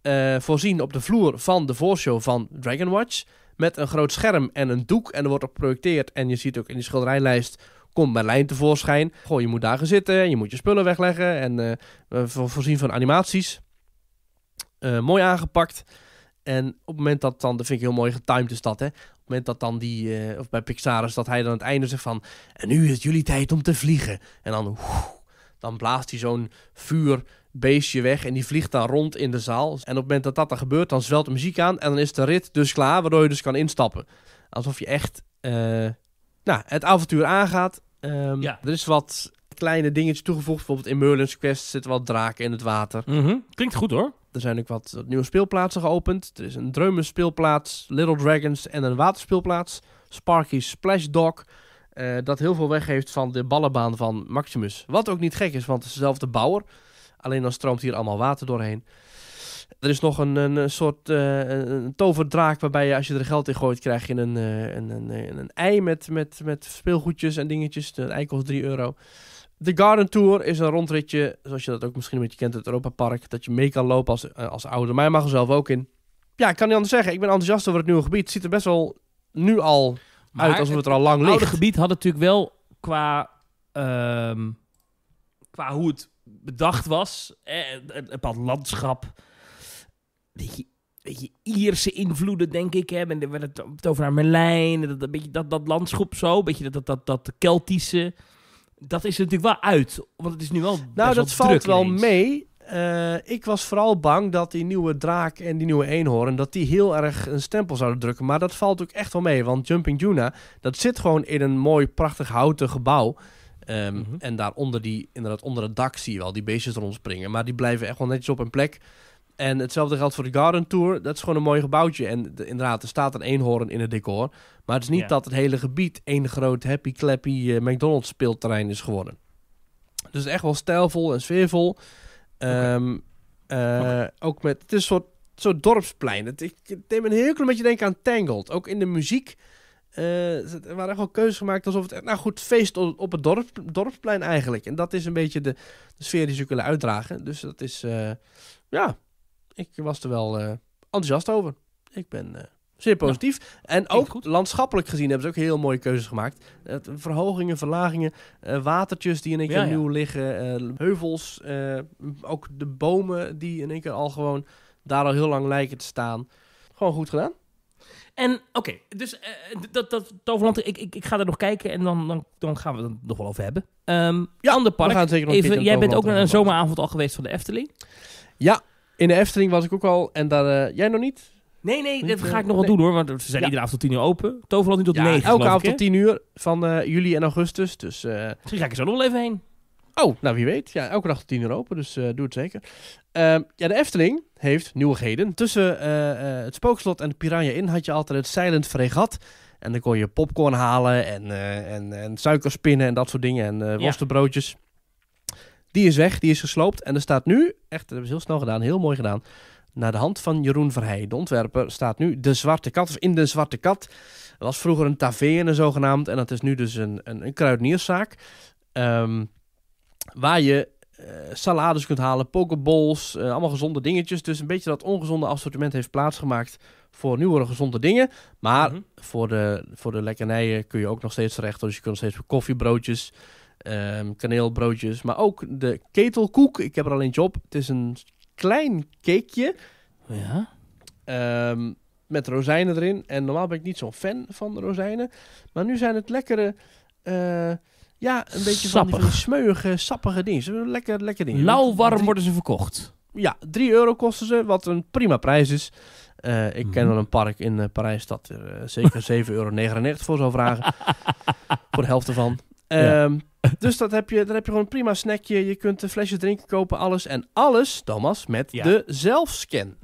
A: eh, voorzien op de vloer van de voorshow van Dragon Watch. Met een groot scherm en een doek. En er wordt op geprojecteerd. En je ziet ook in die schilderijlijst komt Merlijn tevoorschijn. Goh, je moet daar gaan zitten, je moet je spullen wegleggen en uh, voorzien van animaties. Eh, mooi aangepakt. En op het moment dat dan, dat vind ik heel mooi getimed is dat hè. Op het moment dat dan die, eh, of bij Pixar is dat hij dan aan het einde zegt van... En nu is het jullie tijd om te vliegen. En dan, dan blaast hij zo'n vuurbeestje weg en die vliegt dan rond in de zaal. En op het moment dat dat dan gebeurt, dan zwelt de muziek aan en dan is de rit dus klaar, waardoor je dus kan instappen. Alsof je echt nou, het avontuur aangaat. Um, Er is wat kleine dingetjes toegevoegd. Bijvoorbeeld in Merlin's Quest zitten wat draken in het water. Mhm. Klinkt goed hoor. Er zijn ook wat, nieuwe speelplaatsen geopend. Er is een Dreumen speelplaats, Little Dragons en een waterspeelplaats. Sparky's Splash Dock. Eh, dat heel veel weggeeft van de ballenbaan van Maximus. Wat ook niet gek is, want het is dezelfde bouwer. Alleen dan stroomt hier allemaal water doorheen. Er is nog een, een soort uh, een toverdraak waarbij je als je er geld in gooit, krijg je een, eh, een, een, een, ei met, met, met speelgoedjes en dingetjes. De ei kost 3 euro. De Garden Tour is een rondritje, zoals je dat ook misschien een beetje kent, het Europa Park. Dat je mee kan lopen als, als ouder. Maar mag er zelf ook in. Ja, ik kan niet anders zeggen. Ik ben enthousiast over het nieuwe gebied. Het ziet er best wel nu al uit alsof het, er al lang het ligt. Het oude
B: gebied had natuurlijk wel qua, ehm, qua hoe het bedacht was, een eh, bepaald landschap weet je, je, Ierse invloeden, denk ik. hebben En we hebben het over naar Merlijn, dat, dat, dat, dat landschap zo, beetje dat, dat, dat, dat Keltische. Dat is er natuurlijk wel uit, want het is nu wel. Nou,
A: dat valt wel mee. Eh, ik was vooral bang dat die nieuwe draak en die nieuwe eenhoorn... dat die heel erg een stempel zouden drukken. Maar dat valt ook echt wel mee. Want Jumping Juna, dat zit gewoon in een mooi, prachtig houten gebouw. Um, En daaronder die, inderdaad, onder het dak zie je wel die beestjes rondspringen. Maar die blijven echt wel netjes op hun plek. En hetzelfde geldt voor de Garden Tour. Dat is gewoon een mooi gebouwtje. En inderdaad, er staat een eenhoorn in het decor. Maar het is niet dat het hele gebied één groot happy clappy eh, McDonald's speelterrein is geworden. Dus echt wel stijlvol en sfeervol. Ehm, eh, ook met, het is een soort, soort dorpsplein. Het, ik, neem een heel klein beetje denken aan Tangled. Ook in de muziek. Uh, er waren echt wel keuzes gemaakt alsof het... Nou goed, feest op, het dorp, dorpsplein eigenlijk. En dat is een beetje de, de, sfeer die ze kunnen uitdragen. Dus dat is... ja, ik was er wel eh, enthousiast over. Ik ben eh, zeer positief. en ook landschappelijk gezien hebben ze ook heel mooie keuzes gemaakt. verhogingen, verlagingen, eh, watertjes die in één keer nieuw liggen, heuvels, ook de bomen die in één keer al gewoon daar al heel lang lijken te staan. Gewoon goed gedaan.
B: En oké, dus dat, dat Toverland, ik, ik, ik ga daar nog kijken en dan, dan, dan gaan we het nog wel over hebben. Ehm, ja, ander park. We zeker nog even, jij bent ook naar een zomeravond al geweest van de Efteling.
A: Ja, in de Efteling was ik ook al. En daar,
B: eh, jij nog niet? Nee, nee, dat ga ik eh, nog wel doen hoor. Want ze zijn iedere avond tot tien uur open. Toverland niet tot ja, 9. Elke avond tot tien
A: uur van eh, juli en augustus. Dus, Misschien ga ik er zo nog wel even heen. Oh, nou wie weet. Ja, elke dag tot tien uur open, dus doe het zeker. Ehm, ja, de Efteling heeft nieuwigheden. Tussen het spookslot en de Piranha in had je altijd het Silent Fregat. En dan kon je popcorn halen en, en, en suikerspinnen en dat soort dingen. En worstenbroodjes. Die is weg, die is gesloopt. En er staat nu, echt, dat hebben ze heel snel gedaan, heel mooi gedaan. Naar de hand van Jeroen Verheij, de ontwerper, staat nu De Zwarte Kat. Of in De Zwarte Kat. Dat was vroeger een taverne zogenaamd. En dat is nu dus een, een, een ehm, waar je eh, salades kunt halen, pokeballs, eh, allemaal gezonde dingetjes. Dus een beetje dat ongezonde assortiment heeft plaatsgemaakt voor nieuwere gezonde dingen. Maar mhm. voor, de, voor de lekkernijen kun je ook nog steeds terecht. Dus je kunt nog steeds koffiebroodjes. Ehm, kaneelbroodjes, maar ook de ketelkoek. Ik heb er al eentje op. Het is een klein cakeje. Ja. Ehm, met rozijnen erin. En normaal ben ik niet zo'n fan van rozijnen. Maar nu zijn het lekkere... Eh, ja, een beetje van die, smeuige, sappige dingen. Lekker, lekker
B: dingen. Lauw warm worden ze verkocht.
A: Ja, 3 euro kosten ze, wat een prima prijs is. Eh, ik ken mhm. wel een park in uh, Parijs dat er zeker 7,99 euro voor zou vragen. voor de helft ervan. Ehm, dus dat heb je, dan heb je gewoon een prima snackje. Je kunt een flesje drinken kopen, alles. En alles, Thomas, met de zelfscan.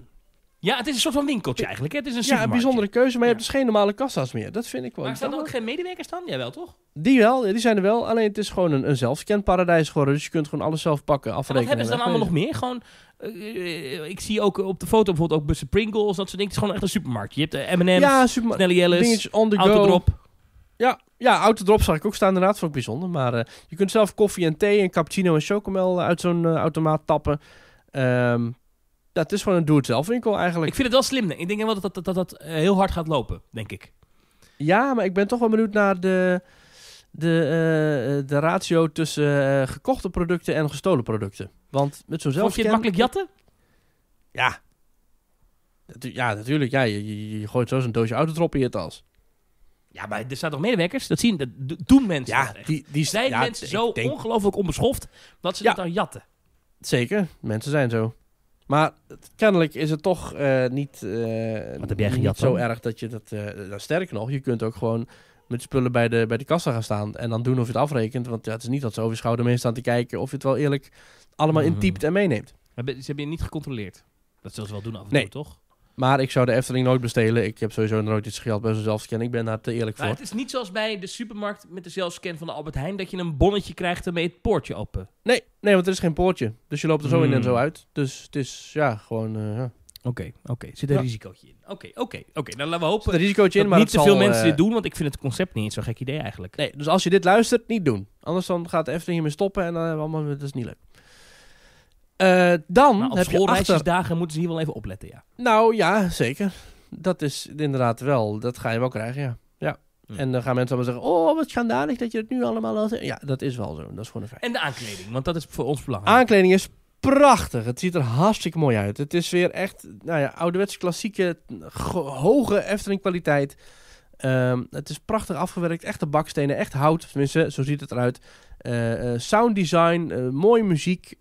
A: Ja, het is een soort van winkeltje eigenlijk. Het is een ja, een bijzondere keuze, maar je hebt dus geen normale kassa's meer. Dat vind ik wel. Maar staan er
B: ook geen medewerkers dan? Jawel, toch?
A: Die wel, die zijn er wel. Alleen het is gewoon een, een zelfscanparadijs geworden. Dus je kunt gewoon alles zelf pakken,
B: afrekenen. En hebben ze dan allemaal nog meer? Gewoon, eh, ik zie ook op de foto bijvoorbeeld ook bussen Pringles, dat soort dingen. Het is gewoon echt een supermarkt. Je hebt de eh, M&M's, ja, snelle jelles, Ja, ja,
A: autodrop zag ik ook staan inderdaad. Vond ik bijzonder. Maar eh, je kunt zelf koffie en thee en cappuccino en chocomel eh, uit zo'n eh, automaat tappen. Um, ehm, het is gewoon een doe-het-zelf winkel eigenlijk. Ik
B: vind het wel slim. Ik denk wel dat dat, dat, dat heel hard gaat lopen, denk ik.
A: Ja, maar ik ben toch wel benieuwd naar de, de, de ratio tussen gekochte producten en gestolen producten. Want met zo'n zelfscan... Vond je het makkelijk
B: jatten? Ja.
A: Ja, natuurlijk. Ja, je, gooit zo zo'n doosje autodrop in je tas. Ja, maar er
B: staan toch medewerkers? Dat zien, dat doen mensen. Ja, die, die zijn mensen zo ongelooflijk onbeschoft dat ze ja, dat dan jatten.
A: Zeker, mensen zijn zo. Maar kennelijk is het toch eh, niet, eh, Wat heb zo erg dat je dat... Uh, sterker nog, je kunt ook gewoon met spullen bij de, bij de kassa gaan staan. En dan doen of je het afrekent. Want ja, het is niet dat ze over je schouder mee staan te kijken... of je het wel eerlijk allemaal mm intypt en meeneemt.
B: Ze hebben je niet gecontroleerd. Dat zullen ze wel doen af en toe,
A: toch? Maar ik zou de Efteling nooit bestelen. Ik heb sowieso nooit iets geld bij zo'n zelfscan. Ik ben daar te eerlijk nou, voor. het
B: is niet zoals bij de supermarkt met de zelfscan van de Albert Heijn... dat je een bonnetje krijgt en het poortje open.
A: Nee, nee, want er is geen poortje. Dus je loopt er zo in en zo hmm. uit. Dus het is, ja, gewoon... Eh, oké, oké. Zit een risicootje
B: in? Oké, oké, oké. Dan nou, laten we hopen Zit risicootje in, maar niet te veel mensen eh, dit
A: doen, want ik vind het concept niet zo'n gek idee eigenlijk. Nee, dus als je dit luistert, niet doen. Anders dan gaat de Efteling hiermee stoppen en dan hebben we allemaal... Dat is niet leuk.
B: Uh, dan nou, op heb moeten ze hier wel even opletten, ja.
A: Nou ja, zeker. Dat is inderdaad wel. Dat ga je wel krijgen, ja. ja. Hm. En dan gaan mensen allemaal zeggen... Oh, wat schandalig dat je het nu allemaal al... Ja, dat is wel zo. Dat is gewoon een feit. En de
B: aankleding, want dat
A: is voor ons belangrijk. Aankleding is prachtig. Het ziet er hartstikke mooi uit. Het is weer echt nou ja, ouderwets klassieke... hoge Efteling kwaliteit... Ehm, het is prachtig afgewerkt, echte bakstenen, echt hout. Tenminste, zo ziet het eruit. Uh, sound design, eh, mooie muziek.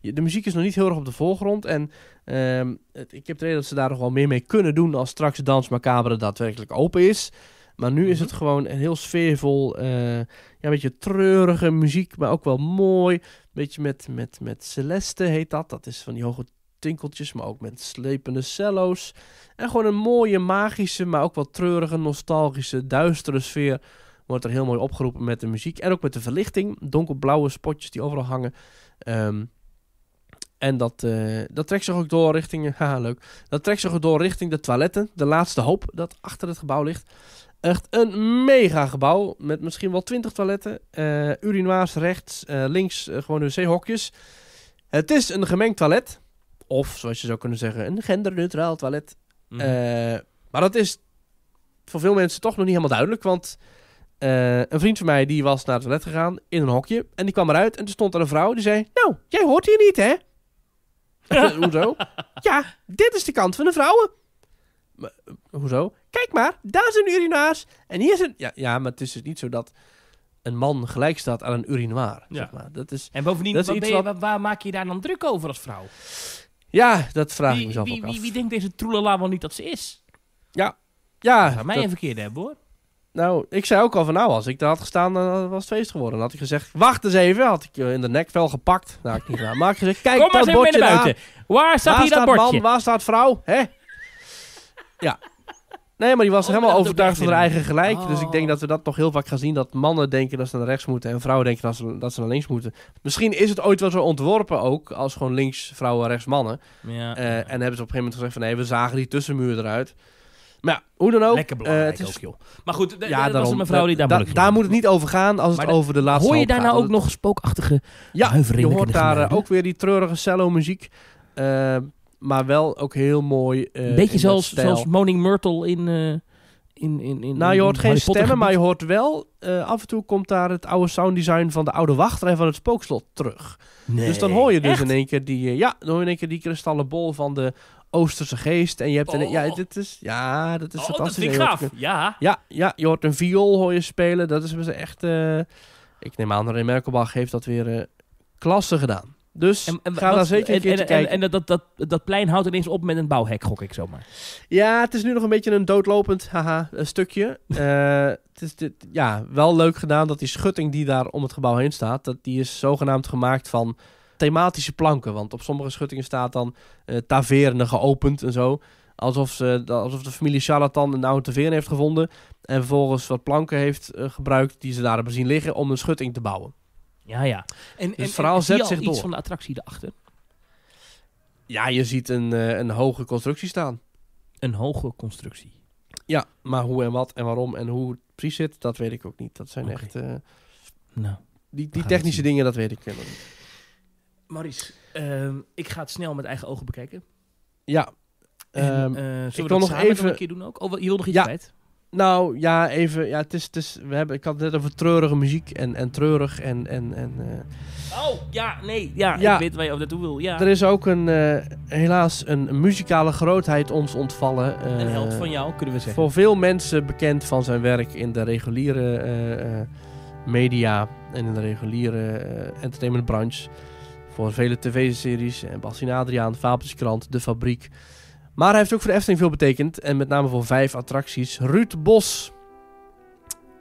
A: de muziek is nog niet heel erg op de voorgrond. En ehm, ik heb de reden dat ze daar nog wel meer mee kunnen doen als straks Dans Macabre daadwerkelijk open is. Maar nu is mhm. het gewoon een heel sfeervol, ja, een beetje treurige muziek, maar ook wel mooi. Een beetje met, met, met Celeste heet dat. Dat is van die hoge tinkeltjes, maar ook met slepende cello's. En gewoon een mooie, magische, maar ook wat treurige, nostalgische, duistere sfeer wordt er heel mooi opgeroepen met de muziek. En ook met de verlichting, donkerblauwe spotjes die overal hangen. Ehm, en dat, eh, dat trekt zich ook door richting. ha leuk. Dat trekt zich ook door richting de toiletten. De laatste hoop dat achter het gebouw ligt. Echt een mega gebouw. Met misschien wel twintig toiletten. Uh, urinoirs rechts, eh, links, gewoon de zeehokjes. Het is een gemengd toilet. Of, zoals je zou kunnen zeggen, een genderneutraal toilet. Mhm. Eh, maar dat is voor veel mensen toch nog niet helemaal duidelijk. Want eh, een vriend van mij die was naar het toilet gegaan in een hokje. En die kwam eruit en er stond er een vrouw die zei... Nou, jij hoort hier niet, hè? Eh, hoezo? ja, dit is de kant van de vrouwen. hoezo? Kijk maar, daar is een En hier is een... Ja, ja, maar het is dus niet zo dat een man gelijk staat aan een urinoir. Ja. Zeg maar. dat is, en bovendien, dat is iets wat...
B: waar maak je daar dan druk over als vrouw?
A: Ja, dat vraag ik mezelf ook af. Wie,
B: denkt deze troelala wel niet dat ze is?
A: Ja. Ja. mij een verkeerde hebben, hoor. Nou, ik zei ook al van nou, als ik daar had gestaan, dan was het feest geworden. Dan had ik gezegd, wacht eens even. Had ik je in de nekvel gepakt. Nou, ik niet gedaan. Maar ik gezegd, kijk dat bordje buiten. Waar staat waar hier staat dat bordje? Man, waar staat vrouw? Hè? Ja, Nee, maar die was oh, helemaal overtuigd van haar eigen gelijk. Dus ik denk oh. dat we dat nog heel vaak gaan zien. Dat mannen denken dat ze naar rechts moeten en vrouwen denken dat ze, dat ze naar links moeten. Misschien is het ooit wel zo ontworpen ook als gewoon links vrouwen, rechts mannen. Ja. Eh, en hebben ze op een gegeven moment gezegd van nee, we zagen die tussenmuur eruit. Maar ja, hoe dan ook. Lekker belangrijk eh, is... ook, joh. Maar goed, ja, daarom, was een mevrouw die daar da, Daar moet het niet over gaan als het over de laatste Hoor je daar nou ook nog
B: spookachtige
A: Ja, je hoort daar eh, ook weer die treurige cello-muziek maar wel ook heel mooi. Eh, beetje zoals, zoals
B: Moning Myrtle in. Eh, in, in, in, nou, je hoort geen stemmen, maar je hoort
A: wel... Eh, af en toe komt daar het oude sounddesign van de oude en van het spookslot terug. dus dan hoor je dus in één keer die... ja, dan hoor je in één keer die kristallen bol van de Oosterse geest. En je hebt... Een, ja, oh. dit is, ja, dat is oh, fantastisch. dat gaaf. Ja. ja. Ja, je hoort een viool hoor je spelen. Dat is echt... ik neem aan dat René Merkelbach heeft dat weer klasse gedaan. Dus en, ga zeker een keer kijken. En,
B: dat, dat, dat, dat, plein houdt ineens op met een bouwhek, gok ik zomaar.
A: Ja, het is nu nog een beetje een doodlopend haha, stukje. Eh, het is dit, ja, wel leuk gedaan dat die schutting die daar om het gebouw heen staat... Dat die is zogenaamd gemaakt van thematische planken. Want op sommige schuttingen staat dan uh, geopend en zo. Alsof, ze, alsof de familie Charlatan een oude taverne heeft gevonden... en vervolgens wat planken heeft eh, gebruikt die ze daar hebben zien liggen om een schutting te bouwen.
B: Ja, ja. En, dus en het verhaal zet zich door. iets van de attractie erachter?
A: Ja, je ziet een, eh, een hoge constructie staan. Een hoge constructie? Ja, maar hoe en wat en waarom en hoe het precies zit, dat weet ik ook niet. Dat zijn echt... Eh,
B: nou, die, die technische
A: dingen, dat weet ik helemaal niet.
B: Maurice, ehm, ik ga het snel met eigen ogen bekijken.
A: Ja. En, um, ik wil nog even... een keer doen ook? Oh, je wil nog iets ja. Nou ja, even. Ja, het is, het is, we hebben, ik had het net over treurige muziek en, en treurig en. en, en eh.
B: Oh ja, nee, ja, ik weet waar je dat naartoe wil. Ja. Er is
A: ook een, eh, helaas een muzikale grootheid ons ontvallen. Uh, een held van jou, kunnen we zeggen. Voor veel mensen bekend van zijn werk in de reguliere media en in de reguliere entertainmentbranche. Voor vele tv-series en Bastien Adriaan, Krant, De Fabriek. Maar hij heeft ook voor de Efteling veel betekend. En met name voor vijf attracties. Ruud Bos.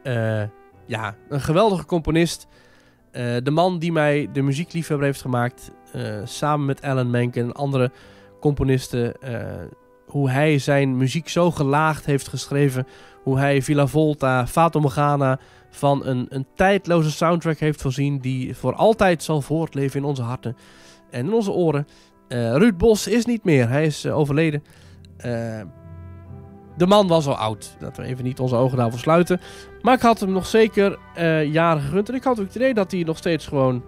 A: Eh, ja, een geweldige componist. Eh, de man die mij de muziekliefhebber heeft gemaakt. Eh, samen met Alan Menken en andere componisten. hoe hij zijn muziek zo gelaagd heeft geschreven. Hoe hij Villa Volta, Fato Morgana van een, een tijdloze soundtrack heeft voorzien. Die voor altijd zal voortleven in onze harten en in onze oren. Eh, Ruud Bos is niet meer. Hij is eh, overleden. Eh, de man was al oud. Laten we even niet onze ogen daarvoor sluiten. Maar ik had hem nog zeker jaren gegund. En ik had ook het idee dat hij nog steeds gewoon...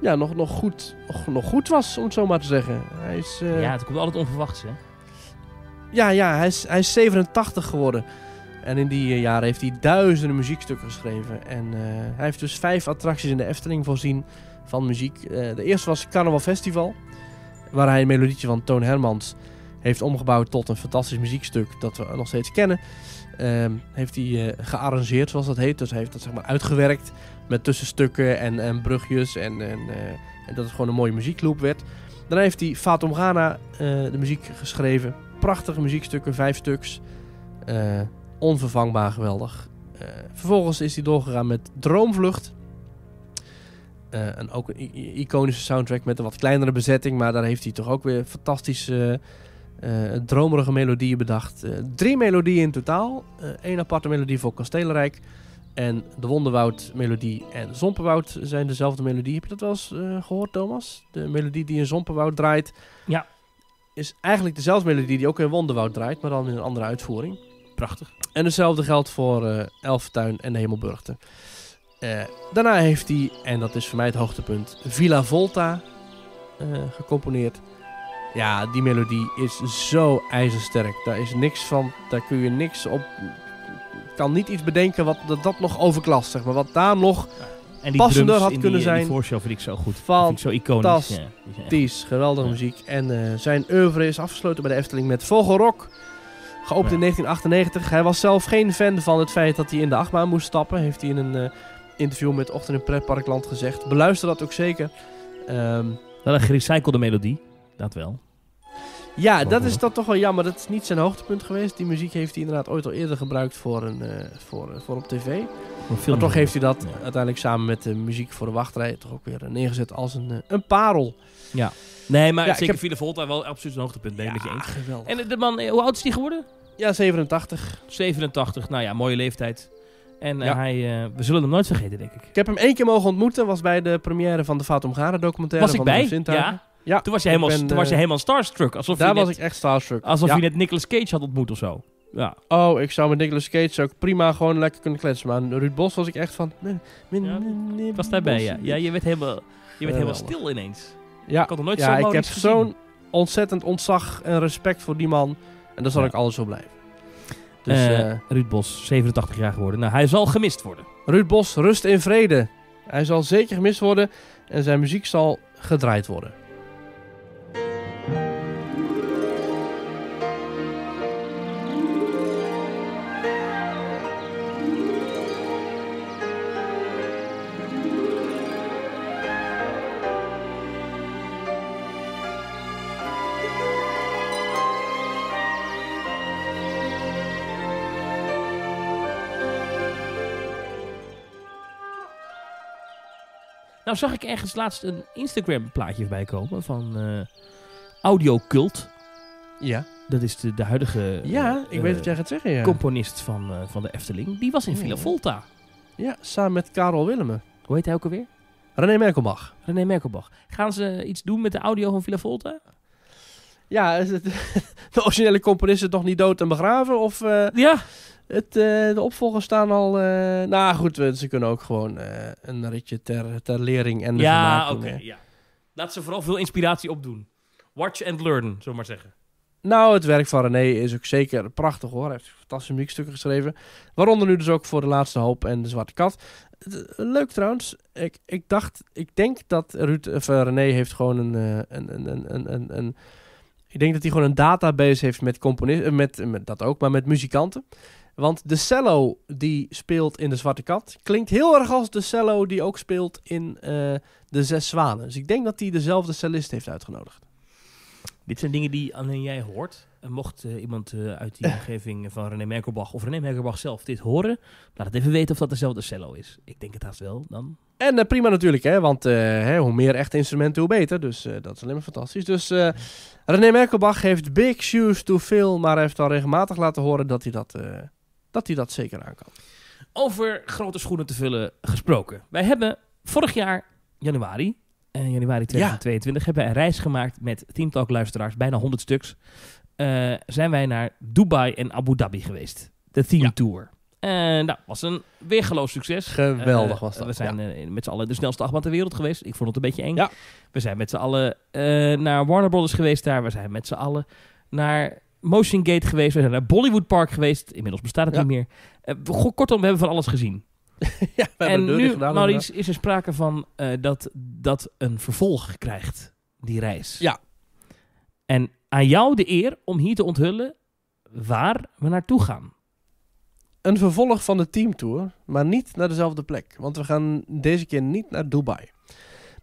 A: Ja, nog, nog, goed, nog, nog goed was, om het zo maar te zeggen. Hij is, Ja, het
B: komt altijd onverwachts, hè?
A: Ja, ja hij, is, hij is 87 geworden. En in die jaren heeft hij duizenden muziekstukken geschreven. En hij heeft dus vijf attracties in de Efteling voorzien van muziek. de eerste was Carnaval Festival waar hij een melodietje van Toon Hermans heeft omgebouwd tot een fantastisch muziekstuk dat we nog steeds kennen. Ehm, heeft hij eh, gearrangeerd, zoals dat heet. Dus hij heeft dat zeg maar uitgewerkt met tussenstukken en, en brugjes en, en, eh, en, dat het gewoon een mooie muziekloop werd. Daarna heeft hij Fatom Ghana eh, de muziek geschreven. Prachtige muziekstukken, vijf stuks. onvervangbaar geweldig. vervolgens is hij doorgegaan met Droomvlucht. Eh, en ook een iconische soundtrack met een wat kleinere bezetting. Maar daar heeft hij toch ook weer fantastische, uh, dromerige melodieën bedacht. drie melodieën in totaal. Eén aparte melodie voor Kastelenrijk. En de Wonderwoud-melodie en Zomperwoud zijn dezelfde melodie. Heb je dat wel eens gehoord, Thomas? De melodie die in Zomperwoud draait. Ja. Is eigenlijk dezelfde melodie die ook in Wonderwoud draait, maar dan in een andere uitvoering. Prachtig. En hetzelfde geldt voor Elftuin en de eh, daarna heeft hij, en dat is voor mij het hoogtepunt, Villa Volta eh, gecomponeerd. Ja, die melodie is zo ijzersterk. Daar is niks van, daar kun je niks op. kan niet iets bedenken wat dat, nog overklast, zeg maar. Wat daar nog en die passender had kunnen die, zijn. Die
B: voorshow vind ik zo goed. Van zo iconisch.
A: Fantastisch, geweldige muziek. En eh, zijn oeuvre is afgesloten bij de Efteling met Vogelrok. Geopend in 1998. Hij was zelf geen fan van het feit dat hij in de achtbaan moest stappen. Heeft hij in een interview met Ochtend in Pretparkland gezegd. Beluister dat ook zeker. Um, wel
B: een gerecyclede melodie, dat wel.
A: Ja, dat is dat toch wel jammer. Dat is niet zijn hoogtepunt geweest. Die muziek heeft hij inderdaad ooit al eerder gebruikt voor, een, eh, voor, eh, voor op tv. maar toch heeft hij dat uiteindelijk samen met de muziek voor de wachtrij toch ook weer eh, neergezet als een, een parel.
B: Ja. Nee, maar ja, zeker Villa heb... Volta wel absoluut een hoogtepunt. Ben ik ja, Geweldig. En de man, hoe oud is die geworden? Ja, 87. 87, nou ja, mooie leeftijd. En eh, hij, eh, we zullen hem nooit vergeten, denk ik. Ik
A: heb hem één keer mogen ontmoeten. Was bij de première van de Fatum Gara documentaire. Was ik van bij? ja. ja. Toen was je helemaal, toen was je eh, helemaal starstruck. Alsof daar je net, was ik echt starstruck. Alsof je net
B: Nicolas Cage had
A: ontmoet of zo. Ja. Oh, ik zou met Nicolas Cage ook prima gewoon lekker kunnen kletsen. Maar Ruud Bos was ik echt
B: van... was daarbij, ja. Ja, je werd helemaal, je werd helemaal stil ineens. Ja, ik had nooit ja, ik heb zo'n
A: ontzettend ontzag en respect voor die man. En daar zal ik alles voor blijven. Dus, eh, eh,
B: Ruud Bos, 87 jaar geworden. Nou, hij zal gemist worden. Ruud
A: Bos, rust in vrede. Hij zal zeker gemist worden en zijn muziek zal gedraaid worden.
B: Nou zag ik ergens laatst een Instagram plaatje voorbij komen van uh, eh, Audiocult. Ja. Dat is de, de huidige... Ja, ik eh, weet wat jij gaat zeggen, ja. Componist van, eh, van de Efteling. Die was in oh. Villa Volta. Ja,
A: samen met Karel Willemen. Hoe heet hij ook alweer? René Merkelbach. René Merkelbach.
B: Gaan ze iets doen met de audio van Villa Volta?
A: Ja, de originele componist is nog niet dood en begraven? Of, ja. Het, eh, de opvolgers staan al. Eh, nou goed, ze kunnen ook gewoon eh, een ritje ter, ter lering en de Ja, oké.
B: ja. Laat ze vooral veel inspiratie opdoen. Watch and learn, zomaar maar zeggen.
A: Nou, het werk van René is ook zeker prachtig hoor. Hij heeft fantastische muziekstukken geschreven. Waaronder nu dus ook voor De Laatste Hoop en De Zwarte Kat. Leuk trouwens. Ik, ik dacht, ik denk dat Ruud, René heeft gewoon een, een, een, een, een, een Ik denk dat hij gewoon een database heeft met componisten. met dat ook, maar met muzikanten. Want de cello die speelt in De Zwarte Kat klinkt heel erg als de cello die ook speelt in eh, De Zes Zwanen. Dus ik denk dat hij dezelfde cellist
B: heeft uitgenodigd. Dit zijn dingen die alleen jij hoort. mocht eh, iemand eh, uit die omgeving van René Merkelbach of René Merkelbach zelf dit horen, laat het even weten of dat dezelfde cello is. Ik denk het haast wel dan.
A: En prima natuurlijk, hè, want hè, hoe meer echte instrumenten, hoe beter. Dus dat is alleen maar fantastisch. Dus René Merkelbach heeft big shoes to fill, maar heeft al regelmatig
B: laten horen dat hij dat dat hij dat zeker aan kan. Over grote schoenen te vullen gesproken. Wij hebben vorig jaar, januari, en eh, januari 2022, hebben een reis gemaakt met Team Talk luisteraars, bijna 100 stuks. Eh, zijn wij naar Dubai en Abu Dhabi geweest. De team Tour. En dat was een weergeloos succes. Geweldig eh, was dat. we zijn met z'n allen de snelste achtbaan ter wereld geweest. Ik vond het een beetje eng. We zijn met z'n allen naar Warner Brothers geweest daar. We zijn met z'n allen naar Motion Gate geweest. We zijn naar Bollywood Park geweest. Inmiddels bestaat het niet meer. Uh, kortom, we hebben van alles gezien. ja, we en nu, gedaan, is er sprake van eh, dat dat een vervolg krijgt, die reis. Ja. En aan jou de eer om hier te onthullen waar we naartoe gaan. Een vervolg van de teamtour, maar niet naar dezelfde
A: plek. Want we gaan deze keer niet naar Dubai.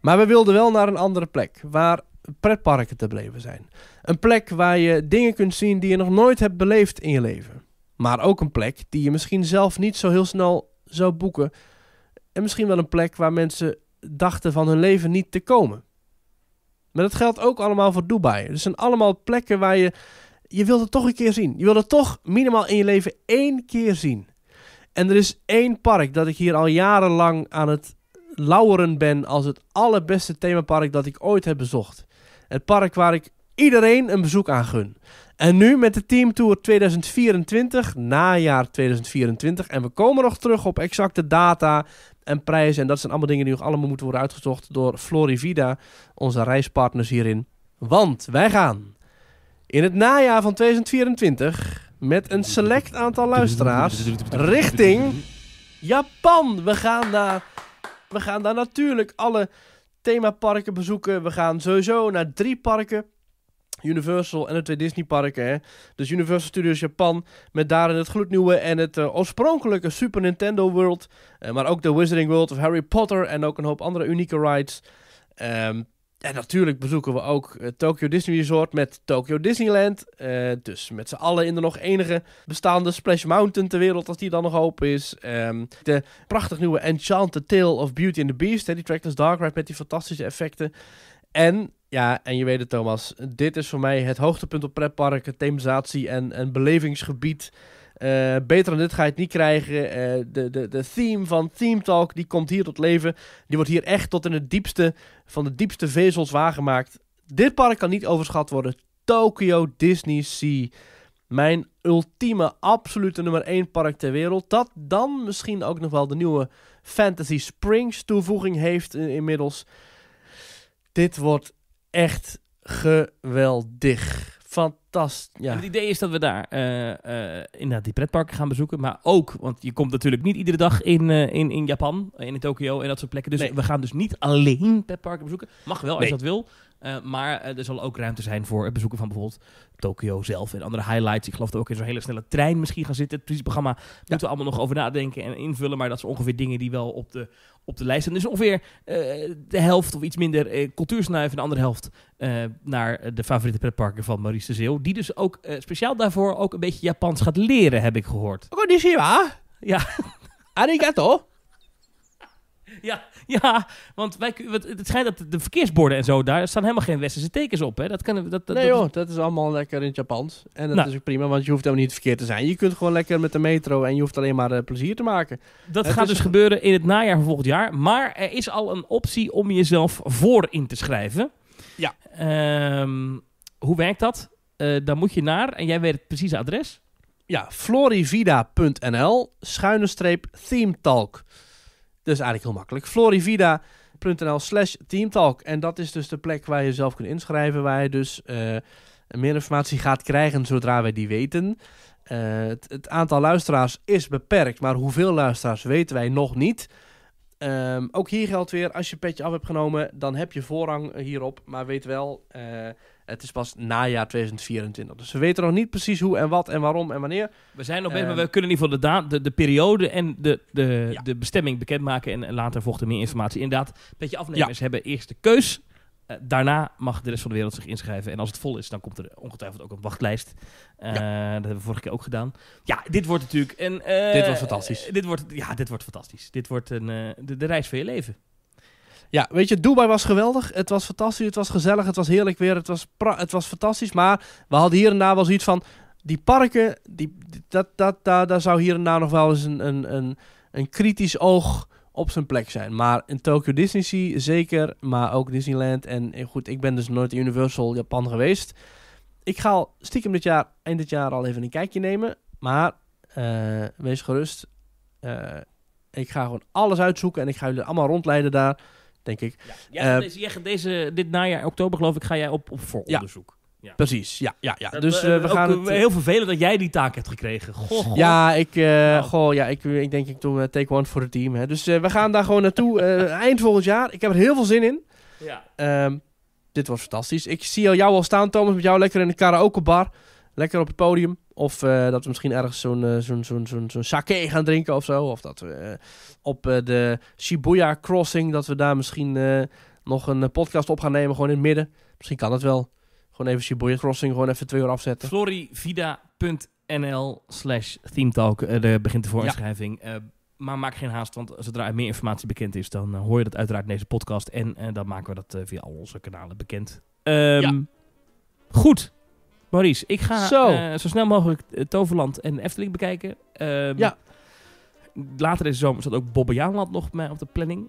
A: Maar we wilden wel naar een andere plek, waar pretparken te beleven zijn. Een plek waar je dingen kunt zien die je nog nooit hebt beleefd in je leven. Maar ook een plek die je misschien zelf niet zo heel snel zou boeken. En misschien wel een plek waar mensen dachten van hun leven niet te komen. Maar dat geldt ook allemaal voor Dubai. Er zijn allemaal plekken waar je. Je wilt het toch een keer zien. Je wilt het toch minimaal in je leven één keer zien. En er is één park dat ik hier al jarenlang aan het lauweren ben als het allerbeste themapark dat ik ooit heb bezocht. Het park waar ik iedereen een bezoek aan gun. En nu met de Team Tour 2024, najaar 2024. En we komen nog terug op exacte data en prijzen. En dat zijn allemaal dingen die nog allemaal moeten worden uitgezocht door Florivida, onze reispartners hierin. Want wij gaan in het najaar van 2024 met een select aantal luisteraars richting Japan. We gaan daar, we gaan daar natuurlijk alle parken bezoeken. We gaan sowieso naar drie parken. Universal en de twee Disney-parken. Hè? Dus Universal Studios Japan met daarin het gloednieuwe en het eh, oorspronkelijke Super Nintendo World. Eh, maar ook de Wizarding World of Harry Potter en ook een hoop andere unieke rides. Ehm, en natuurlijk bezoeken we ook eh, Tokyo Disney Resort met Tokyo Disneyland. Eh, dus met z'n allen in de nog enige bestaande Splash Mountain ter wereld, als die dan nog open is. Ehm, de prachtig nieuwe Enchanted Tale of Beauty and the Beast, die Trackless Dark Ride met die fantastische effecten. En, ja, en je weet het Thomas, dit is voor mij het hoogtepunt op pretparken, thematisatie en, en belevingsgebied eh, beter dan dit ga je het niet krijgen. Eh, de, de, de theme van Theme Talk die komt hier tot leven. Die wordt hier echt tot in het diepste van de diepste vezels waargemaakt. Dit park kan niet overschat worden. Tokyo Disney Sea. Mijn ultieme, absolute nummer 1 park ter wereld. Dat dan misschien ook nog wel de nieuwe Fantasy Springs toevoeging heeft eh, inmiddels. Dit wordt
B: echt geweldig. Fantastisch. Ja. het idee is dat we daar eh, eh, inderdaad die pretparken gaan bezoeken. Maar ook, want je komt natuurlijk niet iedere dag in, eh, in, in Japan, in Tokio en dat soort plekken. Dus we gaan dus niet alleen pretparken bezoeken. Mag wel als je dat wil. maar er zal ook ruimte zijn voor het bezoeken van bijvoorbeeld Tokio zelf en andere highlights. Ik geloof dat ook in zo'n hele snelle trein misschien gaan zitten. Het precies programma moeten we allemaal nog over nadenken en invullen. Maar dat zijn ongeveer dingen die wel op de, op de lijst en Dus ongeveer eh, de helft of iets minder eh, cultuursnuif en de andere helft eh, naar de favoriete pretparken van Maurice de Zeeuw. Die dus ook speciaal daarvoor ook een beetje Japans gaat leren, heb ik gehoord. Konnichiwa. Ja. Arigato. Ja, ja want wij, het schijnt dat de verkeersborden en zo, daar staan helemaal geen westerse tekens op. Hè? Dat kan, dat, dat, nee joh, dat is allemaal
A: lekker in het Japans. En dat nou. is ook prima, want je hoeft helemaal niet
B: verkeerd te zijn. Je kunt gewoon lekker met de metro en je hoeft alleen maar eh, plezier te maken. Dat gaat dus gebeuren in het najaar van volgend jaar. Maar er is al een optie om jezelf voor in te schrijven. Ja. Ehm, hoe werkt dat? Uh, dan moet je naar, en jij weet het precieze adres. Ja, florivida.nl schuine streep theme talk.
A: Dus eigenlijk heel makkelijk. florivida.nl slash teamtalk. En dat is dus de plek waar je zelf kunt inschrijven. Waar je dus eh, meer informatie gaat krijgen zodra wij die weten. Eh, het, aantal luisteraars is beperkt. Maar hoeveel luisteraars weten wij nog niet. Ehm, ook hier geldt weer, als je petje af hebt genomen, dan heb je voorrang hierop. Maar weet
B: wel, eh, het is pas najaar 2024. Dus
A: we weten nog niet precies hoe en wat en waarom
B: en wanneer. We zijn nog bezig, ehm, maar we kunnen in ieder geval de, de, de periode en de, de, de bestemming bekendmaken. En, later volgt er meer informatie. Inderdaad, een beetje afnemers hebben eerst de keus. Eh, daarna mag de rest van de wereld zich inschrijven. En als het vol is, dan komt er ongetwijfeld ook een wachtlijst. Eh, dat hebben we vorige keer ook gedaan. Ja, dit wordt natuurlijk een... Eh, dit was fantastisch. dit wordt, ja, dit wordt fantastisch. Dit wordt een, de, de reis van je leven. Ja, weet je, Dubai was geweldig. Het was fantastisch, het was gezellig,
A: het was heerlijk weer, het was, het was fantastisch. Maar we hadden hier en daar wel zoiets van, die parken, die, dat, dat, daar, daar zou hier en daar nog wel eens een, een, een, een kritisch oog op zijn plek zijn. Maar in Tokyo Disney Sea zeker, maar ook Disneyland. En eh, goed, ik ben dus nooit Universal Japan geweest. Ik ga al stiekem dit jaar, eind dit jaar al even een kijkje nemen. Maar eh, wees gerust, eh, ik ga gewoon alles uitzoeken en ik ga jullie allemaal rondleiden daar denk ik. Ja, eh,
B: deze, deze, dit najaar, oktober geloof ik, ga jij op, op onderzoek. Ja. Precies, ja, ja, ja. dus eh, we eh, gaan heel vervelend dat jij die taak hebt gekregen. Goh, Ja,
A: ik, nou. goh, ja, ik, ik denk ik doe take one voor het team. Hè. Dus we gaan daar gewoon naartoe eind volgend jaar. Ik heb er heel veel zin in. Ja. Ehm, dit was fantastisch. Ik zie al jou al staan, Thomas, met jou lekker in de karaokebar. Lekker op het podium. Of eh, dat we misschien ergens eh, zo'n zo'n zo'n zo'n sake gaan drinken of zo. Of dat we eh, op de Shibuya Crossing, dat we daar misschien nog een podcast op gaan nemen, gewoon in het midden. Misschien kan het wel. Gewoon even Shibuya Crossing, gewoon even twee uur afzetten.
B: florivida.nl slash themetalk, er begint de voorinschrijving. maar maak geen haast, want zodra er meer informatie bekend is, dan hoor je dat uiteraard in deze podcast. En dan maken we dat via al onze kanalen bekend. Ehm, ja. Goed. Maurice, ik ga zo, eh, zo snel mogelijk eh, Toverland en Efteling bekijken. Um, ja. Later deze zomer zat ook Bobbejaanland nog op de planning.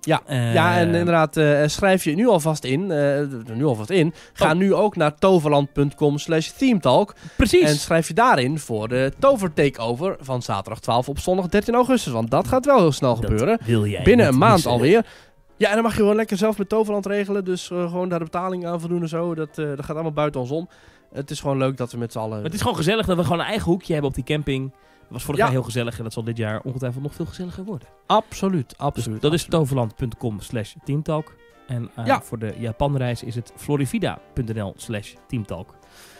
B: Ja,
A: eh, ja en inderdaad,
B: schrijf je nu alvast in.
A: Uh, nu alvast in. Ga oh. nu ook naar toverland.com slash themetalk. Precies. En schrijf je daarin voor de tover van zaterdag 12 op zondag 13 augustus. Want dat gaat wel heel snel gebeuren.
C: Wil jij Binnen een maand alweer.
A: Ja, en dan mag je gewoon lekker zelf met Toverland regelen. Dus eh, gewoon daar de betaling aan voldoen en zo. Dat, eh, dat gaat allemaal buiten ons om. Het is gewoon leuk dat we met z'n allen... het is gewoon gezellig
B: dat we gewoon een eigen hoekje hebben op die camping. Dat was vorig jaar heel gezellig en dat zal dit jaar ongetwijfeld nog veel gezelliger worden. Absoluut, dus absoluut. dat is toverland.com slash teamtalk. En eh, voor de Japanreis is het florivida.nl slash teamtalk.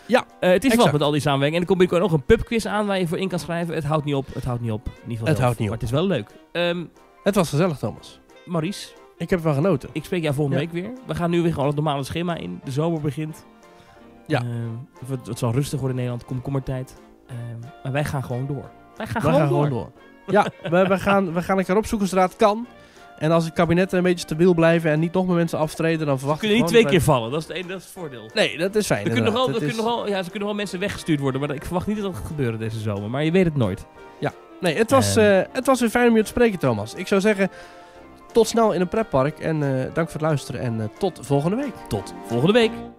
B: Ja, het is exact. met al die samenwerking. En er komt ook nog een pubquiz aan waar je voor in kan schrijven. Het houdt niet op, het houdt niet op. Niet het houdt niet op. Maar het is wel leuk. Ehm, het was gezellig, Thomas. Maurice, ik heb ervan genoten. Ik spreek jou volgende week weer. We gaan nu weer gewoon het normale schema in. De zomer begint. Ja. Ehm, het, het, zal rustig worden in Nederland, Komt kom ehm, maar wij gaan gewoon door. Wij gaan, gewoon, door. Ja, we, we, gaan, we gaan elkaar
A: opzoeken zodra het kan. En als het kabinet een beetje stabiel blijven en niet nog meer mensen aftreden, dan verwacht ik. kunnen niet twee keer vallen,
B: dat is, het dat is het voordeel. Nee, dat is fijn. Er kunnen nogal, nogal, ja, ze kunnen wel mensen weggestuurd worden, maar ik verwacht niet dat dat gaat gebeuren deze zomer. Maar je weet het nooit. Ja, nee, het was, uh, het was weer fijn om je te spreken,
A: Thomas. Ik zou zeggen, tot snel in een pretpark en eh, dank voor het luisteren en eh, tot volgende week. Tot volgende week.